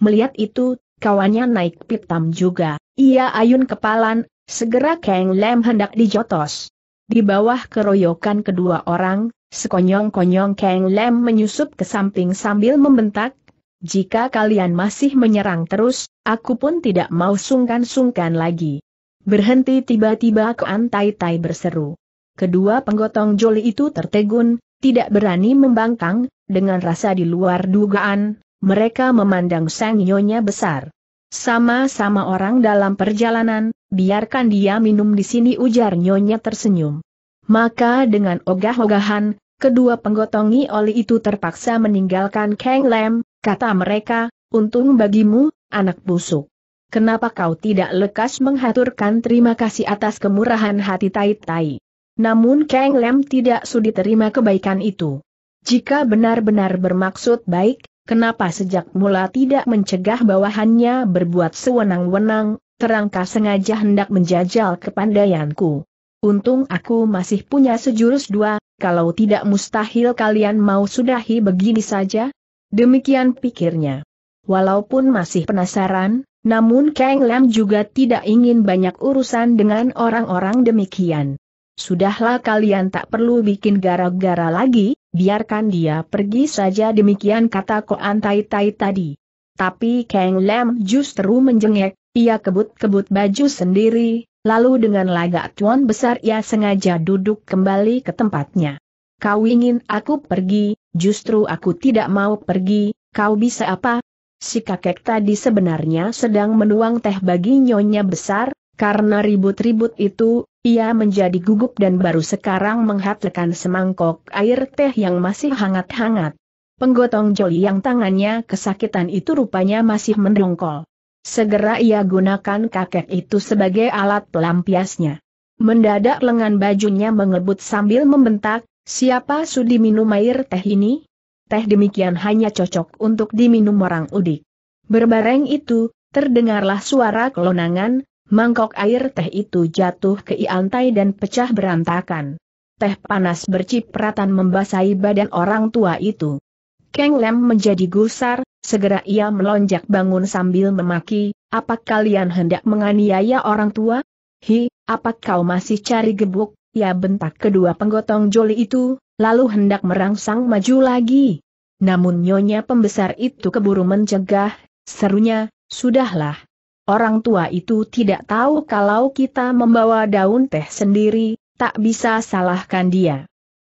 Melihat itu, kawannya naik pitam juga, ia ayun kepalan, segera Kang Lem hendak dijotos. Di bawah keroyokan kedua orang, sekonyong-konyong Kang Lem menyusup ke samping sambil membentak, jika kalian masih menyerang terus, aku pun tidak mau sungkan-sungkan lagi. Berhenti tiba-tiba ke Antai Tai berseru. Kedua penggotong joli itu tertegun, tidak berani membangkang, dengan rasa di luar dugaan, mereka memandang sang nyonya besar. Sama-sama orang dalam perjalanan, biarkan dia minum di sini ujar nyonya tersenyum. Maka dengan ogah-ogahan, kedua penggotongi oli itu terpaksa meninggalkan Kang Lem, kata mereka, untung bagimu, anak busuk. Kenapa kau tidak lekas menghaturkan terima kasih atas kemurahan hati Tai Tai? Namun Kang Lem tidak sudi terima kebaikan itu. Jika benar-benar bermaksud baik, kenapa sejak mula tidak mencegah bawahannya berbuat sewenang-wenang, Terangkah sengaja hendak menjajal kepandaianku. Untung aku masih punya sejurus dua, kalau tidak mustahil kalian mau sudahi begini saja? Demikian pikirnya. Walaupun masih penasaran, namun Kang Lam juga tidak ingin banyak urusan dengan orang-orang demikian. Sudahlah kalian tak perlu bikin gara-gara lagi, Biarkan dia pergi saja demikian kata Koan Tai Tai tadi. Tapi Kang Lam justru menjengek, ia kebut-kebut baju sendiri, lalu dengan lagak tuan besar ia sengaja duduk kembali ke tempatnya. Kau ingin aku pergi, justru aku tidak mau pergi, kau bisa apa? Si kakek tadi sebenarnya sedang menuang teh bagi nyonya besar, karena ribut-ribut itu, ia menjadi gugup dan baru sekarang menghatlekan semangkok air teh yang masih hangat-hangat. Penggotong joli yang tangannya kesakitan itu rupanya masih mendongkol. Segera ia gunakan kakek itu sebagai alat pelampiasnya. Mendadak lengan bajunya mengebut sambil membentak, siapa sudi minum air teh ini? Teh demikian hanya cocok untuk diminum orang udik. Berbareng itu, terdengarlah suara kelonangan, Mangkok air teh itu jatuh ke iantai dan pecah berantakan. Teh panas bercipratan membasahi badan orang tua itu. Keng Lem menjadi gusar, segera ia melonjak bangun sambil memaki, apa kalian hendak menganiaya orang tua? Hi, apa kau masih cari gebuk? Ia bentak kedua penggotong joli itu, lalu hendak merangsang maju lagi. Namun nyonya pembesar itu keburu mencegah, serunya, sudahlah, Orang tua itu tidak tahu kalau kita membawa daun teh sendiri, tak bisa salahkan dia.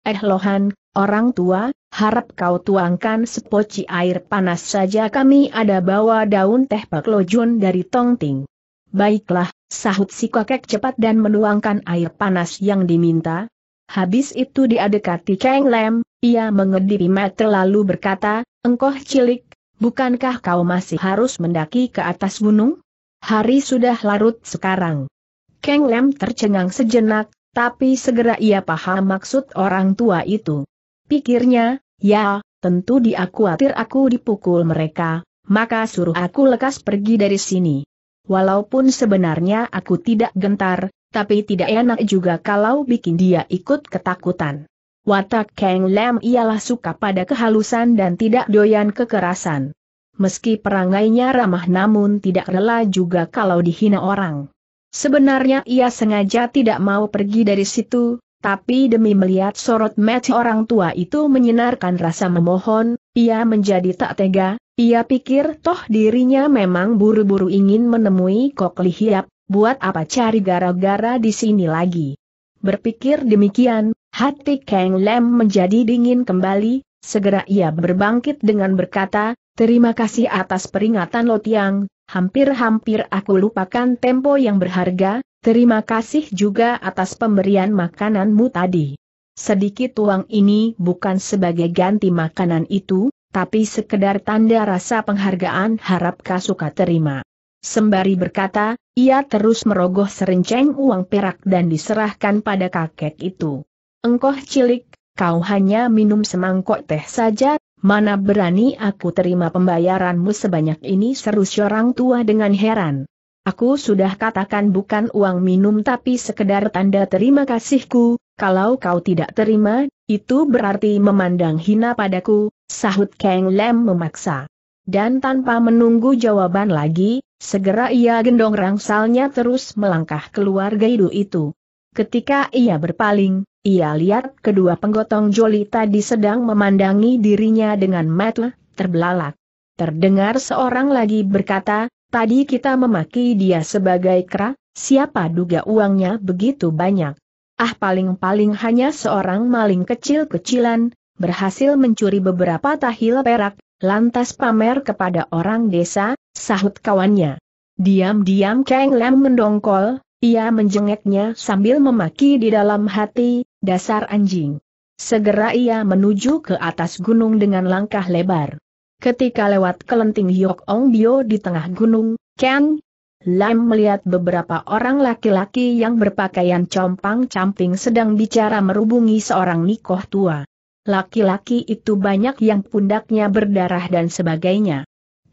Eh Lohan, orang tua, harap kau tuangkan sepoci air panas saja kami ada bawa daun teh Lojun dari Tongting. Baiklah, sahut si kakek cepat dan menuangkan air panas yang diminta. Habis itu diadekati dekati Cheng Lem, ia mengedipi mata lalu berkata, engkau cilik, bukankah kau masih harus mendaki ke atas gunung? Hari sudah larut sekarang. Keng Lem tercengang sejenak, tapi segera ia paham maksud orang tua itu. Pikirnya, ya, tentu dia khawatir aku dipukul mereka, maka suruh aku lekas pergi dari sini. Walaupun sebenarnya aku tidak gentar, tapi tidak enak juga kalau bikin dia ikut ketakutan. Watak Kang Lem ialah suka pada kehalusan dan tidak doyan kekerasan meski perangainya ramah namun tidak rela juga kalau dihina orang. Sebenarnya ia sengaja tidak mau pergi dari situ, tapi demi melihat sorot match orang tua itu menyinarkan rasa memohon, ia menjadi tak tega, ia pikir toh dirinya memang buru-buru ingin menemui Kok Lihiap, buat apa cari gara-gara di sini lagi. Berpikir demikian, hati Kang Lem menjadi dingin kembali, segera ia berbangkit dengan berkata, Terima kasih atas peringatan Lotiang, hampir-hampir aku lupakan tempo yang berharga, terima kasih juga atas pemberian makananmu tadi. Sedikit uang ini bukan sebagai ganti makanan itu, tapi sekedar tanda rasa penghargaan harap Kasuka terima. Sembari berkata, ia terus merogoh serenceng uang perak dan diserahkan pada kakek itu. Engkoh cilik, kau hanya minum semangkok teh saja, mana berani aku terima pembayaranmu sebanyak ini seru seorang tua dengan heran. Aku sudah katakan bukan uang minum tapi sekedar tanda terima kasihku, kalau kau tidak terima, itu berarti memandang hina padaku, sahut Kang Lem memaksa. Dan tanpa menunggu jawaban lagi, segera ia gendong rangsalnya terus melangkah keluar gaidu itu. Ketika ia berpaling, ia lihat kedua penggotong joli tadi sedang memandangi dirinya dengan mata terbelalak. Terdengar seorang lagi berkata, tadi kita memaki dia sebagai kera, siapa duga uangnya begitu banyak. Ah paling-paling hanya seorang maling kecil-kecilan, berhasil mencuri beberapa tahil perak, lantas pamer kepada orang desa, sahut kawannya. Diam-diam Kang Lam mendongkol, ia menjengeknya sambil memaki di dalam hati, Dasar anjing. Segera ia menuju ke atas gunung dengan langkah lebar. Ketika lewat kelenting Yok Ong Bio di tengah gunung, Ken Lam melihat beberapa orang laki-laki yang berpakaian compang-camping sedang bicara merubungi seorang nikoh tua. Laki-laki itu banyak yang pundaknya berdarah dan sebagainya.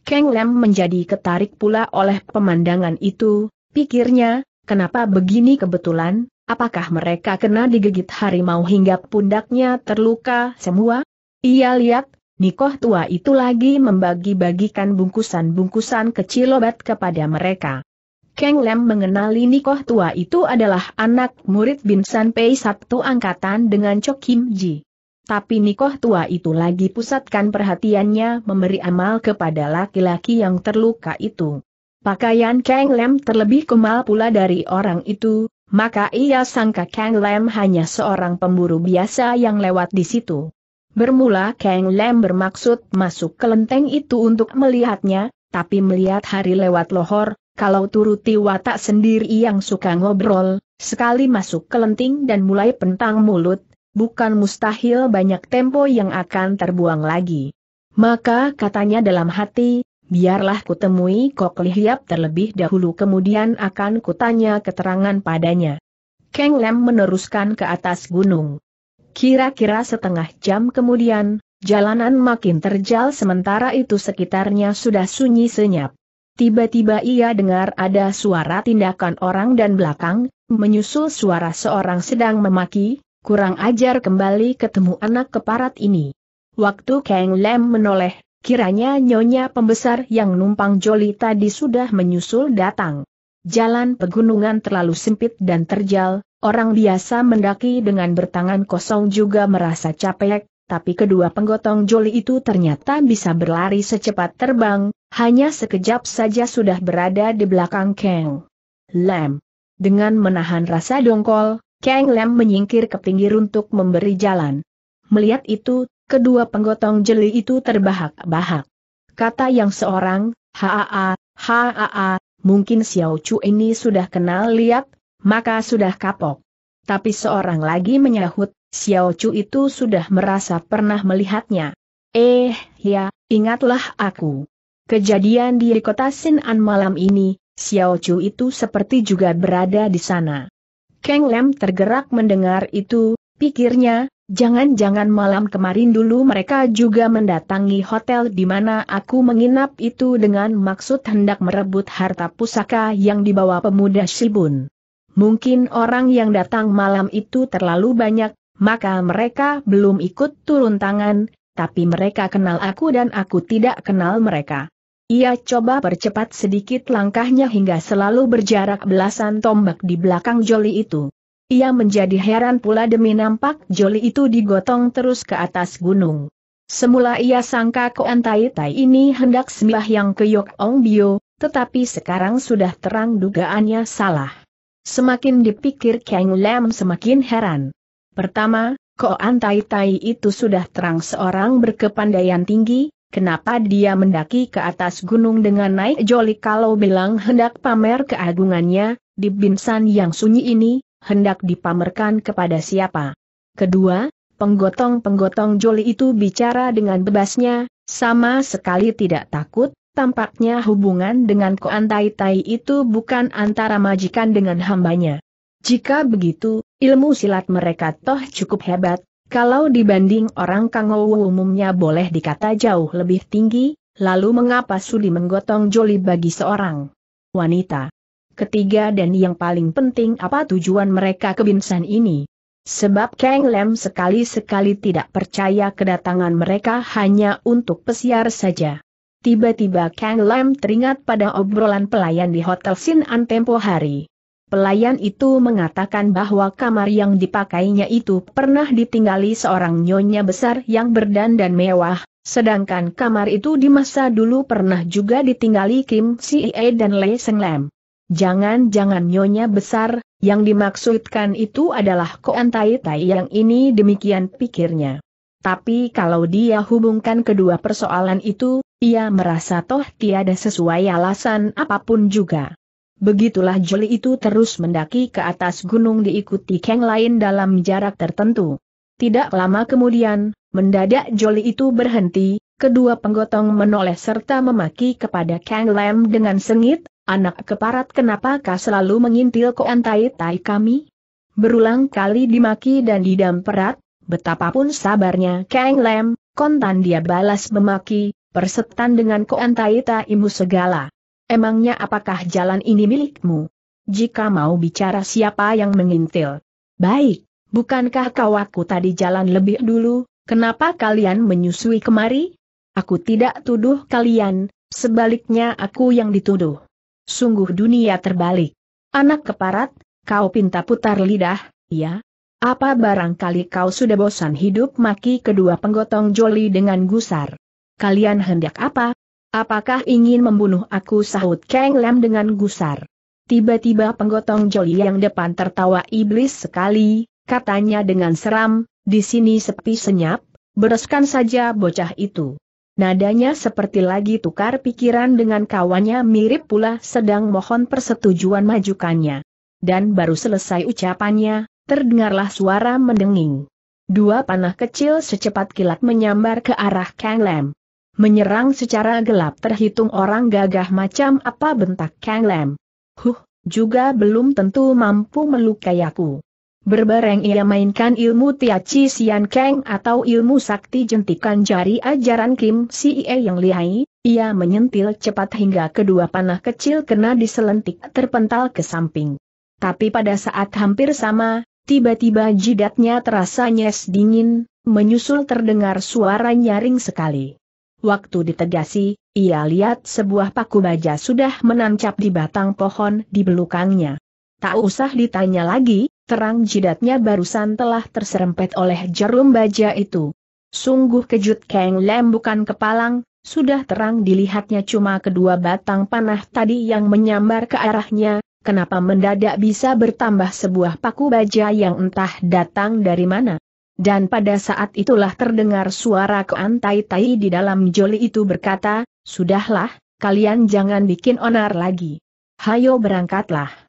Kang Lam menjadi ketarik pula oleh pemandangan itu, pikirnya, kenapa begini kebetulan, Apakah mereka kena digigit harimau hingga pundaknya terluka semua? Ia lihat, Nikoh tua itu lagi membagi-bagikan bungkusan-bungkusan kecil obat kepada mereka. Keng Lem mengenali Nikoh tua itu adalah anak murid Bin Pei Sabtu angkatan dengan Cho Kim Ji. Tapi Nikoh tua itu lagi pusatkan perhatiannya memberi amal kepada laki-laki yang terluka itu. Pakaian Keng Lem terlebih kemal pula dari orang itu, maka ia sangka Kang Lem hanya seorang pemburu biasa yang lewat di situ. Bermula Kang Lem bermaksud masuk ke lenteng itu untuk melihatnya, tapi melihat hari lewat lohor, kalau turuti watak sendiri yang suka ngobrol, sekali masuk ke lenting dan mulai pentang mulut, bukan mustahil banyak tempo yang akan terbuang lagi. Maka katanya dalam hati, Biarlah kutemui Kok Lihiap terlebih dahulu kemudian akan kutanya keterangan padanya. Keng Lem meneruskan ke atas gunung. Kira-kira setengah jam kemudian, jalanan makin terjal sementara itu sekitarnya sudah sunyi senyap. Tiba-tiba ia dengar ada suara tindakan orang dan belakang, menyusul suara seorang sedang memaki, kurang ajar kembali ketemu anak keparat ini. Waktu Kang Lem menoleh, Kiranya nyonya pembesar yang numpang joli tadi sudah menyusul datang. Jalan pegunungan terlalu sempit dan terjal, orang biasa mendaki dengan bertangan kosong juga merasa capek, tapi kedua penggotong joli itu ternyata bisa berlari secepat terbang, hanya sekejap saja sudah berada di belakang Kang Lem. Dengan menahan rasa dongkol, Kang Lem menyingkir ke pinggir untuk memberi jalan. Melihat itu, Kedua penggotong jeli itu terbahak-bahak. Kata yang seorang, haa, haa, mungkin Xiao Chu ini sudah kenal lihat, maka sudah kapok. Tapi seorang lagi menyahut, Xiao Chu itu sudah merasa pernah melihatnya. Eh, ya, ingatlah aku. Kejadian di kota Sinan malam ini, Xiao Chu itu seperti juga berada di sana. Kang Lem tergerak mendengar itu, pikirnya, Jangan-jangan malam kemarin dulu mereka juga mendatangi hotel di mana aku menginap itu dengan maksud hendak merebut harta pusaka yang dibawa pemuda Shibun. Mungkin orang yang datang malam itu terlalu banyak, maka mereka belum ikut turun tangan, tapi mereka kenal aku dan aku tidak kenal mereka. Ia coba percepat sedikit langkahnya hingga selalu berjarak belasan tombak di belakang joli itu. Ia menjadi heran pula demi nampak Joli itu digotong terus ke atas gunung. Semula ia sangka Koan Tai Tai ini hendak yang ke Yok Ong Bio, tetapi sekarang sudah terang dugaannya salah. Semakin dipikir Kang Lam semakin heran. Pertama, Koan Tai Tai itu sudah terang seorang berkepandaian tinggi, Kenapa dia mendaki ke atas gunung dengan naik joli kalau bilang hendak pamer keagungannya, di binsan yang sunyi ini, hendak dipamerkan kepada siapa. Kedua, penggotong-penggotong joli itu bicara dengan bebasnya, sama sekali tidak takut, tampaknya hubungan dengan Koan Tai Tai itu bukan antara majikan dengan hambanya. Jika begitu, ilmu silat mereka toh cukup hebat, kalau dibanding orang Kangowo umumnya boleh dikata jauh lebih tinggi, lalu mengapa sudi menggotong joli bagi seorang wanita? Ketiga dan yang paling penting apa tujuan mereka ke Binsan ini? Sebab Kang Lem sekali-sekali tidak percaya kedatangan mereka hanya untuk pesiar saja. Tiba-tiba Kang Lem teringat pada obrolan pelayan di Hotel Sin An tempo hari. Pelayan itu mengatakan bahwa kamar yang dipakainya itu pernah ditinggali seorang nyonya besar yang berdandan mewah, sedangkan kamar itu di masa dulu pernah juga ditinggali Kim Si Ae dan Lee Seng Lem. Jangan-jangan nyonya besar, yang dimaksudkan itu adalah koan tai tai yang ini demikian pikirnya. Tapi kalau dia hubungkan kedua persoalan itu, ia merasa toh tiada sesuai alasan apapun juga. Begitulah Jolly itu terus mendaki ke atas gunung diikuti Kang lain dalam jarak tertentu. Tidak lama kemudian, mendadak joli itu berhenti, kedua penggotong menoleh serta memaki kepada Kang Lam dengan sengit, Anak keparat kenapakah selalu mengintil antai tai kami? Berulang kali dimaki dan didam perat, betapapun sabarnya Kang Lem, kontan dia balas memaki, persetan dengan koantai imu segala. Emangnya apakah jalan ini milikmu? Jika mau bicara siapa yang mengintil. Baik, bukankah kau aku tadi jalan lebih dulu, kenapa kalian menyusui kemari? Aku tidak tuduh kalian, sebaliknya aku yang dituduh. Sungguh dunia terbalik. Anak keparat, kau pinta putar lidah, ya? Apa barangkali kau sudah bosan hidup maki kedua penggotong joli dengan gusar? Kalian hendak apa? Apakah ingin membunuh aku sahut Kang Lam dengan gusar? Tiba-tiba penggotong joli yang depan tertawa iblis sekali, katanya dengan seram, di sini sepi senyap, bereskan saja bocah itu. Nadanya seperti lagi tukar pikiran dengan kawannya mirip pula sedang mohon persetujuan majukannya. Dan baru selesai ucapannya, terdengarlah suara mendenging. Dua panah kecil secepat kilat menyambar ke arah Kang Lam. Menyerang secara gelap terhitung orang gagah macam apa bentak Kang Lam. Huh, juga belum tentu mampu melukai aku. Berbareng ia mainkan ilmu Tiaci Sian Kang atau ilmu sakti jentikan jari ajaran Kim Si Ie yang lihai, ia menyentil cepat hingga kedua panah kecil kena diselentik terpental ke samping. Tapi pada saat hampir sama, tiba-tiba jidatnya terasa nyes dingin, menyusul terdengar suara nyaring sekali. Waktu ditegasi, ia lihat sebuah paku baja sudah menancap di batang pohon di belukangnya. Tak usah ditanya lagi, terang jidatnya barusan telah terserempet oleh jarum baja itu. Sungguh kejut Kang Lem bukan kepalang, sudah terang dilihatnya cuma kedua batang panah tadi yang menyambar ke arahnya, kenapa mendadak bisa bertambah sebuah paku baja yang entah datang dari mana. Dan pada saat itulah terdengar suara keantai tai di dalam joli itu berkata, Sudahlah, kalian jangan bikin onar lagi. Hayo berangkatlah.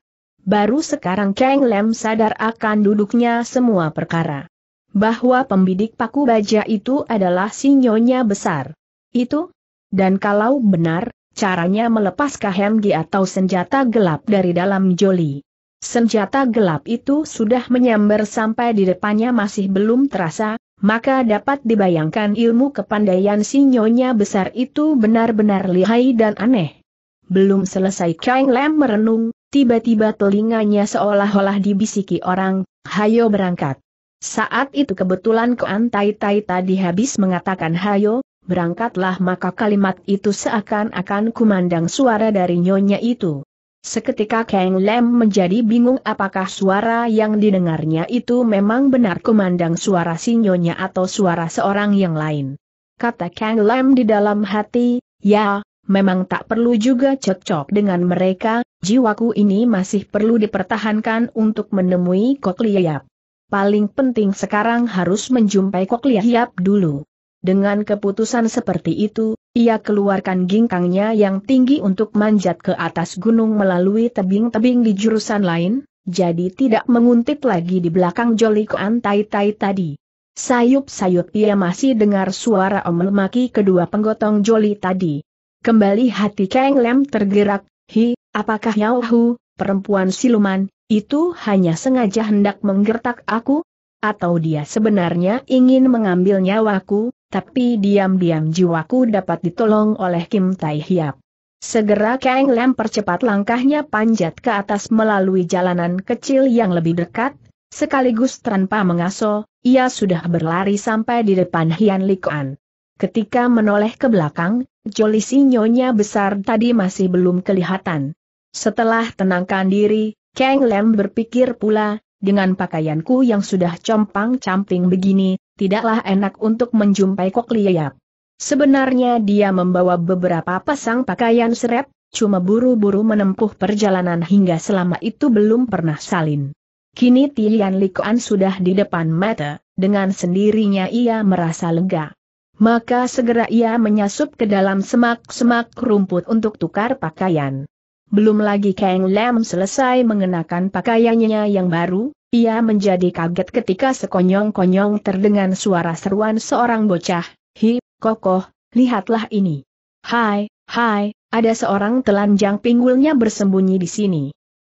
Baru sekarang Kang Lem sadar akan duduknya semua perkara. Bahwa pembidik paku baja itu adalah Sinyonya besar. Itu? Dan kalau benar, caranya melepas kahemgi atau senjata gelap dari dalam joli. Senjata gelap itu sudah menyambar sampai di depannya masih belum terasa, maka dapat dibayangkan ilmu kepandaian Sinyonya besar itu benar-benar lihai dan aneh. Belum selesai Kang Lam merenung, tiba-tiba telinganya seolah-olah dibisiki orang, hayo berangkat. Saat itu kebetulan Koan Tai Tai tadi habis mengatakan hayo, berangkatlah maka kalimat itu seakan-akan kumandang suara dari nyonya itu. Seketika Kang Lem menjadi bingung apakah suara yang didengarnya itu memang benar kumandang suara si nyonya atau suara seorang yang lain. Kata Kang Lem di dalam hati, ya, memang tak perlu juga cocok dengan mereka, jiwaku ini masih perlu dipertahankan untuk menemui Kok Liyap. Paling penting sekarang harus menjumpai Kok Liyap dulu. Dengan keputusan seperti itu, ia keluarkan gingkangnya yang tinggi untuk manjat ke atas gunung melalui tebing-tebing di jurusan lain, jadi tidak menguntit lagi di belakang Jolik tai Tai tadi. Sayup-sayup ia masih dengar suara omel maki kedua penggotong Joli tadi. Kembali hati Kang Lem tergerak, hi, apakah Yao perempuan siluman, itu hanya sengaja hendak menggertak aku? Atau dia sebenarnya ingin mengambil nyawaku, tapi diam-diam jiwaku dapat ditolong oleh Kim Tai Hiap. Segera Kang Lem percepat langkahnya panjat ke atas melalui jalanan kecil yang lebih dekat, sekaligus tanpa mengaso, ia sudah berlari sampai di depan Hian Likuan. Ketika menoleh ke belakang, jolisi nyonya besar tadi masih belum kelihatan. Setelah tenangkan diri, Kang Lem berpikir pula, dengan pakaianku yang sudah compang-camping begini, tidaklah enak untuk menjumpai Kok Liyap. Sebenarnya dia membawa beberapa pasang pakaian serep, cuma buru-buru menempuh perjalanan hingga selama itu belum pernah salin. Kini Tian Likuan sudah di depan mata, dengan sendirinya ia merasa lega. Maka segera ia menyusup ke dalam semak-semak rumput untuk tukar pakaian. Belum lagi Kang Lam selesai mengenakan pakaiannya yang baru, ia menjadi kaget ketika sekonyong-konyong terdengar suara seruan seorang bocah, Hi, kokoh, lihatlah ini. Hai, hai, ada seorang telanjang pinggulnya bersembunyi di sini.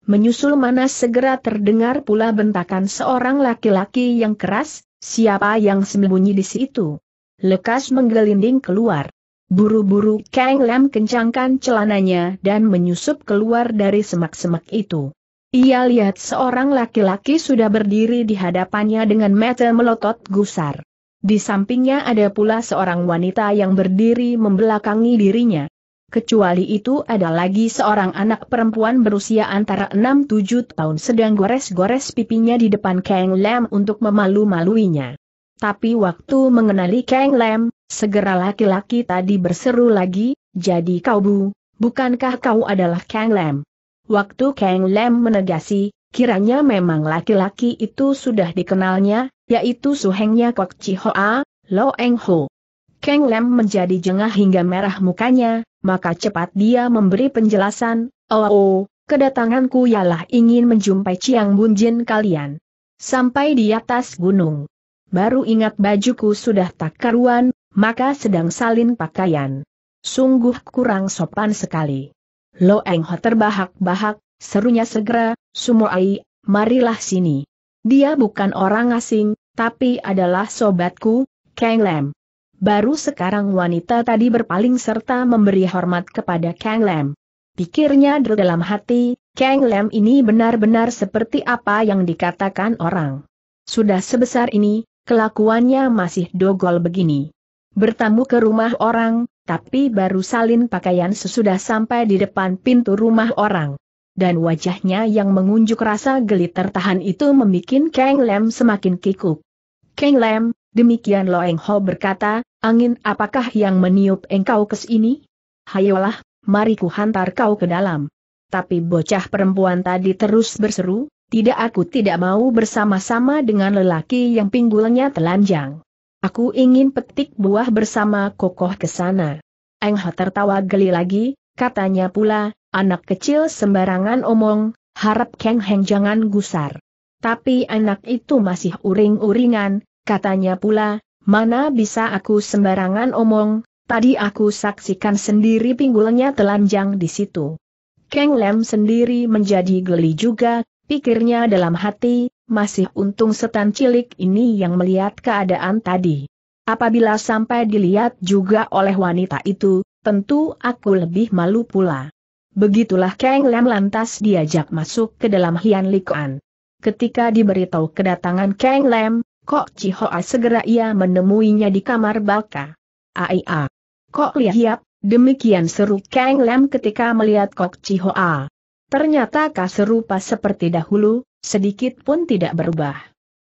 Menyusul mana segera terdengar pula bentakan seorang laki-laki yang keras, siapa yang sembunyi di situ? lekas menggelinding keluar. Buru-buru Kang Lam kencangkan celananya dan menyusup keluar dari semak-semak itu. Ia lihat seorang laki-laki sudah berdiri di hadapannya dengan mata melotot gusar. Di sampingnya ada pula seorang wanita yang berdiri membelakangi dirinya. Kecuali itu ada lagi seorang anak perempuan berusia antara 6-7 tahun sedang gores-gores pipinya di depan Kang Lam untuk memalu-maluinya. Tapi waktu mengenali Kang Lem, segera laki-laki tadi berseru lagi, jadi kau bu, bukankah kau adalah Kang Lem? Waktu Kang Lem menegasi, kiranya memang laki-laki itu sudah dikenalnya, yaitu suhengnya Kok Chi Hoa, Lo Eng Ho. Kang Lem menjadi jengah hingga merah mukanya, maka cepat dia memberi penjelasan, oh, oh kedatanganku ialah ingin menjumpai Chiang Bunjin kalian. Sampai di atas gunung baru ingat bajuku sudah tak karuan, maka sedang salin pakaian. Sungguh kurang sopan sekali. Lo Engho terbahak-bahak, serunya segera, Sumoai, marilah sini. Dia bukan orang asing, tapi adalah sobatku, Kang Lam. Baru sekarang wanita tadi berpaling serta memberi hormat kepada Kang Lam. Pikirnya dalam hati, Kang Lam ini benar-benar seperti apa yang dikatakan orang. Sudah sebesar ini, Kelakuannya masih dogol begini. Bertamu ke rumah orang, tapi baru salin pakaian sesudah sampai di depan pintu rumah orang. Dan wajahnya yang mengunjuk rasa geli tertahan itu membuat Kang Lem semakin kikuk. Kang Lem, demikian Lo Eng Ho berkata, angin apakah yang meniup engkau ke sini? Hayolah, mari ku hantar kau ke dalam. Tapi bocah perempuan tadi terus berseru, tidak aku tidak mau bersama-sama dengan lelaki yang pinggulnya telanjang. Aku ingin petik buah bersama kokoh ke sana. Eng Ho tertawa geli lagi, katanya pula, anak kecil sembarangan omong, harap Kang Heng jangan gusar. Tapi anak itu masih uring-uringan, katanya pula, mana bisa aku sembarangan omong, tadi aku saksikan sendiri pinggulnya telanjang di situ. Kang Lem sendiri menjadi geli juga Pikirnya dalam hati, masih untung setan cilik ini yang melihat keadaan tadi. Apabila sampai dilihat juga oleh wanita itu, tentu aku lebih malu pula. Begitulah Kang Lam lantas diajak masuk ke dalam Hian Likuan. Ketika diberitahu kedatangan Kang Lam, Kok Chihoa segera ia menemuinya di kamar Balka. Aia. Kok lihat, demikian seru Kang Lam ketika melihat Kok Chihoa. Ternyata kaserupa seperti dahulu, sedikit pun tidak berubah.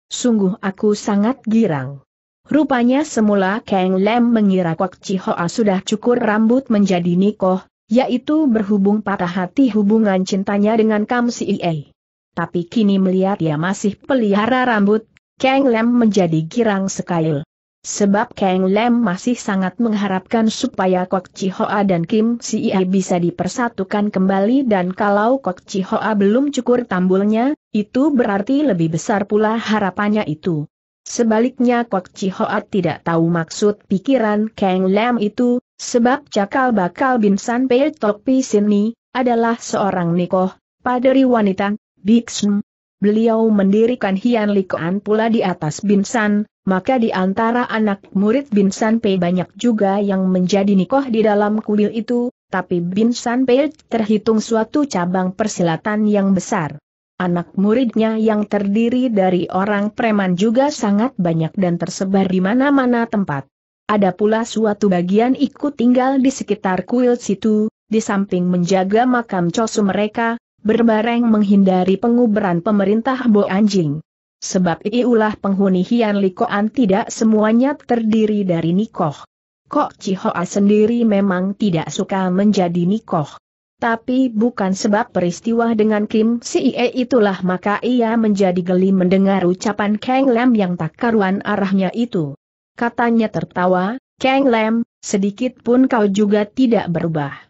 Sungguh aku sangat girang. Rupanya semula Kang Lem mengira Kok Chihoa sudah cukur rambut menjadi nikoh, yaitu berhubung patah hati hubungan cintanya dengan Kam Ie. Tapi kini melihat ia masih pelihara rambut, Kang Lem menjadi girang sekali. Sebab Kang Lem masih sangat mengharapkan supaya Kok Chihoa dan Kim Siie bisa dipersatukan kembali dan kalau Kok Chihoa belum cukur tambulnya, itu berarti lebih besar pula harapannya itu. Sebaliknya Kok Chihoa tidak tahu maksud pikiran Kang Lem itu, sebab cakal bakal Binsan Pei Tok Pi Sini, adalah seorang nikoh, paderi wanita, biksu. Beliau mendirikan Hian Likoan pula di atas Binsan, maka di antara anak murid Bin Sanpei banyak juga yang menjadi nikoh di dalam kuil itu, tapi Bin Sanpei terhitung suatu cabang persilatan yang besar. Anak muridnya yang terdiri dari orang preman juga sangat banyak dan tersebar di mana-mana tempat. Ada pula suatu bagian ikut tinggal di sekitar kuil situ, di samping menjaga makam cosu mereka, berbareng menghindari penguburan pemerintah Bo Anjing. Sebab iulah penghuni Hian Likoan tidak semuanya terdiri dari Nikoh. Kok Cihoa sendiri memang tidak suka menjadi Nikoh. Tapi bukan sebab peristiwa dengan Kim Ie itulah maka ia menjadi geli mendengar ucapan Kang Lam yang tak karuan arahnya itu. Katanya tertawa, Kang Lam, sedikit pun kau juga tidak berubah.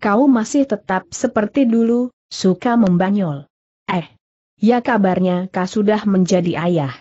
Kau masih tetap seperti dulu, suka membanyol. Ya kabarnya kau sudah menjadi ayah.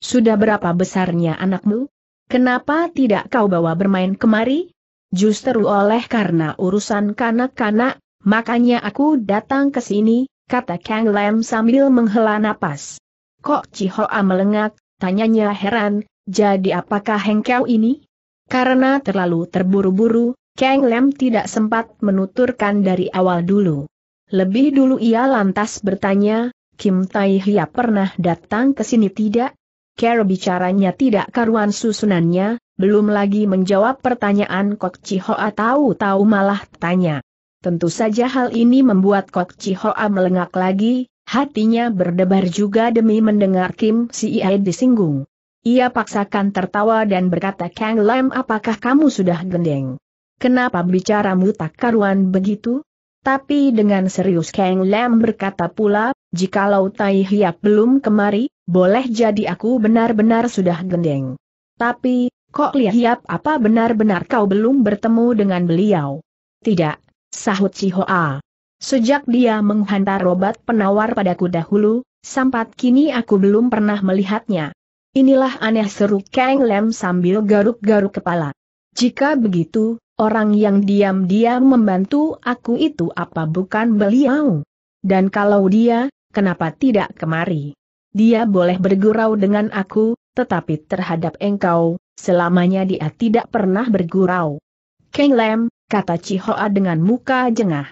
Sudah berapa besarnya anakmu? Kenapa tidak kau bawa bermain kemari? Justru oleh karena urusan kanak-kanak, makanya aku datang ke sini, kata Kang Lam sambil menghela napas. Kok Cihoa melengak, tanyanya heran, jadi apakah hengkau ini? Karena terlalu terburu-buru, Kang Lam tidak sempat menuturkan dari awal dulu. Lebih dulu ia lantas bertanya, Kim Tai Hia pernah datang ke sini tidak? Cara bicaranya tidak karuan susunannya, belum lagi menjawab pertanyaan Kok Chihoa tahu-tahu malah tanya. Tentu saja hal ini membuat Kok Chihoa melengak lagi, hatinya berdebar juga demi mendengar Kim Si Ie disinggung. Ia paksakan tertawa dan berkata Kang Lam apakah kamu sudah gendeng? Kenapa bicaramu tak karuan begitu? Tapi dengan serius Kang Lam berkata pula, Jikalau Tai Hiap belum kemari, boleh jadi aku benar-benar sudah gendeng. Tapi, kok Li Hiap apa benar-benar kau belum bertemu dengan beliau? Tidak, sahut Cihoa. Sejak dia menghantar obat penawar padaku dahulu, sampat kini aku belum pernah melihatnya. Inilah aneh seru Kang Lem sambil garuk-garuk kepala. Jika begitu, orang yang diam-diam membantu aku itu apa bukan beliau? Dan kalau dia, kenapa tidak kemari? Dia boleh bergurau dengan aku, tetapi terhadap engkau, selamanya dia tidak pernah bergurau. Keng Lam, kata Cihoa dengan muka jengah.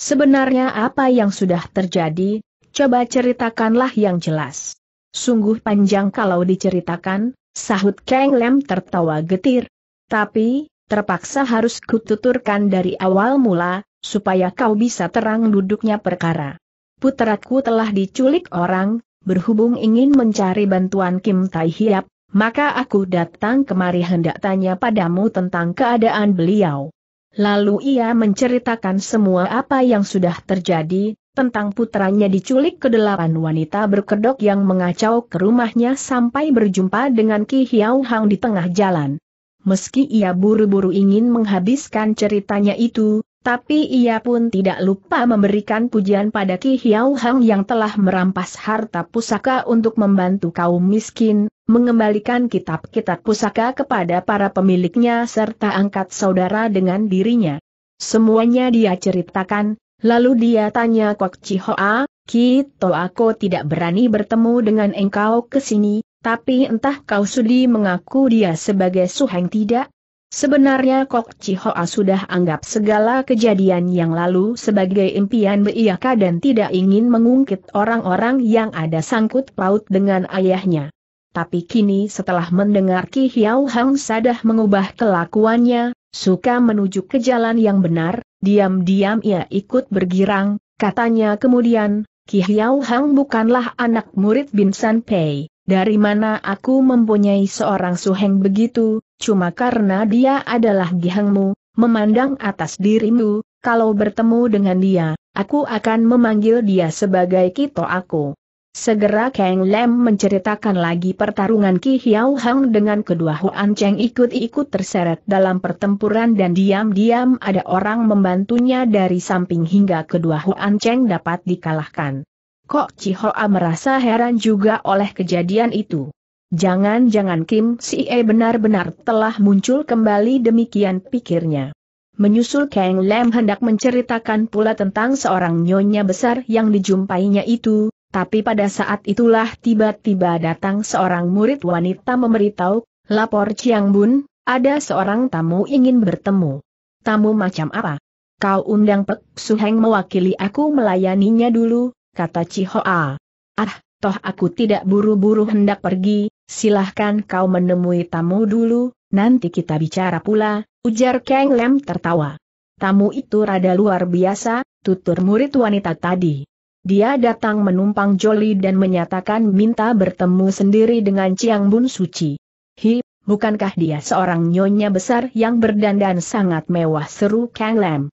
Sebenarnya apa yang sudah terjadi, coba ceritakanlah yang jelas. Sungguh panjang kalau diceritakan, sahut Keng Lam tertawa getir. Tapi, terpaksa harus kututurkan dari awal mula, supaya kau bisa terang duduknya perkara puteraku telah diculik orang, berhubung ingin mencari bantuan Kim Tai Hiap, maka aku datang kemari hendak tanya padamu tentang keadaan beliau. Lalu ia menceritakan semua apa yang sudah terjadi, tentang putranya diculik ke delapan wanita berkedok yang mengacau ke rumahnya sampai berjumpa dengan Ki Hiao Hang di tengah jalan. Meski ia buru-buru ingin menghabiskan ceritanya itu, tapi ia pun tidak lupa memberikan pujian pada Ki Hiao Hang yang telah merampas harta pusaka untuk membantu kaum miskin, mengembalikan kitab-kitab pusaka kepada para pemiliknya serta angkat saudara dengan dirinya. Semuanya dia ceritakan, lalu dia tanya Kok Chihoa, Ki Toa aku tidak berani bertemu dengan engkau ke sini, tapi entah kau sudi mengaku dia sebagai suheng tidak? Sebenarnya Kok Cihoa sudah anggap segala kejadian yang lalu sebagai impian beiaka dan tidak ingin mengungkit orang-orang yang ada sangkut paut dengan ayahnya. Tapi kini setelah mendengar Ki Hiao Hang Sadah mengubah kelakuannya, suka menuju ke jalan yang benar, diam-diam ia ikut bergirang, katanya kemudian, Ki Hiao Hang bukanlah anak murid Bin San Pei, dari mana aku mempunyai seorang suheng begitu, cuma karena dia adalah gihangmu, memandang atas dirimu, kalau bertemu dengan dia, aku akan memanggil dia sebagai Kito aku. Segera Kang Lem menceritakan lagi pertarungan Ki Hiao Hang dengan kedua Huan Cheng ikut-ikut terseret dalam pertempuran dan diam-diam ada orang membantunya dari samping hingga kedua Huan Cheng dapat dikalahkan. Kok Chi Hoa merasa heran juga oleh kejadian itu. Jangan-jangan Kim Si E benar-benar telah muncul kembali demikian pikirnya. Menyusul Kang Lam hendak menceritakan pula tentang seorang nyonya besar yang dijumpainya itu, tapi pada saat itulah tiba-tiba datang seorang murid wanita memberitahu, lapor Chiang Bun, ada seorang tamu ingin bertemu. Tamu macam apa? Kau undang Pek Heng mewakili aku melayaninya dulu, kata Hoa. Ah, toh aku tidak buru-buru hendak pergi, silahkan kau menemui tamu dulu, nanti kita bicara pula, ujar Kang Lem tertawa. Tamu itu rada luar biasa, tutur murid wanita tadi. Dia datang menumpang Jolly dan menyatakan minta bertemu sendiri dengan Chiang Bun Suci. Hi, bukankah dia seorang nyonya besar yang berdandan sangat mewah seru Kang Lem?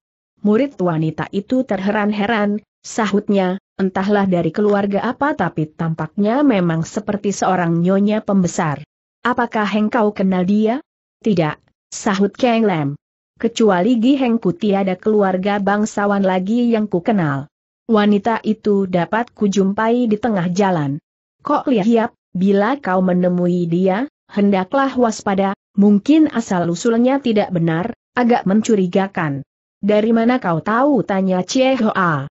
Murid wanita itu terheran-heran, sahutnya, Entahlah dari keluarga apa tapi tampaknya memang seperti seorang nyonya pembesar. Apakah heng kau kenal dia? Tidak, sahut Kang Lam. Kecuali Gi Hengku tiada keluarga bangsawan lagi yang ku kenal. Wanita itu dapat kujumpai di tengah jalan. Kok lihat, bila kau menemui dia, hendaklah waspada, mungkin asal-usulnya tidak benar, agak mencurigakan. Dari mana kau tahu? tanya Cie Hoa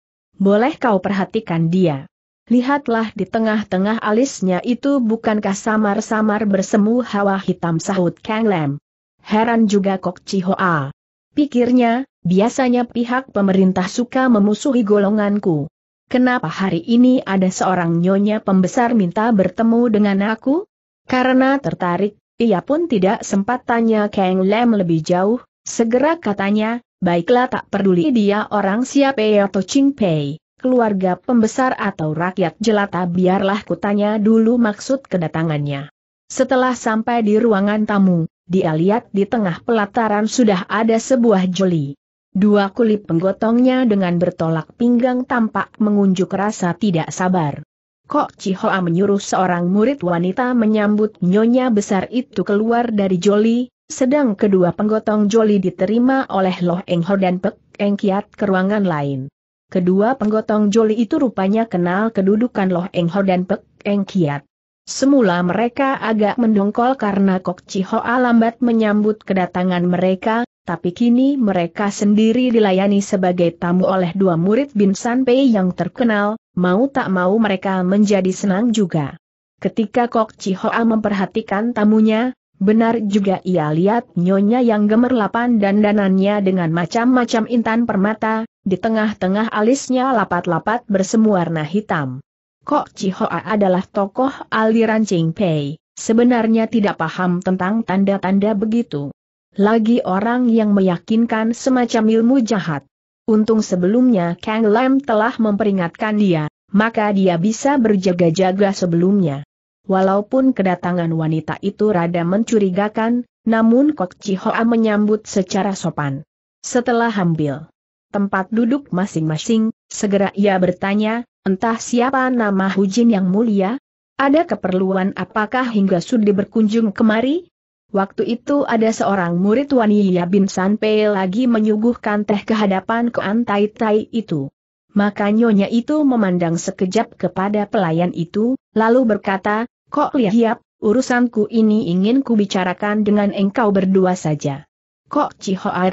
boleh kau perhatikan dia. Lihatlah di tengah-tengah alisnya itu bukankah samar-samar bersemu hawa hitam sahut Kang Lam. Heran juga Kok Chihoa. Pikirnya, biasanya pihak pemerintah suka memusuhi golonganku. Kenapa hari ini ada seorang nyonya pembesar minta bertemu dengan aku? Karena tertarik, ia pun tidak sempat tanya Kang Lam lebih jauh, segera katanya, baiklah tak peduli dia orang siapa atau ya, Ching Pei, keluarga pembesar atau rakyat jelata biarlah kutanya dulu maksud kedatangannya. Setelah sampai di ruangan tamu, dia lihat di tengah pelataran sudah ada sebuah joli. Dua kulit penggotongnya dengan bertolak pinggang tampak mengunjuk rasa tidak sabar. Kok Cihoa menyuruh seorang murid wanita menyambut nyonya besar itu keluar dari joli, sedang kedua penggotong joli diterima oleh Loh Eng Ho dan Pek Eng Kiat ke ruangan lain. Kedua penggotong joli itu rupanya kenal kedudukan Loh Eng Ho dan Pek Eng Kiat. Semula mereka agak mendongkol karena Kok Chi lambat menyambut kedatangan mereka, tapi kini mereka sendiri dilayani sebagai tamu oleh dua murid Bin San Pei yang terkenal, mau tak mau mereka menjadi senang juga. Ketika Kok Chi memperhatikan tamunya, Benar juga ia lihat nyonya yang gemerlapan dan danannya dengan macam-macam intan permata, di tengah-tengah alisnya lapat-lapat bersemu warna hitam. Kok Cihoa adalah tokoh aliran Cheng Pei, sebenarnya tidak paham tentang tanda-tanda begitu. Lagi orang yang meyakinkan semacam ilmu jahat. Untung sebelumnya Kang Lam telah memperingatkan dia, maka dia bisa berjaga-jaga sebelumnya. Walaupun kedatangan wanita itu rada mencurigakan, namun Kok Chihoa menyambut secara sopan. Setelah ambil tempat duduk masing-masing, segera ia bertanya, entah siapa nama Hujin yang mulia? Ada keperluan apakah hingga Sudi berkunjung kemari? Waktu itu ada seorang murid wanita bin Sanpei lagi menyuguhkan teh kehadapan ke antai Tai itu. Maka nyonya itu memandang sekejap kepada pelayan itu, lalu berkata, Kok lihiap, urusanku ini ingin kubicarakan dengan engkau berdua saja. Kok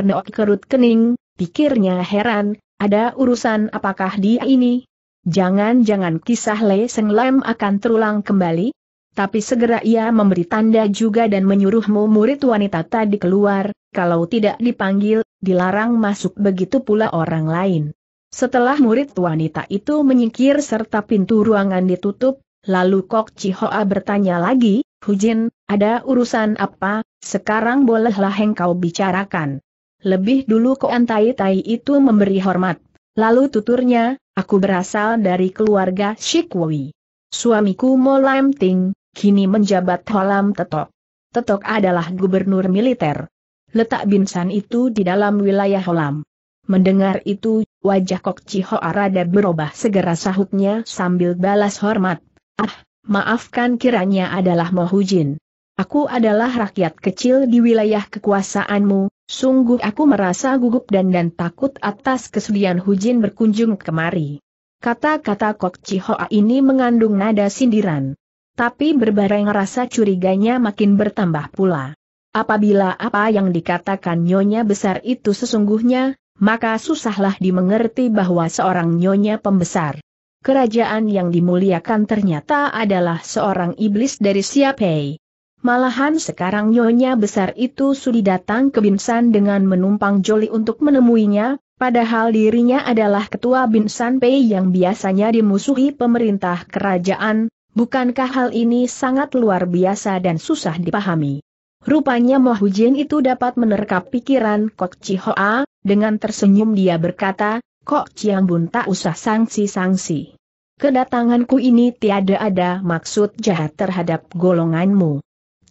neok kerut kening, pikirnya heran, ada urusan apakah dia ini? Jangan-jangan kisah Le Seng Lem akan terulang kembali? Tapi segera ia memberi tanda juga dan menyuruhmu murid wanita tadi keluar, kalau tidak dipanggil, dilarang masuk begitu pula orang lain. Setelah murid wanita itu menyingkir serta pintu ruangan ditutup, lalu Kok Chihoa bertanya lagi, Hujin, ada urusan apa, sekarang bolehlah engkau bicarakan. Lebih dulu Koan Tai Tai itu memberi hormat. Lalu tuturnya, aku berasal dari keluarga Shikwui. Suamiku Lam Ting, kini menjabat Holam Tetok. Tetok adalah gubernur militer. Letak Binsan itu di dalam wilayah Holam. Mendengar itu, wajah Kok Ciho Arada berubah segera sahutnya sambil balas hormat. Ah, maafkan kiranya adalah Mohujin. Aku adalah rakyat kecil di wilayah kekuasaanmu, sungguh aku merasa gugup dan dan takut atas kesudian Hujin berkunjung kemari. Kata-kata Kok Chihoa ini mengandung nada sindiran. Tapi berbareng rasa curiganya makin bertambah pula. Apabila apa yang dikatakan nyonya besar itu sesungguhnya, maka susahlah dimengerti bahwa seorang nyonya pembesar. Kerajaan yang dimuliakan ternyata adalah seorang iblis dari Siapei. Malahan sekarang nyonya besar itu sudah datang ke Binsan dengan menumpang joli untuk menemuinya, padahal dirinya adalah ketua Binsan Pei yang biasanya dimusuhi pemerintah kerajaan, bukankah hal ini sangat luar biasa dan susah dipahami? Rupanya Mohujin itu dapat menerkap pikiran Kok Chihoa, dengan tersenyum dia berkata, kok Ciang Bun tak usah sanksi-sanksi. Kedatanganku ini tiada ada maksud jahat terhadap golonganmu.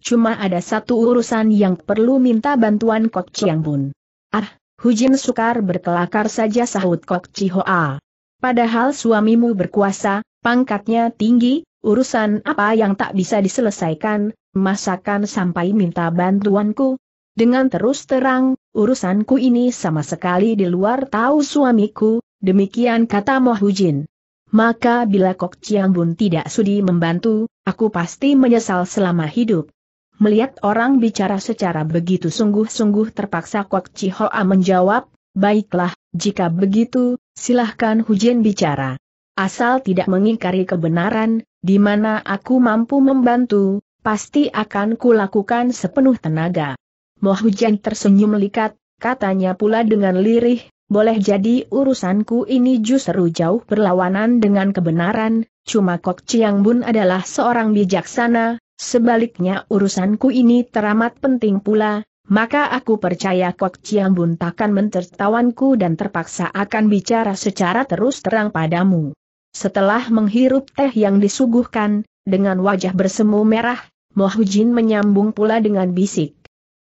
Cuma ada satu urusan yang perlu minta bantuan Kok Chiang Bun. Ah, Hujin Sukar berkelakar saja sahut Kok Hoa. Padahal suamimu berkuasa, pangkatnya tinggi, urusan apa yang tak bisa diselesaikan, masakan sampai minta bantuanku, dengan terus terang, urusanku ini sama sekali di luar tahu suamiku, demikian kata Mohujin. Maka bila Kok Chiang Bun tidak sudi membantu, aku pasti menyesal selama hidup. Melihat orang bicara secara begitu sungguh-sungguh terpaksa Kok Chi Hoa menjawab, baiklah, jika begitu, silahkan Hujin bicara. Asal tidak mengingkari kebenaran, di mana aku mampu membantu, pasti akan kulakukan sepenuh tenaga. Mohujan tersenyum melikat, katanya pula dengan lirih, boleh jadi urusanku ini justru jauh berlawanan dengan kebenaran, cuma Kok Chiang Bun adalah seorang bijaksana, sebaliknya urusanku ini teramat penting pula, maka aku percaya Kok Chiang Bun takkan mentertawanku dan terpaksa akan bicara secara terus terang padamu. Setelah menghirup teh yang disuguhkan, dengan wajah bersemu merah, Mohujin menyambung pula dengan bisik.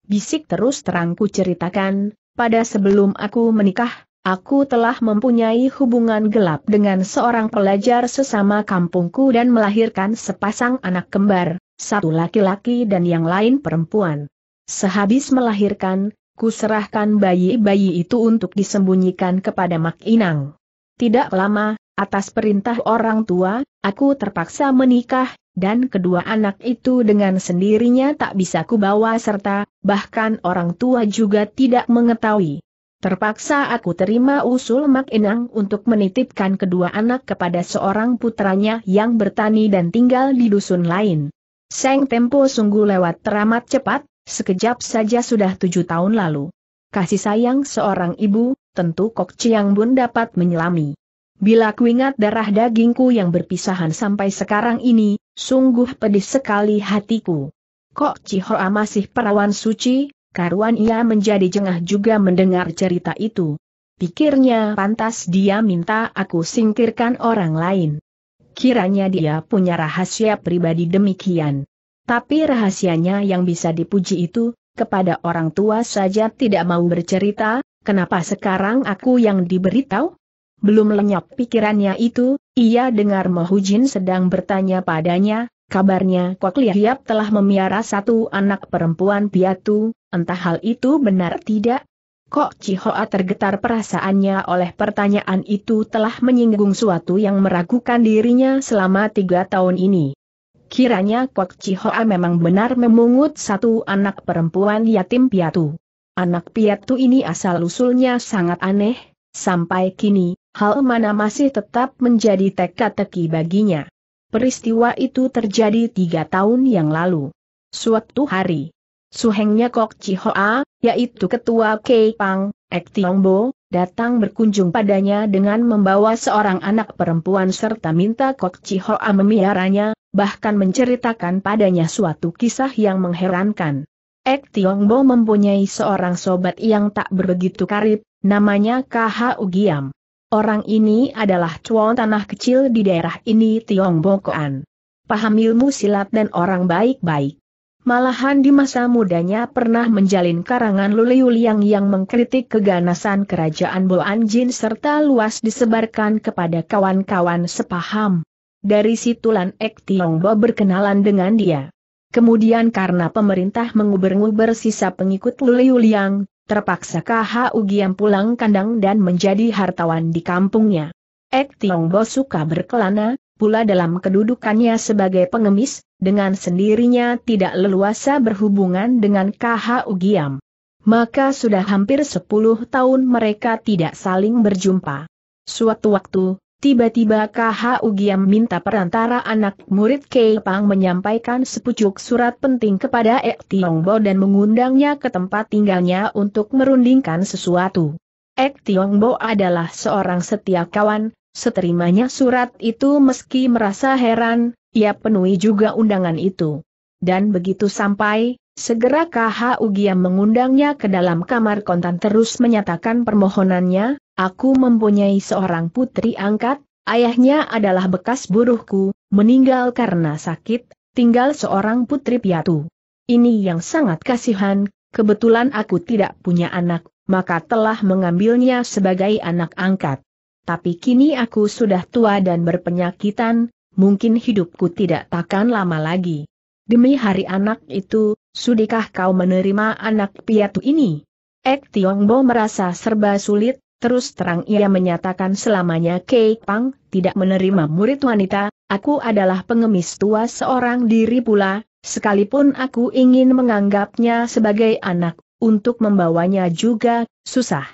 Bisik terus terangku ceritakan, pada sebelum aku menikah, aku telah mempunyai hubungan gelap dengan seorang pelajar sesama kampungku dan melahirkan sepasang anak kembar, satu laki-laki dan yang lain perempuan. Sehabis melahirkan, ku serahkan bayi-bayi itu untuk disembunyikan kepada Mak Inang. Tidak lama, atas perintah orang tua, aku terpaksa menikah, dan kedua anak itu dengan sendirinya tak bisa kubawa serta, bahkan orang tua juga tidak mengetahui. Terpaksa aku terima usul Mak Enang untuk menitipkan kedua anak kepada seorang putranya yang bertani dan tinggal di dusun lain. Seng tempo sungguh lewat teramat cepat, sekejap saja sudah tujuh tahun lalu. Kasih sayang seorang ibu, tentu Kok Chiang Bun dapat menyelami. Bila kuingat darah dagingku yang berpisahan sampai sekarang ini, sungguh pedih sekali hatiku. Kok Cihoa masih perawan suci, karuan ia menjadi jengah juga mendengar cerita itu. Pikirnya pantas dia minta aku singkirkan orang lain. Kiranya dia punya rahasia pribadi demikian. Tapi rahasianya yang bisa dipuji itu, kepada orang tua saja tidak mau bercerita, kenapa sekarang aku yang diberitahu? Belum lenyap pikirannya itu, ia dengar Mohujin sedang bertanya padanya, kabarnya kok Liahiap telah memiara satu anak perempuan piatu, entah hal itu benar tidak? Kok Cihoa tergetar perasaannya oleh pertanyaan itu telah menyinggung suatu yang meragukan dirinya selama tiga tahun ini. Kiranya kok Cihoa memang benar memungut satu anak perempuan yatim piatu. Anak piatu ini asal-usulnya sangat aneh, sampai kini, hal mana masih tetap menjadi teka-teki baginya. Peristiwa itu terjadi tiga tahun yang lalu. Suatu hari, suhengnya Kok Chihoa, yaitu ketua Kei Pang, Ek Tiongbo, datang berkunjung padanya dengan membawa seorang anak perempuan serta minta Kok Chihoa memiaranya, bahkan menceritakan padanya suatu kisah yang mengherankan. Ek Tiongbo mempunyai seorang sobat yang tak begitu karib, namanya Kha Ugiam. Orang ini adalah cuan tanah kecil di daerah ini Tiong Bokoan. Paham ilmu silat dan orang baik-baik. Malahan di masa mudanya pernah menjalin karangan Luliuliang yang mengkritik keganasan kerajaan Anjin serta luas disebarkan kepada kawan-kawan sepaham. Dari situ Ek Tiong Bo berkenalan dengan dia. Kemudian karena pemerintah mengubur-ngubur sisa pengikut Luliuliang terpaksa KHU Ugiam pulang kandang dan menjadi hartawan di kampungnya. Ek Tiong Bo suka berkelana, pula dalam kedudukannya sebagai pengemis, dengan sendirinya tidak leluasa berhubungan dengan KHU Ugiam. Maka sudah hampir 10 tahun mereka tidak saling berjumpa. Suatu waktu, Tiba-tiba KH Ugiam minta perantara anak murid Kei Pang menyampaikan sepucuk surat penting kepada Ek Tiong Bo dan mengundangnya ke tempat tinggalnya untuk merundingkan sesuatu. Ek Tiong Bo adalah seorang setia kawan, seterimanya surat itu meski merasa heran, ia penuhi juga undangan itu. Dan begitu sampai, segera KH Ugiam mengundangnya ke dalam kamar kontan terus menyatakan permohonannya, Aku mempunyai seorang putri angkat, ayahnya adalah bekas buruhku, meninggal karena sakit, tinggal seorang putri piatu. Ini yang sangat kasihan, kebetulan aku tidak punya anak, maka telah mengambilnya sebagai anak angkat. Tapi kini aku sudah tua dan berpenyakitan, mungkin hidupku tidak takkan lama lagi. Demi hari anak itu, sudikah kau menerima anak piatu ini? Ek Bo merasa serba sulit, Terus terang ia menyatakan selamanya Kek Pang tidak menerima murid wanita, aku adalah pengemis tua seorang diri pula, sekalipun aku ingin menganggapnya sebagai anak, untuk membawanya juga, susah.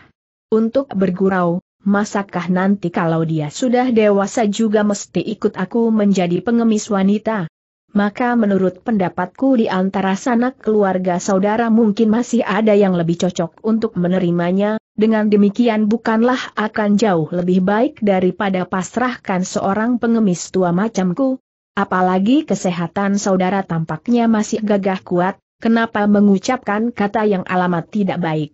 Untuk bergurau, masakah nanti kalau dia sudah dewasa juga mesti ikut aku menjadi pengemis wanita? Maka menurut pendapatku di antara sanak keluarga saudara mungkin masih ada yang lebih cocok untuk menerimanya, dengan demikian bukanlah akan jauh lebih baik daripada pasrahkan seorang pengemis tua macamku. Apalagi kesehatan saudara tampaknya masih gagah kuat, kenapa mengucapkan kata yang alamat tidak baik.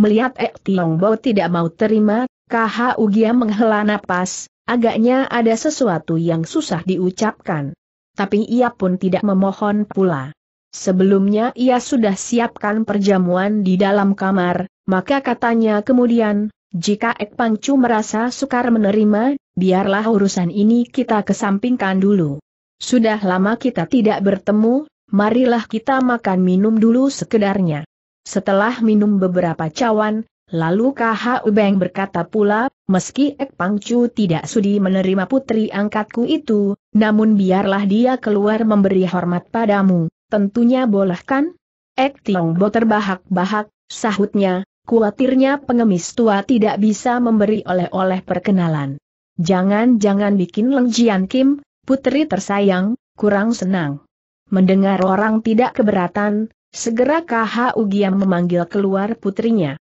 Melihat Ek Bo tidak mau terima, KH Ugia menghela napas, agaknya ada sesuatu yang susah diucapkan. Tapi ia pun tidak memohon pula. Sebelumnya ia sudah siapkan perjamuan di dalam kamar, maka katanya kemudian, jika Ek Pangcu merasa sukar menerima, biarlah urusan ini kita kesampingkan dulu. Sudah lama kita tidak bertemu, marilah kita makan minum dulu sekedarnya. Setelah minum beberapa cawan, lalu KH Ubeng berkata pula, meski Ek Pangcu tidak sudi menerima putri angkatku itu, namun biarlah dia keluar memberi hormat padamu Tentunya bolehkan? Ek Tiong Bo terbahak-bahak, sahutnya, kuatirnya pengemis tua tidak bisa memberi oleh-oleh perkenalan. Jangan-jangan bikin Leng Jian Kim, putri tersayang, kurang senang. Mendengar orang tidak keberatan, segera KHU Ugiam memanggil keluar putrinya.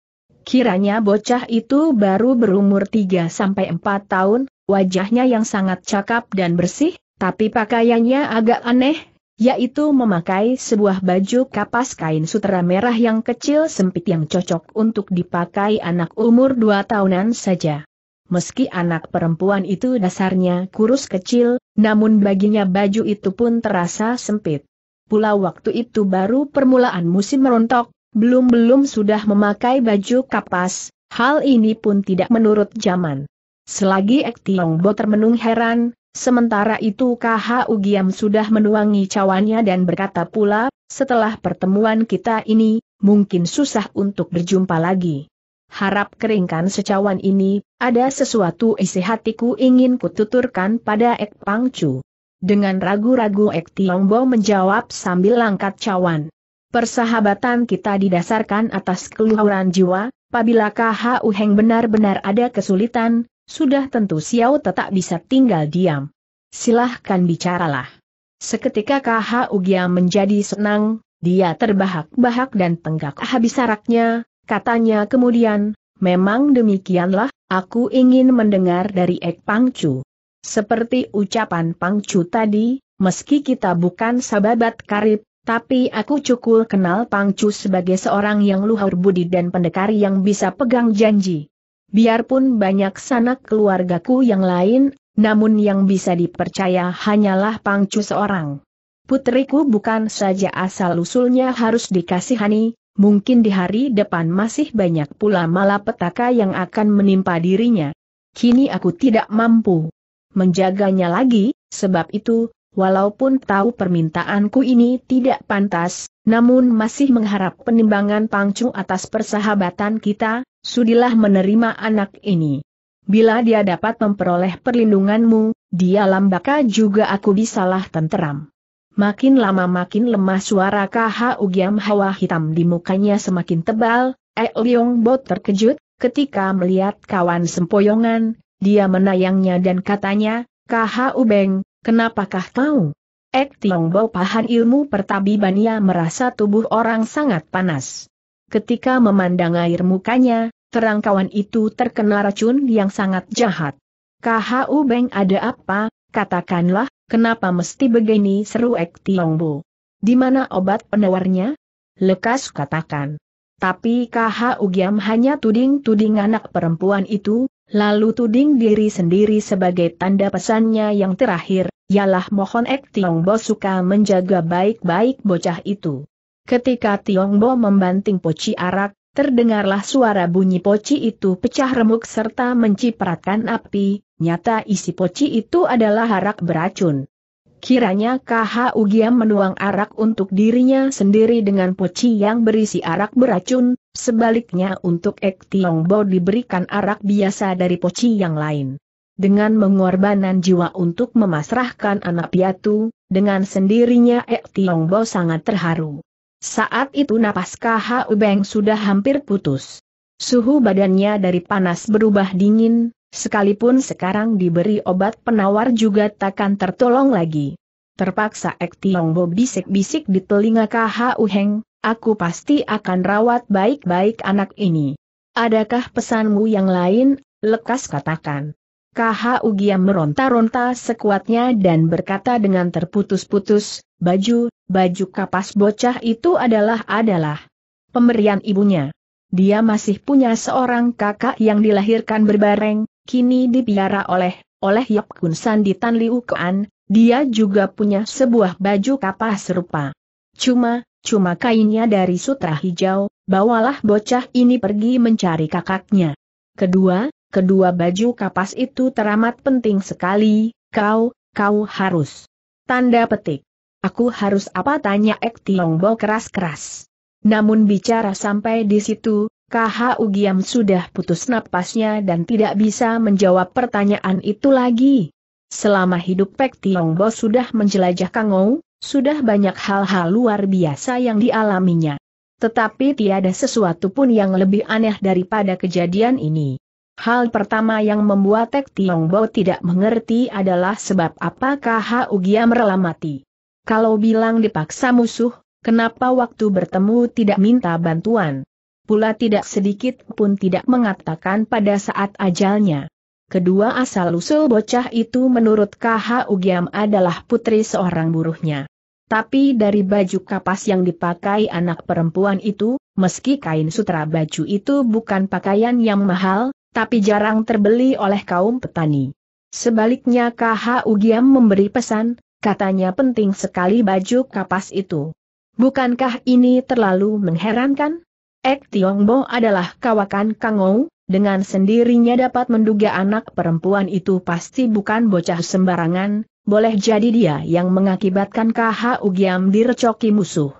Kiranya bocah itu baru berumur 3-4 tahun, wajahnya yang sangat cakap dan bersih, tapi pakaiannya agak aneh, yaitu memakai sebuah baju kapas kain sutera merah yang kecil sempit yang cocok untuk dipakai anak umur dua tahunan saja. Meski anak perempuan itu dasarnya kurus kecil, namun baginya baju itu pun terasa sempit. Pula waktu itu baru permulaan musim merontok, belum-belum sudah memakai baju kapas, hal ini pun tidak menurut zaman. Selagi Ek Tiong Bo termenung heran, Sementara itu KH Ugiam sudah menuangi cawannya dan berkata pula, setelah pertemuan kita ini, mungkin susah untuk berjumpa lagi. Harap keringkan secawan ini, ada sesuatu isi hatiku ingin kututurkan pada Ek Pangcu. Dengan ragu-ragu Ek Tiongbo menjawab sambil langkat cawan. Persahabatan kita didasarkan atas keluhuran jiwa, Apabila KH Uheng benar-benar ada kesulitan, sudah tentu Xiao tetap bisa tinggal diam. Silahkan bicaralah. Seketika KH Ugya menjadi senang, dia terbahak-bahak dan tenggak habis araknya, katanya kemudian, memang demikianlah, aku ingin mendengar dari Ek Pangcu. Seperti ucapan Pangcu tadi, meski kita bukan sahabat karib, tapi aku cukup kenal Pangcu sebagai seorang yang luhur budi dan pendekar yang bisa pegang janji biarpun banyak sanak keluargaku yang lain, namun yang bisa dipercaya hanyalah Pangcu seorang. Putriku bukan saja asal-usulnya harus dikasihani, mungkin di hari depan masih banyak pula malapetaka yang akan menimpa dirinya. Kini aku tidak mampu menjaganya lagi, sebab itu, walaupun tahu permintaanku ini tidak pantas, namun masih mengharap penimbangan Pangcu atas persahabatan kita, sudilah menerima anak ini. Bila dia dapat memperoleh perlindunganmu, di alam baka juga aku bisalah tenteram. Makin lama makin lemah suara KH Ugyam hawa hitam di mukanya semakin tebal, Leong Bot terkejut, ketika melihat kawan sempoyongan, dia menayangnya dan katanya, KH Ubeng, kenapakah kau? Ek Tiong Bo pahan ilmu pertabibannya merasa tubuh orang sangat panas. Ketika memandang air mukanya, Kerangkawan itu terkena racun yang sangat jahat. KHU Beng ada apa, katakanlah, kenapa mesti begini seru Ek Tiongbo. Di mana obat penawarnya? Lekas katakan. Tapi Kahau Giam hanya tuding-tuding anak perempuan itu, lalu tuding diri sendiri sebagai tanda pesannya yang terakhir, ialah mohon Ek Tiongbo suka menjaga baik-baik bocah itu. Ketika Tiongbo membanting poci arak, Terdengarlah suara bunyi poci itu pecah remuk serta mencipratkan api, nyata isi poci itu adalah arak beracun. Kiranya KH Ugiam menuang arak untuk dirinya sendiri dengan poci yang berisi arak beracun, sebaliknya untuk Ek Bo diberikan arak biasa dari poci yang lain. Dengan mengorbanan jiwa untuk memasrahkan anak piatu, dengan sendirinya Ek Bo sangat terharu. Saat itu napas KHU Beng sudah hampir putus. Suhu badannya dari panas berubah dingin, sekalipun sekarang diberi obat penawar juga takkan tertolong lagi. Terpaksa Ek Tiong Bo bisik-bisik di telinga KHU Heng, aku pasti akan rawat baik-baik anak ini. Adakah pesanmu yang lain, lekas katakan. KHU Giam meronta-ronta sekuatnya dan berkata dengan terputus-putus, baju, baju kapas bocah itu adalah-adalah pemberian ibunya. Dia masih punya seorang kakak yang dilahirkan berbareng, kini dipiara oleh, oleh Yap Kun San di Tan Liu Kean, dia juga punya sebuah baju kapas serupa. Cuma, cuma kainnya dari sutra hijau, bawalah bocah ini pergi mencari kakaknya. Kedua, kedua baju kapas itu teramat penting sekali, kau, kau harus. Tanda petik. Aku harus apa tanya Ek Tiongbo keras-keras. Namun bicara sampai di situ, KH Ugiam sudah putus napasnya dan tidak bisa menjawab pertanyaan itu lagi. Selama hidup Pek Tiongbo sudah menjelajah Kangou, sudah banyak hal-hal luar biasa yang dialaminya. Tetapi tiada sesuatu pun yang lebih aneh daripada kejadian ini. Hal pertama yang membuat Tek Tiongbo tidak mengerti adalah sebab apa KHU Ugiam rela mati. Kalau bilang dipaksa musuh, kenapa waktu bertemu tidak minta bantuan? Pula tidak sedikit pun tidak mengatakan pada saat ajalnya. Kedua asal-usul bocah itu menurut KH Ugyam adalah putri seorang buruhnya. Tapi dari baju kapas yang dipakai anak perempuan itu, meski kain sutra baju itu bukan pakaian yang mahal, tapi jarang terbeli oleh kaum petani. Sebaliknya KH Ugyam memberi pesan, Katanya penting sekali baju kapas itu. Bukankah ini terlalu mengherankan? Ek Tiongbo adalah kawakan Kangou, dengan sendirinya dapat menduga anak perempuan itu pasti bukan bocah sembarangan, boleh jadi dia yang mengakibatkan KH Ugiam direcoki musuh.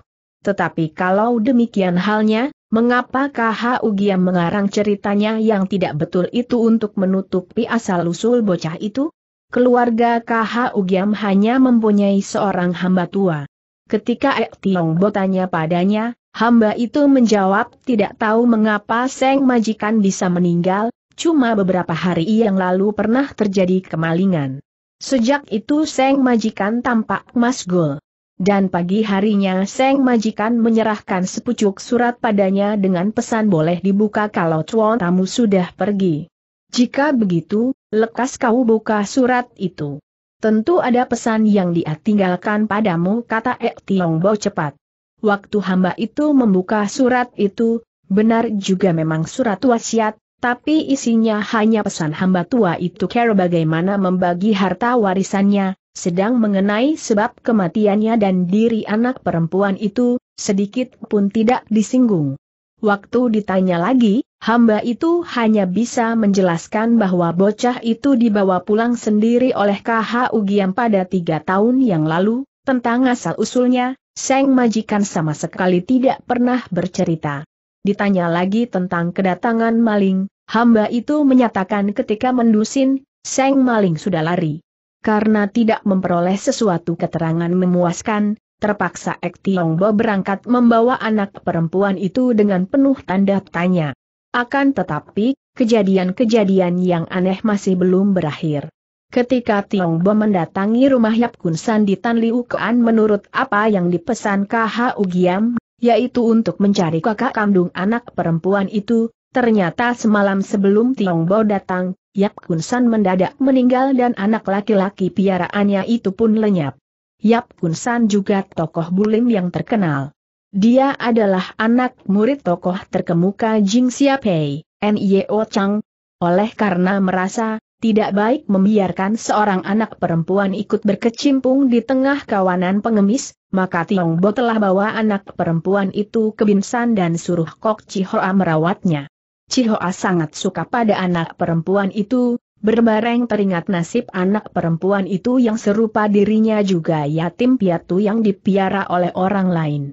Tetapi kalau demikian halnya, mengapa KH Ugiam mengarang ceritanya yang tidak betul itu untuk menutupi asal-usul bocah itu? keluarga KH Ugyam hanya mempunyai seorang hamba tua. Ketika Ek Tiong bertanya padanya, hamba itu menjawab tidak tahu mengapa Seng Majikan bisa meninggal, cuma beberapa hari yang lalu pernah terjadi kemalingan. Sejak itu Seng Majikan tampak masgul. Dan pagi harinya Seng Majikan menyerahkan sepucuk surat padanya dengan pesan boleh dibuka kalau tuan tamu sudah pergi. Jika begitu, lekas kau buka surat itu. Tentu ada pesan yang dia tinggalkan padamu kata Ek Tiong Bo cepat. Waktu hamba itu membuka surat itu, benar juga memang surat wasiat, tapi isinya hanya pesan hamba tua itu care bagaimana membagi harta warisannya, sedang mengenai sebab kematiannya dan diri anak perempuan itu, sedikit pun tidak disinggung. Waktu ditanya lagi, hamba itu hanya bisa menjelaskan bahwa bocah itu dibawa pulang sendiri oleh KH Ugiam pada tiga tahun yang lalu, tentang asal-usulnya, Seng Majikan sama sekali tidak pernah bercerita. Ditanya lagi tentang kedatangan maling, hamba itu menyatakan ketika mendusin, Seng Maling sudah lari. Karena tidak memperoleh sesuatu keterangan memuaskan, Terpaksa Ek Bo berangkat membawa anak perempuan itu dengan penuh tanda tanya. Akan tetapi, kejadian-kejadian yang aneh masih belum berakhir. Ketika Tiongbo mendatangi rumah Yap Kun San di Tan Liu Kean menurut apa yang dipesan KH Ugiam, yaitu untuk mencari kakak kandung anak perempuan itu, ternyata semalam sebelum Tiongbo datang, Yap Kun San mendadak meninggal dan anak laki-laki piaraannya itu pun lenyap. Yap Kun San juga tokoh bulim yang terkenal. Dia adalah anak murid tokoh terkemuka Jing Siapei, N.Y.O. Chang. Oleh karena merasa tidak baik membiarkan seorang anak perempuan ikut berkecimpung di tengah kawanan pengemis, maka Tiong Bo telah bawa anak perempuan itu ke Binsan dan suruh Kok Chihoa merawatnya. Chihoa sangat suka pada anak perempuan itu, Berbareng teringat nasib anak perempuan itu yang serupa dirinya juga yatim piatu yang dipiara oleh orang lain.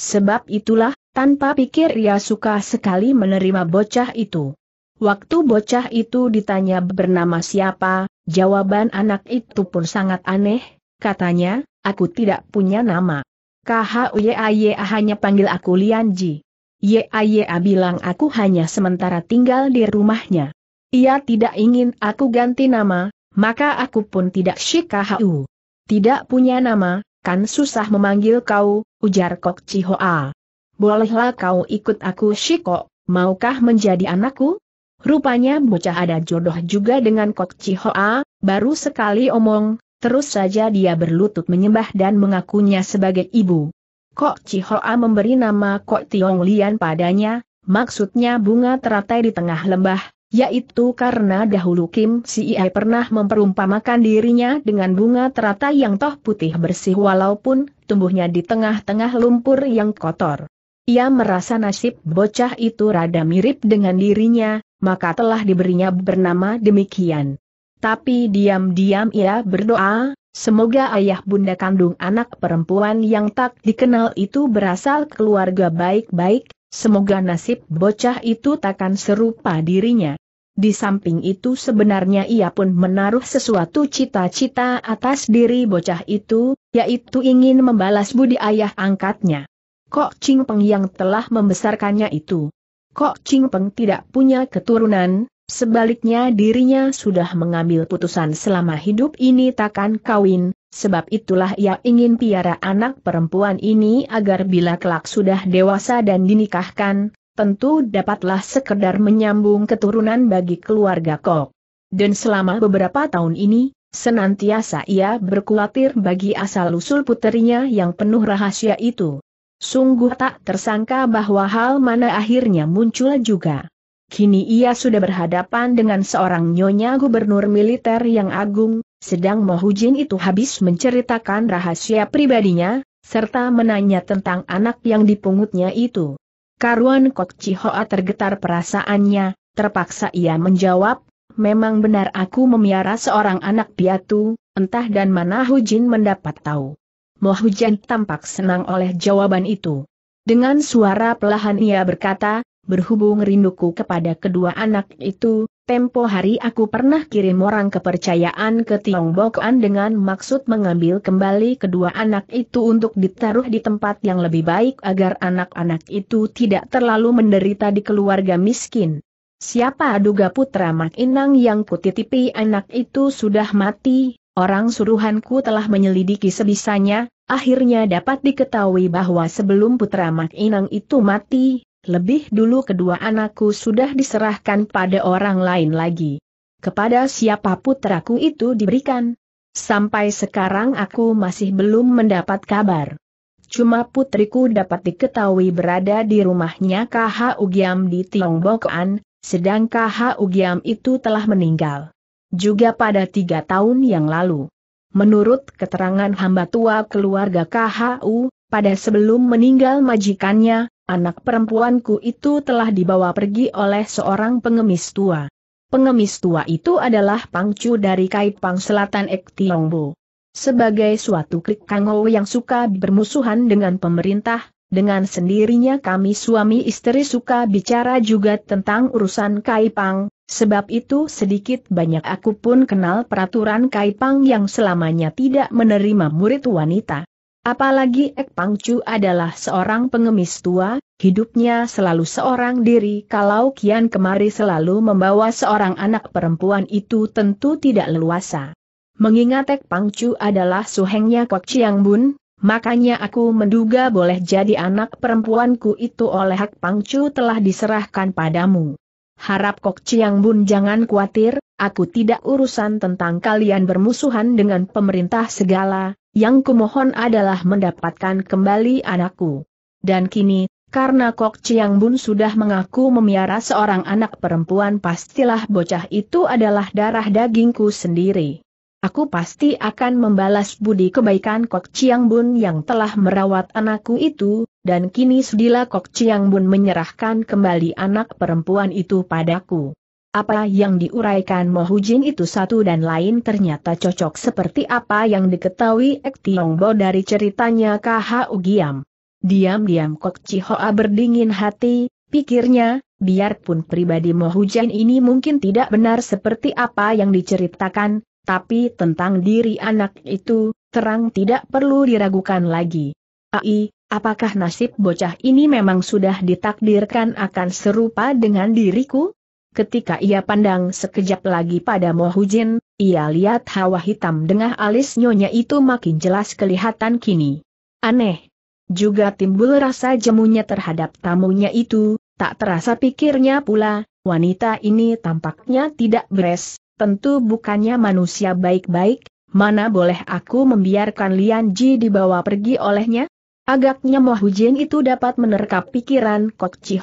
Sebab itulah, tanpa pikir ia suka sekali menerima bocah itu. Waktu bocah itu ditanya bernama siapa, jawaban anak itu pun sangat aneh, katanya, aku tidak punya nama. KHUYAYA hanya panggil aku Lianji. YAYA bilang aku hanya sementara tinggal di rumahnya. Ia tidak ingin aku ganti nama, maka aku pun tidak Shikahau. Tidak punya nama, kan susah memanggil kau, ujar Kok Chihoa. Bolehlah kau ikut aku Shiko, maukah menjadi anakku? Rupanya bocah ada jodoh juga dengan Kok Chihoa, baru sekali omong, terus saja dia berlutut menyembah dan mengakunya sebagai ibu. Kok Chihoa memberi nama Kok Tiong Lian padanya, maksudnya bunga teratai di tengah lembah, yaitu karena dahulu Kim Si Ie pernah memperumpamakan dirinya dengan bunga teratai yang toh putih bersih walaupun tumbuhnya di tengah-tengah lumpur yang kotor. Ia merasa nasib bocah itu rada mirip dengan dirinya, maka telah diberinya bernama demikian. Tapi diam-diam ia berdoa, Semoga ayah bunda kandung anak perempuan yang tak dikenal itu berasal keluarga baik-baik, Semoga nasib bocah itu takkan serupa dirinya. Di samping itu sebenarnya ia pun menaruh sesuatu cita-cita atas diri bocah itu, yaitu ingin membalas budi ayah angkatnya. Kok Ching Peng yang telah membesarkannya itu. Kok Ching Peng tidak punya keturunan, sebaliknya dirinya sudah mengambil putusan selama hidup ini takkan kawin, sebab itulah ia ingin piara anak perempuan ini agar bila kelak sudah dewasa dan dinikahkan, tentu dapatlah sekedar menyambung keturunan bagi keluarga Kok. Dan selama beberapa tahun ini, senantiasa ia berkhawatir bagi asal-usul puterinya yang penuh rahasia itu. Sungguh tak tersangka bahwa hal mana akhirnya muncul juga. Kini ia sudah berhadapan dengan seorang nyonya gubernur militer yang agung, sedang Mohujin itu habis menceritakan rahasia pribadinya, serta menanya tentang anak yang dipungutnya itu. Karuan Kok Chihoa tergetar perasaannya, terpaksa ia menjawab, memang benar aku memiara seorang anak piatu, entah dan mana Hujin mendapat tahu. Mohujin tampak senang oleh jawaban itu. Dengan suara pelahan ia berkata, berhubung rinduku kepada kedua anak itu, tempo hari aku pernah kirim orang kepercayaan ke Tiongbokan dengan maksud mengambil kembali kedua anak itu untuk ditaruh di tempat yang lebih baik agar anak-anak itu tidak terlalu menderita di keluarga miskin. Siapa duga putra Mak Inang yang kutitipi anak itu sudah mati, orang suruhanku telah menyelidiki sebisanya, akhirnya dapat diketahui bahwa sebelum putra Mak Inang itu mati, lebih dulu kedua anakku sudah diserahkan pada orang lain lagi. Kepada siapa putraku itu diberikan? Sampai sekarang aku masih belum mendapat kabar. Cuma putriku dapat diketahui berada di rumahnya KH Ugiam di Tiongbokan, sedang KH Ugiam itu telah meninggal. Juga pada tiga tahun yang lalu. Menurut keterangan hamba tua keluarga KHU, pada sebelum meninggal majikannya, Anak perempuanku itu telah dibawa pergi oleh seorang pengemis tua. Pengemis tua itu adalah pangcu dari Kaipang Selatan Ek Tiongbo. Sebagai suatu klik kango yang suka bermusuhan dengan pemerintah, dengan sendirinya kami suami istri suka bicara juga tentang urusan Kaipang, sebab itu sedikit banyak aku pun kenal peraturan Kaipang yang selamanya tidak menerima murid wanita. Apalagi Ek Pangcu adalah seorang pengemis tua, hidupnya selalu seorang diri kalau kian kemari selalu membawa seorang anak perempuan itu tentu tidak leluasa. Mengingat Ek Pangcu adalah suhengnya Kok Chiang Bun, makanya aku menduga boleh jadi anak perempuanku itu oleh Ek Pangcu telah diserahkan padamu. Harap Kok Chiang Bun jangan khawatir, aku tidak urusan tentang kalian bermusuhan dengan pemerintah segala, yang kumohon adalah mendapatkan kembali anakku. Dan kini, karena Kok Chiang Bun sudah mengaku memiara seorang anak perempuan pastilah bocah itu adalah darah dagingku sendiri. Aku pasti akan membalas budi kebaikan Kok Chiang Bun yang telah merawat anakku itu, dan kini sudilah Kok Chiang Bun menyerahkan kembali anak perempuan itu padaku. Apa yang diuraikan Mohujin itu satu dan lain ternyata cocok seperti apa yang diketahui Ek Bo dari ceritanya KH Giam. Diam-diam Kok Chihoa berdingin hati, pikirnya, biarpun pribadi Mohujin ini mungkin tidak benar seperti apa yang diceritakan, tapi tentang diri anak itu, terang tidak perlu diragukan lagi. Ai, apakah nasib bocah ini memang sudah ditakdirkan akan serupa dengan diriku? Ketika ia pandang sekejap lagi pada Mohujin, ia lihat hawa hitam dengan alis nyonya itu makin jelas kelihatan kini. Aneh. Juga timbul rasa jemunya terhadap tamunya itu, tak terasa pikirnya pula, wanita ini tampaknya tidak beres, tentu bukannya manusia baik-baik, mana boleh aku membiarkan Lian Ji dibawa pergi olehnya? Agaknya Mohujin itu dapat menerkap pikiran Kok Chi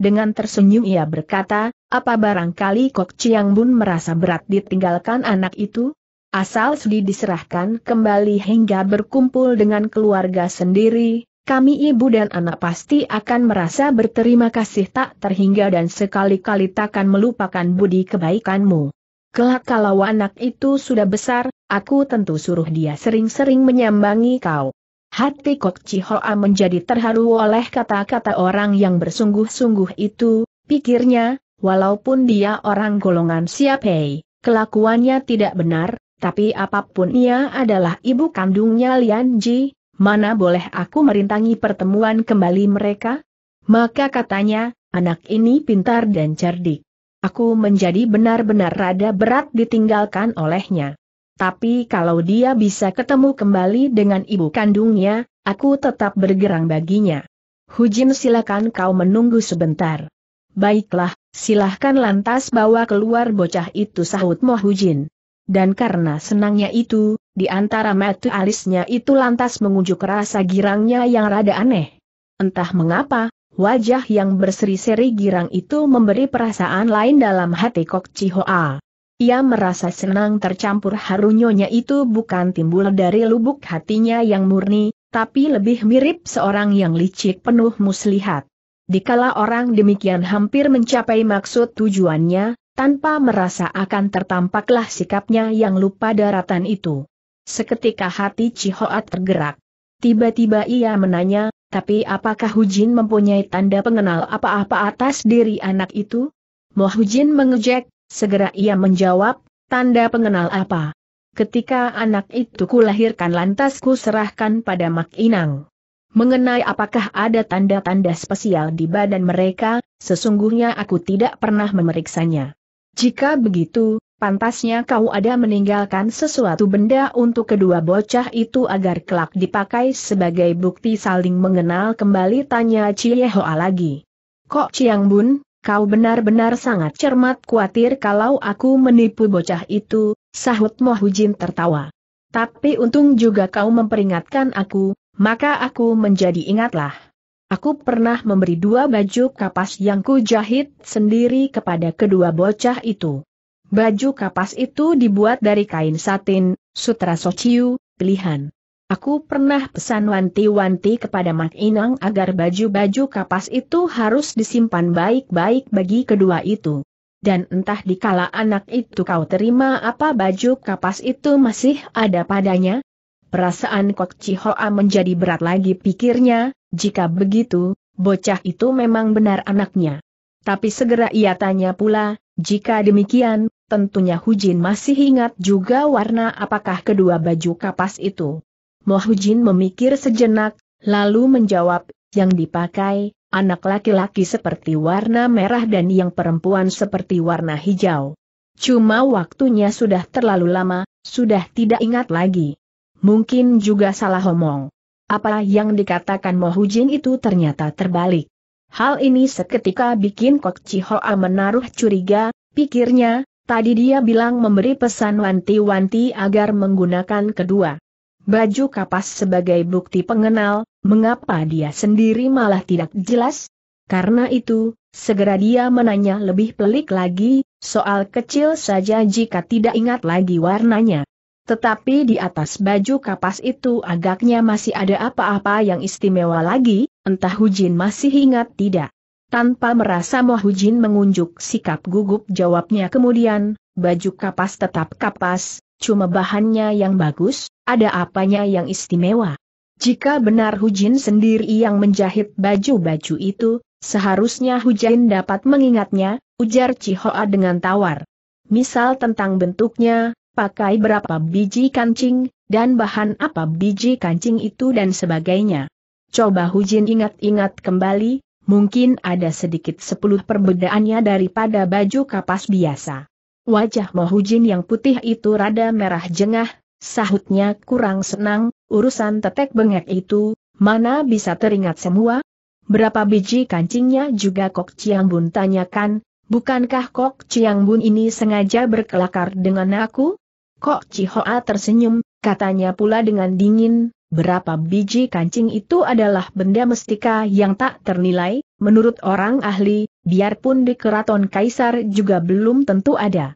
dengan tersenyum ia berkata, apa barangkali Kok Chiang Bun merasa berat ditinggalkan anak itu? Asal Sudi diserahkan kembali hingga berkumpul dengan keluarga sendiri, kami ibu dan anak pasti akan merasa berterima kasih tak terhingga dan sekali-kali takkan melupakan budi kebaikanmu. Kelak kalau anak itu sudah besar, aku tentu suruh dia sering-sering menyambangi kau. Hati Kok Cihoa menjadi terharu oleh kata-kata orang yang bersungguh-sungguh itu, pikirnya, walaupun dia orang golongan Siapai, kelakuannya tidak benar, tapi apapun ia adalah ibu kandungnya Lian Ji, mana boleh aku merintangi pertemuan kembali mereka? Maka katanya, anak ini pintar dan cerdik. Aku menjadi benar-benar rada berat ditinggalkan olehnya. Tapi kalau dia bisa ketemu kembali dengan ibu kandungnya, aku tetap bergerang baginya. Hujin silakan kau menunggu sebentar. Baiklah, silahkan lantas bawa keluar bocah itu sahut Moh Hujin. Dan karena senangnya itu, di antara mata alisnya itu lantas mengunjuk rasa girangnya yang rada aneh. Entah mengapa, wajah yang berseri-seri girang itu memberi perasaan lain dalam hati Kok Chihoa. Ia merasa senang tercampur harunyonya itu bukan timbul dari lubuk hatinya yang murni, tapi lebih mirip seorang yang licik penuh muslihat. Dikala orang demikian hampir mencapai maksud tujuannya, tanpa merasa akan tertampaklah sikapnya yang lupa daratan itu. Seketika hati Cihoat tergerak. Tiba-tiba ia menanya, tapi apakah Hujin mempunyai tanda pengenal apa-apa atas diri anak itu? Moh Hujin mengejek, Segera ia menjawab, tanda pengenal apa? Ketika anak itu kulahirkan lantas ku serahkan pada Mak Inang. Mengenai apakah ada tanda-tanda spesial di badan mereka, sesungguhnya aku tidak pernah memeriksanya. Jika begitu, pantasnya kau ada meninggalkan sesuatu benda untuk kedua bocah itu agar kelak dipakai sebagai bukti saling mengenal kembali tanya Cie Hoa lagi. Kok Ciang Bun? Kau benar-benar sangat cermat khawatir kalau aku menipu bocah itu, sahut Mohujin tertawa. Tapi untung juga kau memperingatkan aku, maka aku menjadi ingatlah. Aku pernah memberi dua baju kapas yang ku jahit sendiri kepada kedua bocah itu. Baju kapas itu dibuat dari kain satin, sutra sociu, pilihan. Aku pernah pesan wanti-wanti kepada Mak Inang agar baju-baju kapas itu harus disimpan baik-baik bagi kedua itu. Dan entah dikala anak itu kau terima apa baju kapas itu masih ada padanya? Perasaan Kok Chihoa menjadi berat lagi pikirnya, jika begitu, bocah itu memang benar anaknya. Tapi segera ia tanya pula, jika demikian, tentunya Hujin masih ingat juga warna apakah kedua baju kapas itu. Mohujin memikir sejenak, lalu menjawab, yang dipakai, anak laki-laki seperti warna merah dan yang perempuan seperti warna hijau. Cuma waktunya sudah terlalu lama, sudah tidak ingat lagi. Mungkin juga salah omong. Apa yang dikatakan Mohujin itu ternyata terbalik. Hal ini seketika bikin Kok Chihoa menaruh curiga, pikirnya, tadi dia bilang memberi pesan wanti-wanti agar menggunakan kedua baju kapas sebagai bukti pengenal, mengapa dia sendiri malah tidak jelas? Karena itu, segera dia menanya lebih pelik lagi, soal kecil saja jika tidak ingat lagi warnanya. Tetapi di atas baju kapas itu agaknya masih ada apa-apa yang istimewa lagi, entah Hujin masih ingat tidak. Tanpa merasa mau Hujin mengunjuk sikap gugup jawabnya kemudian, baju kapas tetap kapas, cuma bahannya yang bagus, ada apanya yang istimewa. Jika benar Hujin sendiri yang menjahit baju-baju itu, seharusnya Hujin dapat mengingatnya, ujar Cihoa dengan tawar. Misal tentang bentuknya, pakai berapa biji kancing, dan bahan apa biji kancing itu dan sebagainya. Coba Hujin ingat-ingat kembali, mungkin ada sedikit sepuluh perbedaannya daripada baju kapas biasa. Wajah Mohujin yang putih itu rada merah jengah, sahutnya kurang senang, urusan tetek bengek itu, mana bisa teringat semua? Berapa biji kancingnya juga Kok Chiang Bun tanyakan, bukankah Kok Chiang Bun ini sengaja berkelakar dengan aku? Kok Chihoa tersenyum, katanya pula dengan dingin, berapa biji kancing itu adalah benda mestika yang tak ternilai, menurut orang ahli, biarpun di keraton kaisar juga belum tentu ada.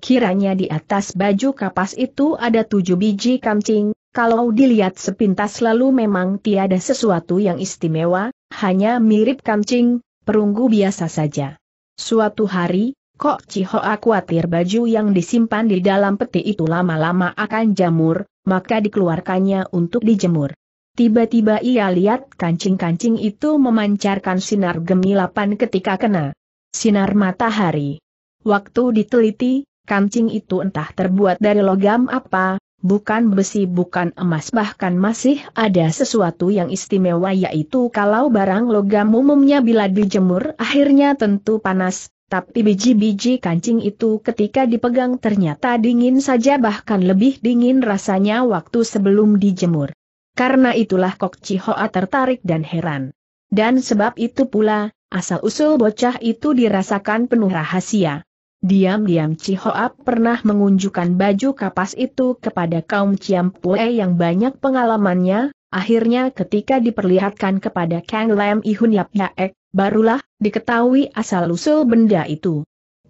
Kiranya di atas baju kapas itu ada tujuh biji kancing, kalau dilihat sepintas lalu memang tiada sesuatu yang istimewa, hanya mirip kancing, perunggu biasa saja. Suatu hari, Kok Cihoa khawatir baju yang disimpan di dalam peti itu lama-lama akan jamur, maka dikeluarkannya untuk dijemur. Tiba-tiba ia lihat kancing-kancing itu memancarkan sinar gemilapan ketika kena sinar matahari. Waktu diteliti, kancing itu entah terbuat dari logam apa, bukan besi bukan emas bahkan masih ada sesuatu yang istimewa yaitu kalau barang logam umumnya bila dijemur akhirnya tentu panas, tapi biji-biji kancing itu ketika dipegang ternyata dingin saja bahkan lebih dingin rasanya waktu sebelum dijemur. Karena itulah Kok Cihoa tertarik dan heran. Dan sebab itu pula, asal-usul bocah itu dirasakan penuh rahasia. Diam-diam Chihoa pernah mengunjukkan baju kapas itu kepada kaum Ciampue yang banyak pengalamannya, akhirnya ketika diperlihatkan kepada Kang Lam Ihun Yap Yaek, barulah diketahui asal-usul benda itu.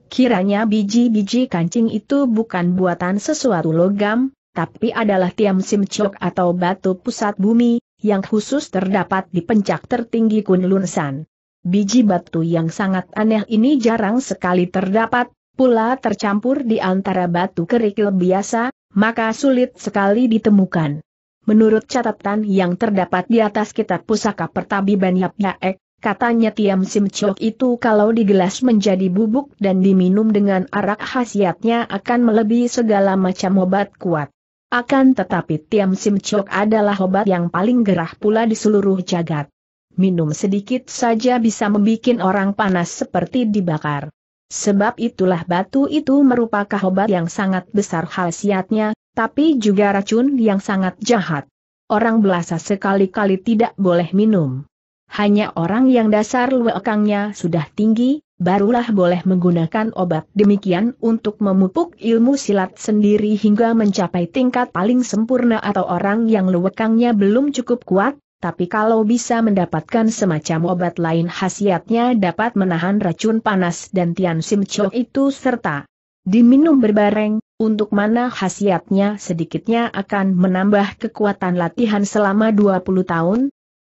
Kiranya biji-biji kancing itu bukan buatan sesuatu logam, tapi adalah tiam simcok atau batu pusat bumi, yang khusus terdapat di pencak tertinggi San. Biji batu yang sangat aneh ini jarang sekali terdapat, pula tercampur di antara batu kerikil biasa, maka sulit sekali ditemukan. Menurut catatan yang terdapat di atas kitab pusaka pertabiban Yap Yaek, katanya Tiam Sim Chok itu kalau digelas menjadi bubuk dan diminum dengan arak khasiatnya akan melebihi segala macam obat kuat. Akan tetapi Tiam Sim Chok adalah obat yang paling gerah pula di seluruh jagat. Minum sedikit saja bisa membuat orang panas seperti dibakar. Sebab itulah batu itu merupakan obat yang sangat besar khasiatnya, tapi juga racun yang sangat jahat. Orang belasa sekali-kali tidak boleh minum. Hanya orang yang dasar luekangnya sudah tinggi, barulah boleh menggunakan obat demikian untuk memupuk ilmu silat sendiri hingga mencapai tingkat paling sempurna atau orang yang luekangnya belum cukup kuat, tapi kalau bisa mendapatkan semacam obat lain khasiatnya dapat menahan racun panas dan Tian Sim itu serta diminum berbareng, untuk mana khasiatnya sedikitnya akan menambah kekuatan latihan selama 20 tahun,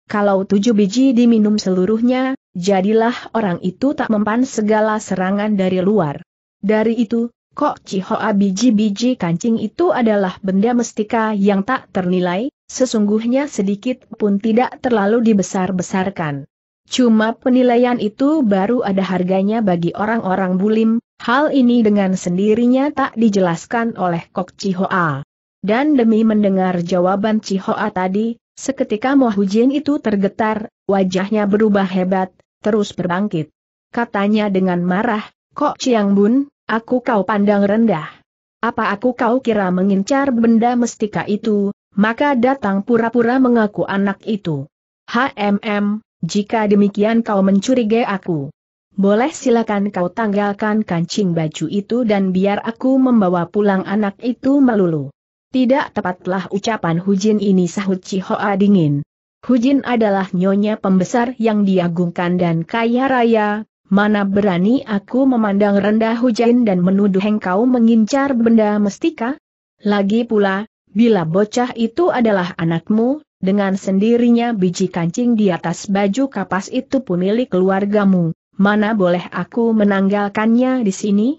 kalau tujuh biji diminum seluruhnya, jadilah orang itu tak mempan segala serangan dari luar. Dari itu, Kok Cihoa biji-biji kancing itu adalah benda mestika yang tak ternilai, sesungguhnya sedikit pun tidak terlalu dibesar-besarkan. Cuma penilaian itu baru ada harganya bagi orang-orang bulim, hal ini dengan sendirinya tak dijelaskan oleh Kok Cihoa. Dan demi mendengar jawaban Cihoa tadi, seketika Mohujin itu tergetar, wajahnya berubah hebat, terus berbangkit. Katanya dengan marah, Kok Chiang Bun, Aku kau pandang rendah. Apa aku kau kira mengincar benda mestika itu, maka datang pura-pura mengaku anak itu. HMM, jika demikian kau mencurigai aku. Boleh silakan kau tanggalkan kancing baju itu dan biar aku membawa pulang anak itu melulu. Tidak tepatlah ucapan Hujin ini sahut Cihoa dingin. Hujin adalah nyonya pembesar yang diagungkan dan kaya raya, Mana berani aku memandang rendah hujan dan menuduh engkau mengincar benda mestika? Lagi pula, bila bocah itu adalah anakmu, dengan sendirinya biji kancing di atas baju kapas itu pun milik keluargamu, mana boleh aku menanggalkannya di sini?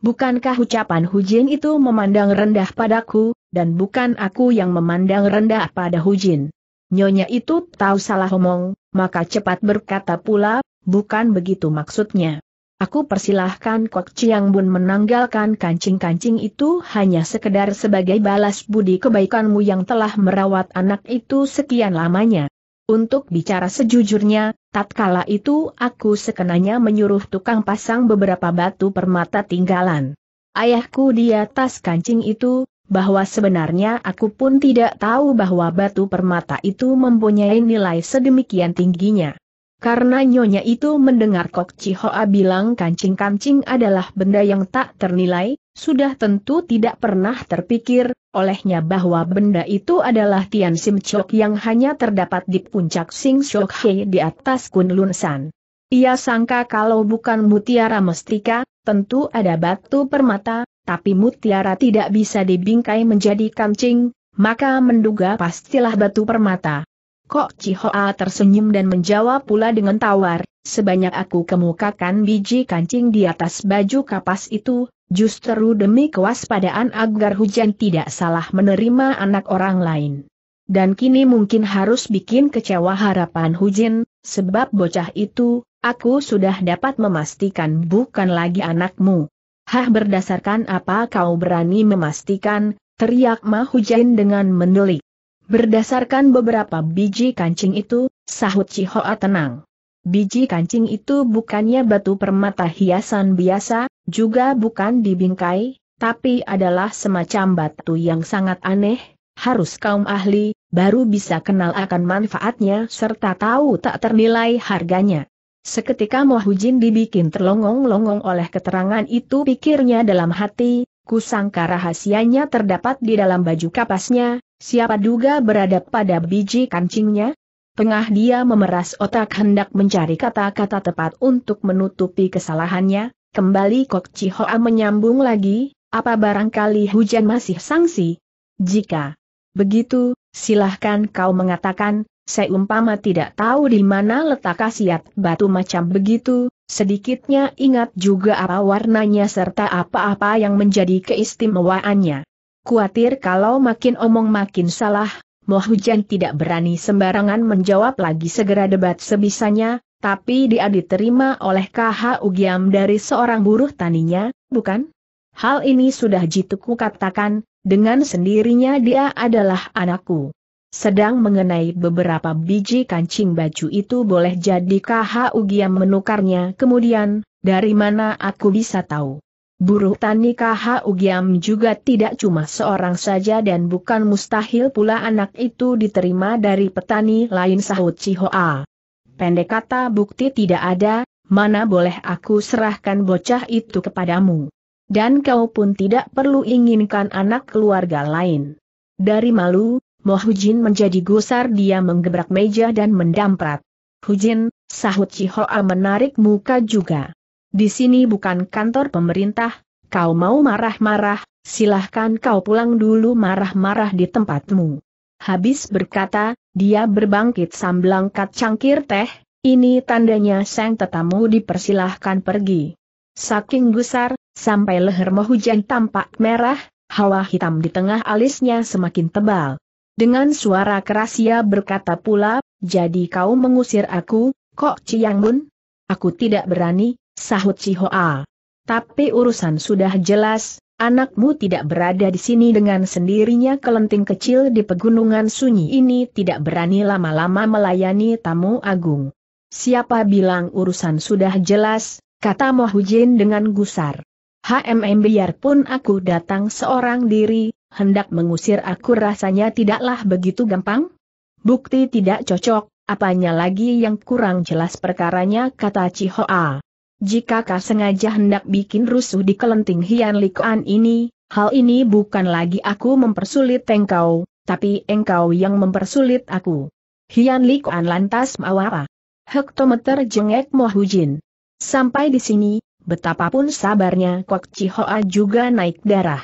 Bukankah ucapan Hujin itu memandang rendah padaku, dan bukan aku yang memandang rendah pada Hujin? Nyonya itu tahu salah omong, maka cepat berkata pula, bukan begitu maksudnya. Aku persilahkan Kok Chiang Bun menanggalkan kancing-kancing itu hanya sekedar sebagai balas budi kebaikanmu yang telah merawat anak itu sekian lamanya. Untuk bicara sejujurnya, tatkala itu aku sekenanya menyuruh tukang pasang beberapa batu permata tinggalan. Ayahku di atas kancing itu, bahwa sebenarnya aku pun tidak tahu bahwa batu permata itu mempunyai nilai sedemikian tingginya karena nyonya itu mendengar Kok Cihoa bilang kancing-kancing adalah benda yang tak ternilai, sudah tentu tidak pernah terpikir olehnya bahwa benda itu adalah Tian Sim Chok yang hanya terdapat di puncak Sing Chok He di atas Kunlun San. Ia sangka kalau bukan mutiara mestika, tentu ada batu permata, tapi mutiara tidak bisa dibingkai menjadi kancing, maka menduga pastilah batu permata. Kok Cihoa tersenyum dan menjawab pula dengan tawar, sebanyak aku kemukakan biji kancing di atas baju kapas itu, justru demi kewaspadaan agar hujan tidak salah menerima anak orang lain. Dan kini mungkin harus bikin kecewa harapan Hujan, sebab bocah itu, aku sudah dapat memastikan bukan lagi anakmu. Hah berdasarkan apa kau berani memastikan, teriak Ma Hujan dengan mendelik. Berdasarkan beberapa biji kancing itu, sahut Cihoa tenang. Biji kancing itu bukannya batu permata hiasan biasa, juga bukan dibingkai, tapi adalah semacam batu yang sangat aneh, harus kaum ahli, baru bisa kenal akan manfaatnya serta tahu tak ternilai harganya. Seketika Mohujin dibikin terlongong-longong oleh keterangan itu pikirnya dalam hati, kusangka rahasianya terdapat di dalam baju kapasnya, Siapa duga berada pada biji kancingnya? Tengah dia memeras otak hendak mencari kata-kata tepat untuk menutupi kesalahannya, kembali Kok Chihoa menyambung lagi, apa barangkali hujan masih sangsi? Jika begitu, silahkan kau mengatakan, Saya umpama tidak tahu di mana letak khasiat batu macam begitu, sedikitnya ingat juga apa warnanya serta apa-apa yang menjadi keistimewaannya. Kuatir kalau makin omong makin salah, Mohujan tidak berani sembarangan menjawab lagi segera debat sebisanya, tapi dia diterima oleh KH Ugiam dari seorang buruh taninya, bukan? Hal ini sudah jituku katakan, dengan sendirinya dia adalah anakku. Sedang mengenai beberapa biji kancing baju itu boleh jadi KH Ugiam menukarnya kemudian, dari mana aku bisa tahu? Buruh tani Kaha Ugiam juga tidak cuma seorang saja dan bukan mustahil pula anak itu diterima dari petani lain sahut Cihoa. Pendek kata bukti tidak ada, mana boleh aku serahkan bocah itu kepadamu. Dan kau pun tidak perlu inginkan anak keluarga lain. Dari malu, Mohujin menjadi gusar dia menggebrak meja dan mendamprat. Hujin, sahut Cihoa menarik muka juga. Di sini bukan kantor pemerintah, kau mau marah-marah, silahkan kau pulang dulu marah-marah di tempatmu. Habis berkata, dia berbangkit sambil angkat cangkir teh, ini tandanya sang tetamu dipersilahkan pergi. Saking gusar, sampai leher hujan tampak merah, hawa hitam di tengah alisnya semakin tebal. Dengan suara keras ia berkata pula, jadi kau mengusir aku, kok Ciangbun? Aku tidak berani, sahut Cihoa. Tapi urusan sudah jelas, anakmu tidak berada di sini dengan sendirinya kelenting kecil di pegunungan sunyi ini tidak berani lama-lama melayani tamu agung. Siapa bilang urusan sudah jelas, kata Mohujin dengan gusar. HMM biarpun aku datang seorang diri, hendak mengusir aku rasanya tidaklah begitu gampang. Bukti tidak cocok, apanya lagi yang kurang jelas perkaranya kata Cihoa. Jika kau sengaja hendak bikin rusuh di kelenting Hian Likuan ini, hal ini bukan lagi aku mempersulit engkau, tapi engkau yang mempersulit aku. Hian Likuan lantas mawar. Hektometer jengek Mohujin. Sampai di sini, betapapun sabarnya Kok Chihoa juga naik darah.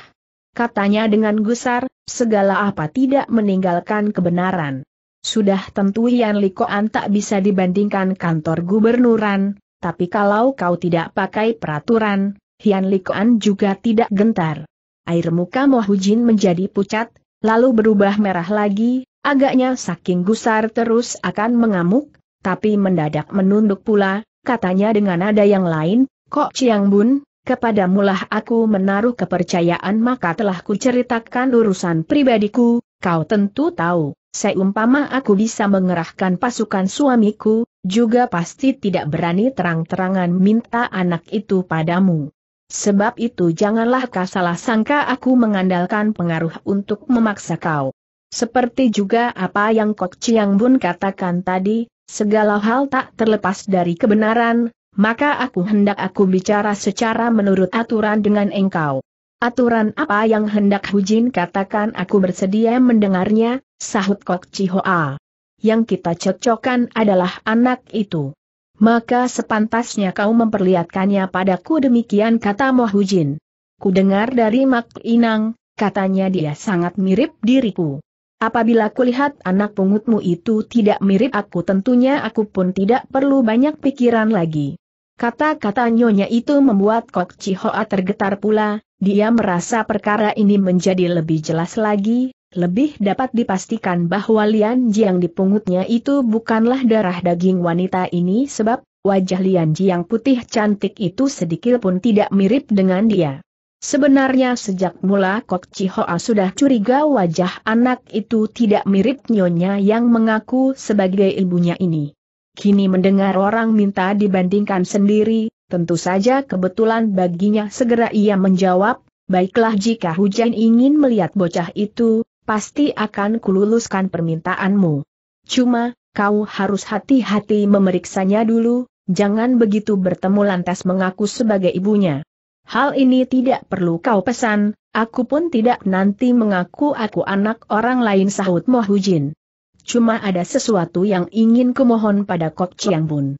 Katanya dengan gusar, segala apa tidak meninggalkan kebenaran. Sudah tentu Hian Likuan tak bisa dibandingkan kantor gubernuran, tapi kalau kau tidak pakai peraturan, Hian Likuan juga tidak gentar. Air muka Mohujin menjadi pucat, lalu berubah merah lagi, agaknya saking gusar terus akan mengamuk, tapi mendadak menunduk pula, katanya dengan nada yang lain, Kok Chiang Bun, kepadamulah aku menaruh kepercayaan maka telah kuceritakan urusan pribadiku, kau tentu tahu seumpama aku bisa mengerahkan pasukan suamiku, juga pasti tidak berani terang-terangan minta anak itu padamu. Sebab itu janganlah kau salah sangka aku mengandalkan pengaruh untuk memaksa kau. Seperti juga apa yang Kok Chiang Bun katakan tadi, segala hal tak terlepas dari kebenaran, maka aku hendak aku bicara secara menurut aturan dengan engkau. Aturan apa yang hendak Hujin katakan aku bersedia mendengarnya, sahut Kok Chihoa. Yang kita cocokkan adalah anak itu. Maka sepantasnya kau memperlihatkannya padaku demikian kata Mo Hujin. Ku dengar dari Mak Inang, katanya dia sangat mirip diriku. Apabila kulihat anak pungutmu itu tidak mirip aku tentunya aku pun tidak perlu banyak pikiran lagi. Kata-kata nyonya itu membuat Kok Chihoa tergetar pula, dia merasa perkara ini menjadi lebih jelas lagi, lebih dapat dipastikan bahwa Lian Jiang dipungutnya itu bukanlah darah daging wanita ini sebab wajah Lian Jiang putih cantik itu sedikit pun tidak mirip dengan dia. Sebenarnya sejak mula Kok Chihoa sudah curiga wajah anak itu tidak mirip nyonya yang mengaku sebagai ibunya ini. Kini mendengar orang minta dibandingkan sendiri, Tentu saja kebetulan baginya segera ia menjawab, baiklah jika hujan ingin melihat bocah itu, pasti akan kululuskan permintaanmu. Cuma, kau harus hati-hati memeriksanya dulu, jangan begitu bertemu lantas mengaku sebagai ibunya. Hal ini tidak perlu kau pesan, aku pun tidak nanti mengaku aku anak orang lain sahut Mohujin. Cuma ada sesuatu yang ingin kumohon pada Kok Chiang Bun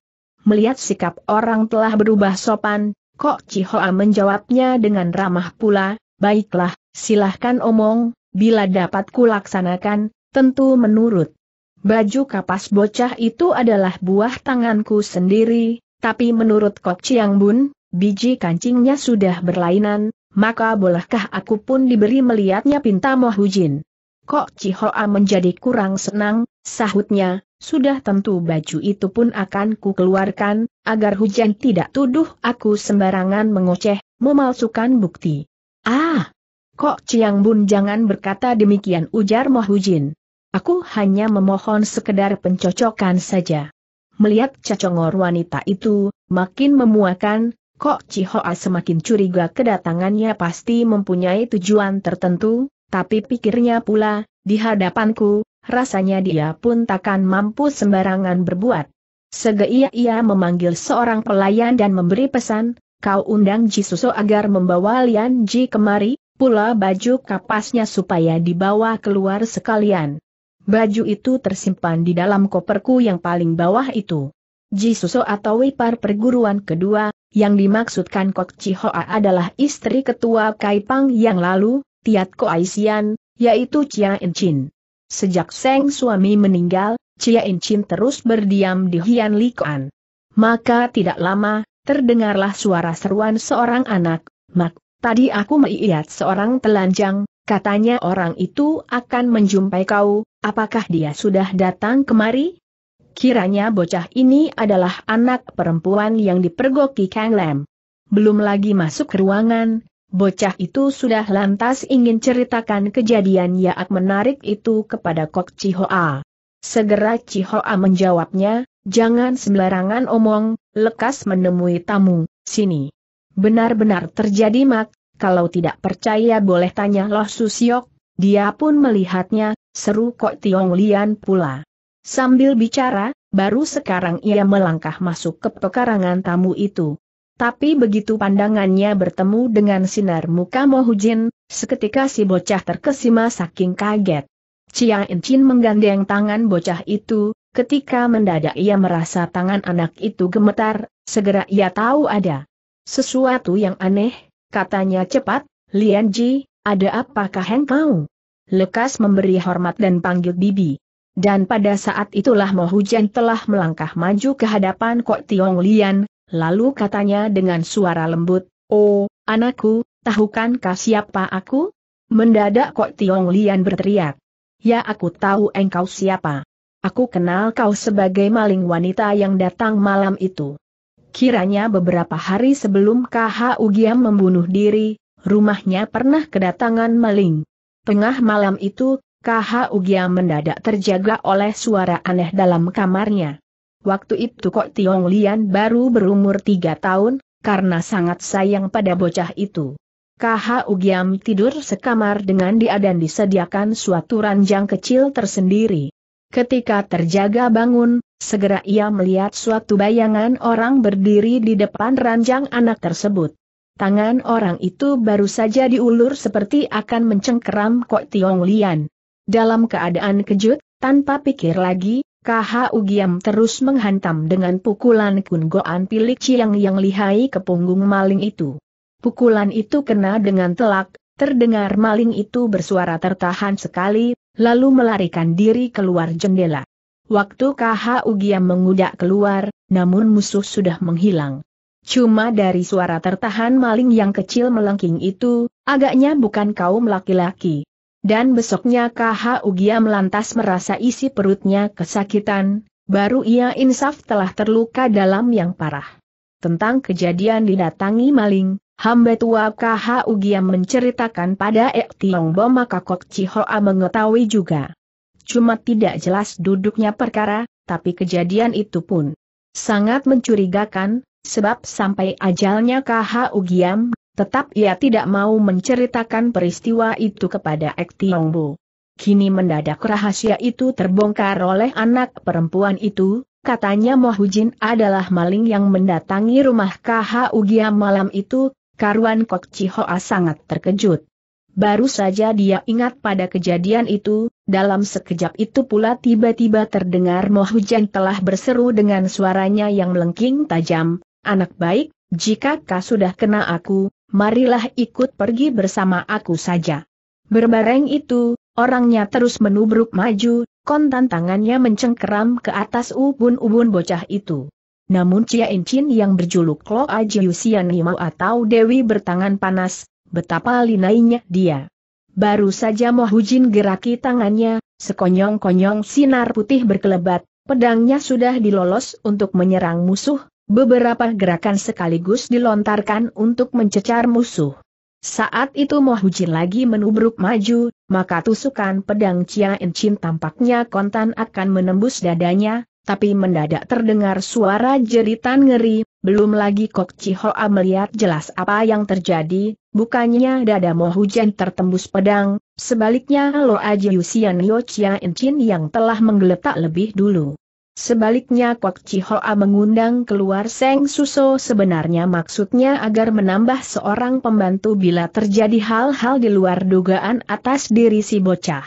melihat sikap orang telah berubah sopan, Kok Chihoa menjawabnya dengan ramah pula, baiklah, silahkan omong, bila dapat kulaksanakan, tentu menurut. Baju kapas bocah itu adalah buah tanganku sendiri, tapi menurut Kok Chiang Bun, biji kancingnya sudah berlainan, maka bolehkah aku pun diberi melihatnya pinta Mohujin? Kok Chihoa menjadi kurang senang, sahutnya, sudah tentu baju itu pun akan ku keluarkan, agar hujan tidak tuduh aku sembarangan mengoceh, memalsukan bukti. Ah! Kok Ciang Bun jangan berkata demikian ujar Mohujin. Aku hanya memohon sekedar pencocokan saja. Melihat cacongor wanita itu, makin memuakan, kok Cihoa semakin curiga kedatangannya pasti mempunyai tujuan tertentu, tapi pikirnya pula, di hadapanku, rasanya dia pun takkan mampu sembarangan berbuat. Segera ia memanggil seorang pelayan dan memberi pesan, kau undang Ji Suso agar membawa Lian Ji kemari, pula baju kapasnya supaya dibawa keluar sekalian. Baju itu tersimpan di dalam koperku yang paling bawah itu. Ji Suso atau Wipar perguruan kedua, yang dimaksudkan Kok Hoa adalah istri ketua Kaipang yang lalu, Tiat Ko Aisian, yaitu Chia Enchin. Sejak Seng suami meninggal, Cia Incin terus berdiam di Hian Likuan. Maka tidak lama, terdengarlah suara seruan seorang anak, Mak, tadi aku melihat seorang telanjang, katanya orang itu akan menjumpai kau, apakah dia sudah datang kemari? Kiranya bocah ini adalah anak perempuan yang dipergoki Kang Lam. Belum lagi masuk ke ruangan, Bocah itu sudah lantas ingin ceritakan kejadian yang menarik itu kepada Kok Cihoa. Segera Cihoa menjawabnya, jangan sembarangan omong, lekas menemui tamu, sini. Benar-benar terjadi mak, kalau tidak percaya boleh tanya Loh Susiok, dia pun melihatnya, seru Kok Tiong Lian pula. Sambil bicara, baru sekarang ia melangkah masuk ke pekarangan tamu itu. Tapi begitu pandangannya bertemu dengan sinar muka Mohujin, seketika si bocah terkesima saking kaget. Chiang Incin menggandeng tangan bocah itu, ketika mendadak ia merasa tangan anak itu gemetar, segera ia tahu ada sesuatu yang aneh, katanya cepat, Lian Ji, ada apakah engkau? Lekas memberi hormat dan panggil bibi. Dan pada saat itulah Mohujin telah melangkah maju ke hadapan Kok Tiong Lian, Lalu katanya dengan suara lembut, Oh, anakku, tahukan tahukankah siapa aku? Mendadak kok Tiong Lian berteriak. Ya aku tahu engkau siapa. Aku kenal kau sebagai maling wanita yang datang malam itu. Kiranya beberapa hari sebelum KH Ugiam membunuh diri, rumahnya pernah kedatangan maling. Tengah malam itu, KH Ugiam mendadak terjaga oleh suara aneh dalam kamarnya. Waktu itu Kok Tiong Lian baru berumur tiga tahun, karena sangat sayang pada bocah itu. Kaha Ugiam tidur sekamar dengan dia dan disediakan suatu ranjang kecil tersendiri. Ketika terjaga bangun, segera ia melihat suatu bayangan orang berdiri di depan ranjang anak tersebut. Tangan orang itu baru saja diulur seperti akan mencengkeram Kok Tiong Lian. Dalam keadaan kejut, tanpa pikir lagi, KH Giam terus menghantam dengan pukulan Kun Goan Pilik Chiang yang lihai ke punggung maling itu. Pukulan itu kena dengan telak, terdengar maling itu bersuara tertahan sekali, lalu melarikan diri keluar jendela. Waktu KH Giam mengudak keluar, namun musuh sudah menghilang. Cuma dari suara tertahan maling yang kecil melengking itu, agaknya bukan kaum laki-laki, dan besoknya KH Ugia melantas merasa isi perutnya kesakitan, baru ia insaf telah terluka dalam yang parah. Tentang kejadian didatangi maling, hamba tua KH Ugia menceritakan pada Ek Tiong Bo maka Kok Chihoa mengetahui juga. Cuma tidak jelas duduknya perkara, tapi kejadian itu pun sangat mencurigakan, sebab sampai ajalnya KH Ugiam Tetap ia tidak mau menceritakan peristiwa itu kepada Ek Tiong Bu. Kini mendadak rahasia itu terbongkar oleh anak perempuan itu, katanya Mohujin adalah maling yang mendatangi rumah KH Ugia malam itu, karuan Kok Chihoa sangat terkejut. Baru saja dia ingat pada kejadian itu, dalam sekejap itu pula tiba-tiba terdengar Mohujan telah berseru dengan suaranya yang melengking tajam, anak baik, jika kau sudah kena aku, marilah ikut pergi bersama aku saja. Berbareng itu, orangnya terus menubruk maju, kontan tangannya mencengkeram ke atas ubun-ubun bocah itu. Namun Cia Incin yang berjuluk Aji Ajiusian Imau atau Dewi bertangan panas, betapa linainya dia. Baru saja Jin geraki tangannya, sekonyong-konyong sinar putih berkelebat, pedangnya sudah dilolos untuk menyerang musuh, Beberapa gerakan sekaligus dilontarkan untuk mencecar musuh. Saat itu Mohujin lagi menubruk maju, maka tusukan pedang Chia Enchin tampaknya kontan akan menembus dadanya, tapi mendadak terdengar suara jeritan ngeri, belum lagi Kok Chihoa melihat jelas apa yang terjadi, bukannya dada Mohujin tertembus pedang, sebaliknya Lo Aji Yusian Yo Chia Enchin yang telah menggeletak lebih dulu. Sebaliknya Kwak Cihoa mengundang keluar Seng Suso sebenarnya maksudnya agar menambah seorang pembantu bila terjadi hal-hal di luar dugaan atas diri si bocah.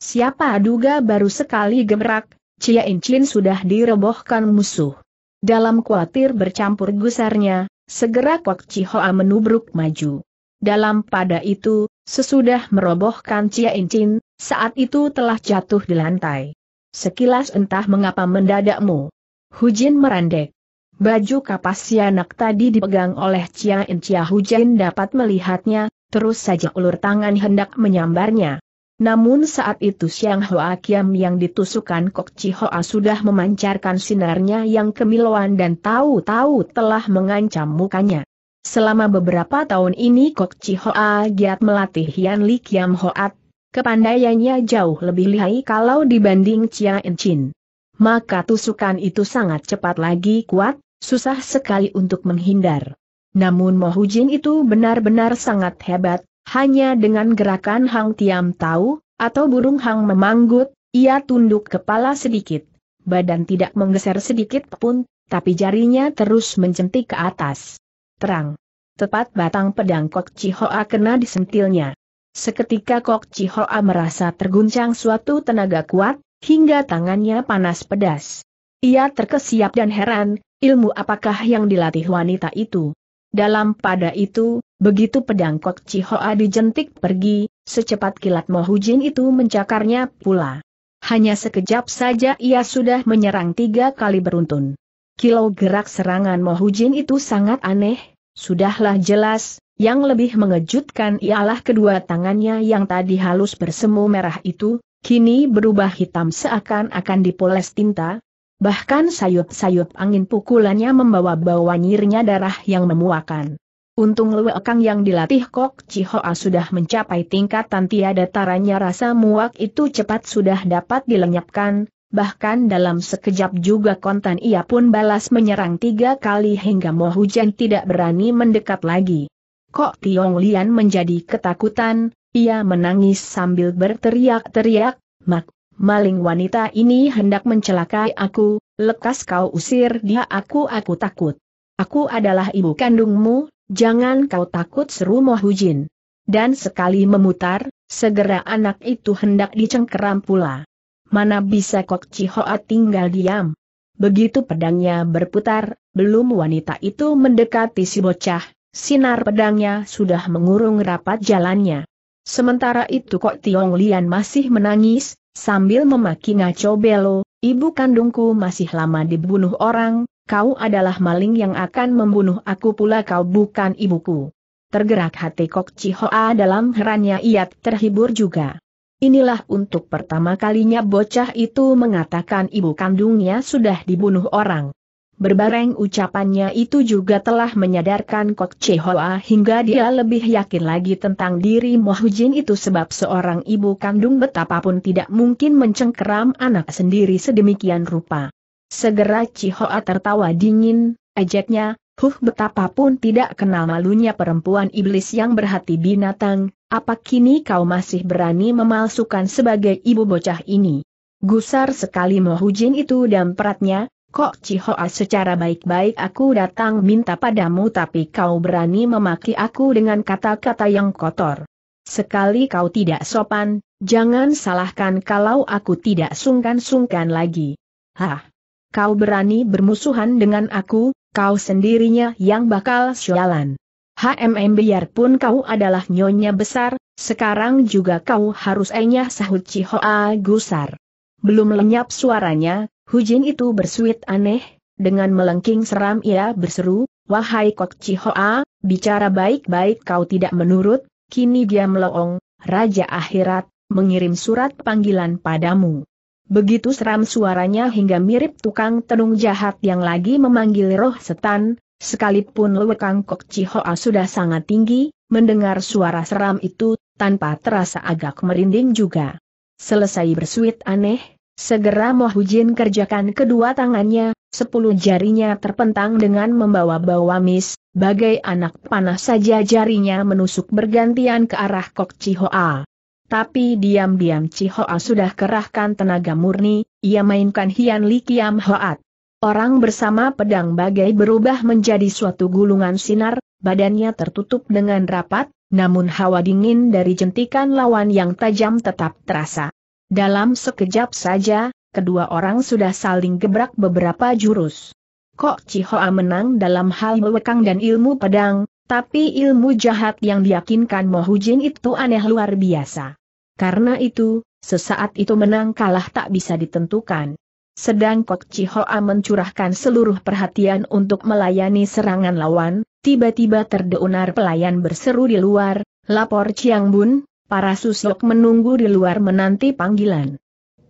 Siapa duga baru sekali gemerak, Cia Incin sudah direbohkan musuh. Dalam khawatir bercampur gusarnya, segera Kwak Cihoa menubruk maju. Dalam pada itu, sesudah merobohkan Cia Incin, saat itu telah jatuh di lantai. Sekilas entah mengapa mendadakmu. Hujin merandek. Baju kapas anak tadi dipegang oleh Chia In Chia Hujin dapat melihatnya, terus saja ulur tangan hendak menyambarnya. Namun saat itu Siang Hoa Kiam yang ditusukan Kok Chi Hoa sudah memancarkan sinarnya yang kemiluan dan tahu-tahu telah mengancam mukanya. Selama beberapa tahun ini Kok Chi Hoa giat melatih Yan Li Kiam Hoat Kepandaiannya jauh lebih lihai kalau dibanding Chia Enchin. Maka tusukan itu sangat cepat lagi kuat, susah sekali untuk menghindar. Namun Mohujin itu benar-benar sangat hebat, hanya dengan gerakan Hang Tiam Tahu, atau burung Hang memanggut, ia tunduk kepala sedikit. Badan tidak menggeser sedikit pun, tapi jarinya terus mencentik ke atas. Terang. Tepat batang pedang Kok Chihoa kena disentilnya. Seketika Kok Chihoa merasa terguncang suatu tenaga kuat, hingga tangannya panas pedas. Ia terkesiap dan heran, ilmu apakah yang dilatih wanita itu? Dalam pada itu, begitu pedang Kok Chihoa dijentik pergi, secepat kilat Mohujin itu mencakarnya pula. Hanya sekejap saja ia sudah menyerang tiga kali beruntun. Kilau gerak serangan Mohujin itu sangat aneh, sudahlah jelas, yang lebih mengejutkan ialah kedua tangannya yang tadi halus bersemu merah itu, kini berubah hitam seakan-akan dipoles tinta. Bahkan sayup-sayup angin pukulannya membawa bawa nyirnya darah yang memuakan. Untung Kang yang dilatih Kok Chihoa sudah mencapai tingkatan tiada taranya rasa muak itu cepat sudah dapat dilenyapkan, bahkan dalam sekejap juga kontan ia pun balas menyerang tiga kali hingga Mohujan tidak berani mendekat lagi. Kok Tiong Lian menjadi ketakutan, ia menangis sambil berteriak-teriak, Mak, maling wanita ini hendak mencelakai aku, lekas kau usir dia aku aku takut. Aku adalah ibu kandungmu, jangan kau takut seru Mohujin. Dan sekali memutar, segera anak itu hendak dicengkeram pula. Mana bisa Kok Cihoa tinggal diam. Begitu pedangnya berputar, belum wanita itu mendekati si bocah, Sinar pedangnya sudah mengurung rapat jalannya. Sementara itu Kok Tiong Lian masih menangis, sambil memaki ngaco belo, ibu kandungku masih lama dibunuh orang, kau adalah maling yang akan membunuh aku pula kau bukan ibuku. Tergerak hati Kok Chihoa dalam herannya ia terhibur juga. Inilah untuk pertama kalinya bocah itu mengatakan ibu kandungnya sudah dibunuh orang. Berbareng ucapannya itu juga telah menyadarkan Kok Chehoa hingga dia lebih yakin lagi tentang diri Mohujin itu sebab seorang ibu kandung betapapun tidak mungkin mencengkeram anak sendiri sedemikian rupa. Segera Chihoa tertawa dingin, ejeknya, huh betapapun tidak kenal malunya perempuan iblis yang berhati binatang, apa kini kau masih berani memalsukan sebagai ibu bocah ini? Gusar sekali Mohujin itu dan peratnya, Kok Cihoa secara baik-baik aku datang minta padamu tapi kau berani memaki aku dengan kata-kata yang kotor. Sekali kau tidak sopan, jangan salahkan kalau aku tidak sungkan-sungkan lagi. Hah! Kau berani bermusuhan dengan aku, kau sendirinya yang bakal sialan. HMM biarpun kau adalah nyonya besar, sekarang juga kau harus enyah sahut Cihoa gusar. Belum lenyap suaranya, Hujin itu bersuit aneh, dengan melengking seram ia berseru, Wahai Kok A, bicara baik-baik kau tidak menurut, kini dia meloong, Raja Akhirat, mengirim surat panggilan padamu. Begitu seram suaranya hingga mirip tukang tenung jahat yang lagi memanggil roh setan, sekalipun lewekang Kok A sudah sangat tinggi, mendengar suara seram itu, tanpa terasa agak merinding juga. Selesai bersuit aneh, Segera Mohujin kerjakan kedua tangannya, sepuluh jarinya terpentang dengan membawa-bawa mis, bagai anak panah saja jarinya menusuk bergantian ke arah Kok Chihoa. Tapi diam-diam Chihoa sudah kerahkan tenaga murni, ia mainkan Hian Li Kiam Hoat. Orang bersama pedang bagai berubah menjadi suatu gulungan sinar, badannya tertutup dengan rapat, namun hawa dingin dari jentikan lawan yang tajam tetap terasa. Dalam sekejap saja, kedua orang sudah saling gebrak beberapa jurus. Kok Cihoa menang dalam hal mewekang dan ilmu pedang, tapi ilmu jahat yang diyakinkan Mohujin itu aneh luar biasa. Karena itu, sesaat itu menang kalah tak bisa ditentukan. Sedang Kok Cihoa mencurahkan seluruh perhatian untuk melayani serangan lawan, tiba-tiba terdeunar pelayan berseru di luar, lapor Chiang Bun, Para susuk menunggu di luar menanti panggilan.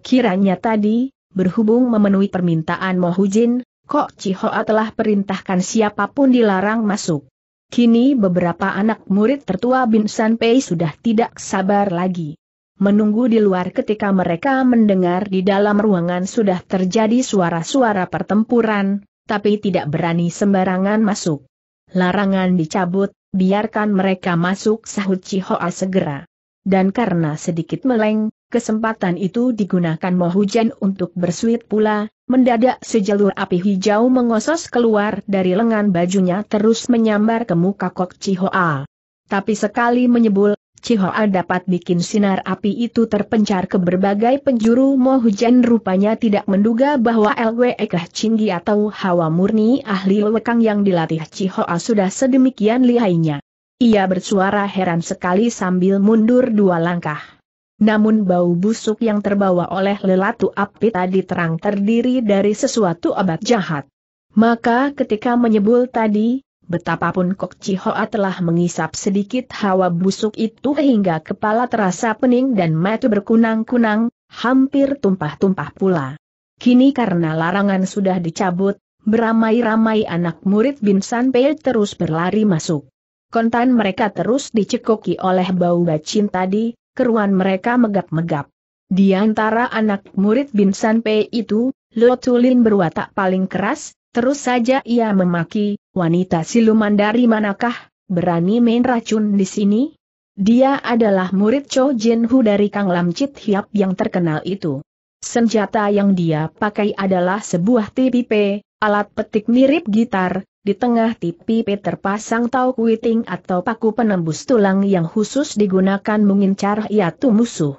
Kiranya tadi, berhubung memenuhi permintaan Mohujin, Kok Cihoa telah perintahkan siapapun dilarang masuk. Kini beberapa anak murid tertua Bin Sanpei sudah tidak sabar lagi. Menunggu di luar ketika mereka mendengar di dalam ruangan sudah terjadi suara-suara pertempuran, tapi tidak berani sembarangan masuk. Larangan dicabut, biarkan mereka masuk sahut Cihoa segera dan karena sedikit meleng, kesempatan itu digunakan Mohujan untuk bersuit pula, mendadak sejalur api hijau mengosos keluar dari lengan bajunya terus menyambar ke muka Kok Cihoa. Tapi sekali menyebul, Cihoa dapat bikin sinar api itu terpencar ke berbagai penjuru Mohujan rupanya tidak menduga bahwa LWE Kah Chinggi atau Hawa Murni ahli lekang yang dilatih Cihoa sudah sedemikian lihainya. Ia bersuara heran sekali sambil mundur dua langkah. Namun bau busuk yang terbawa oleh lelatu api tadi terang terdiri dari sesuatu obat jahat. Maka ketika menyebul tadi, betapapun Kok Cihoa telah mengisap sedikit hawa busuk itu hingga kepala terasa pening dan mata berkunang-kunang, hampir tumpah-tumpah pula. Kini karena larangan sudah dicabut, beramai-ramai anak murid Binsan Pei terus berlari masuk. Kontan mereka terus dicekoki oleh bau bacin tadi, keruan mereka megap-megap. Di antara anak murid Binsan P itu, Lotulin berwatak paling keras, terus saja ia memaki, wanita siluman dari manakah, berani main racun di sini? Dia adalah murid Cho Jin Hu dari Kang Lam Chit Hiap yang terkenal itu. Senjata yang dia pakai adalah sebuah TPP, alat petik mirip gitar, di tengah tipi terpasang tau kuiting atau paku penembus tulang yang khusus digunakan mengincar yaitu musuh.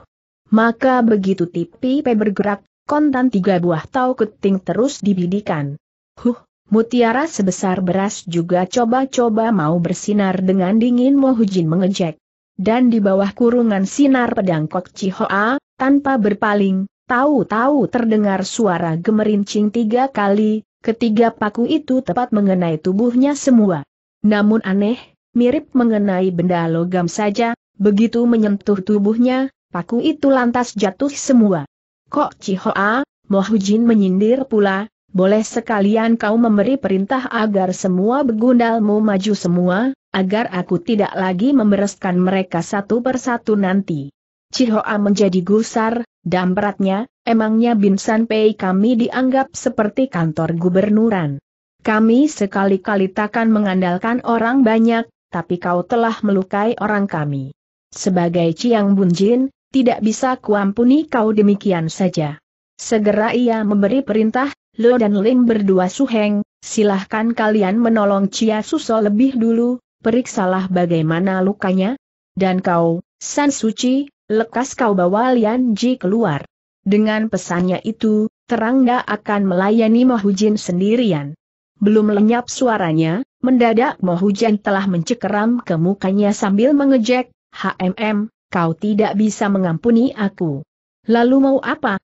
Maka begitu tipi bergerak, kontan tiga buah tau kuting terus dibidikan. Huh, mutiara sebesar beras juga coba-coba mau bersinar dengan dingin Mohujin mengejek. Dan di bawah kurungan sinar pedang Kok cihoa, tanpa berpaling, tahu-tahu terdengar suara gemerincing tiga kali, Ketiga paku itu tepat mengenai tubuhnya semua. Namun aneh, mirip mengenai benda logam saja, begitu menyentuh tubuhnya, paku itu lantas jatuh semua. Kok Cihoa, Mohujin menyindir pula, boleh sekalian kau memberi perintah agar semua begundalmu maju semua, agar aku tidak lagi membereskan mereka satu persatu nanti. Cihoa menjadi gusar, dan beratnya, Emangnya Bin San Pei kami dianggap seperti kantor gubernuran. Kami sekali-kali takkan mengandalkan orang banyak, tapi kau telah melukai orang kami. Sebagai Ciang Bunjin, tidak bisa kuampuni kau demikian saja. Segera ia memberi perintah, Lo dan Ling berdua suheng, silahkan kalian menolong Cia Suso lebih dulu, periksalah bagaimana lukanya. Dan kau, San Suci, lekas kau bawa Lian Ji keluar. Dengan pesannya itu, terangga akan melayani Mohujin sendirian. Belum lenyap suaranya, mendadak Mohujin telah mencekram ke mukanya sambil mengejek, HMM, kau tidak bisa mengampuni aku. Lalu mau apa?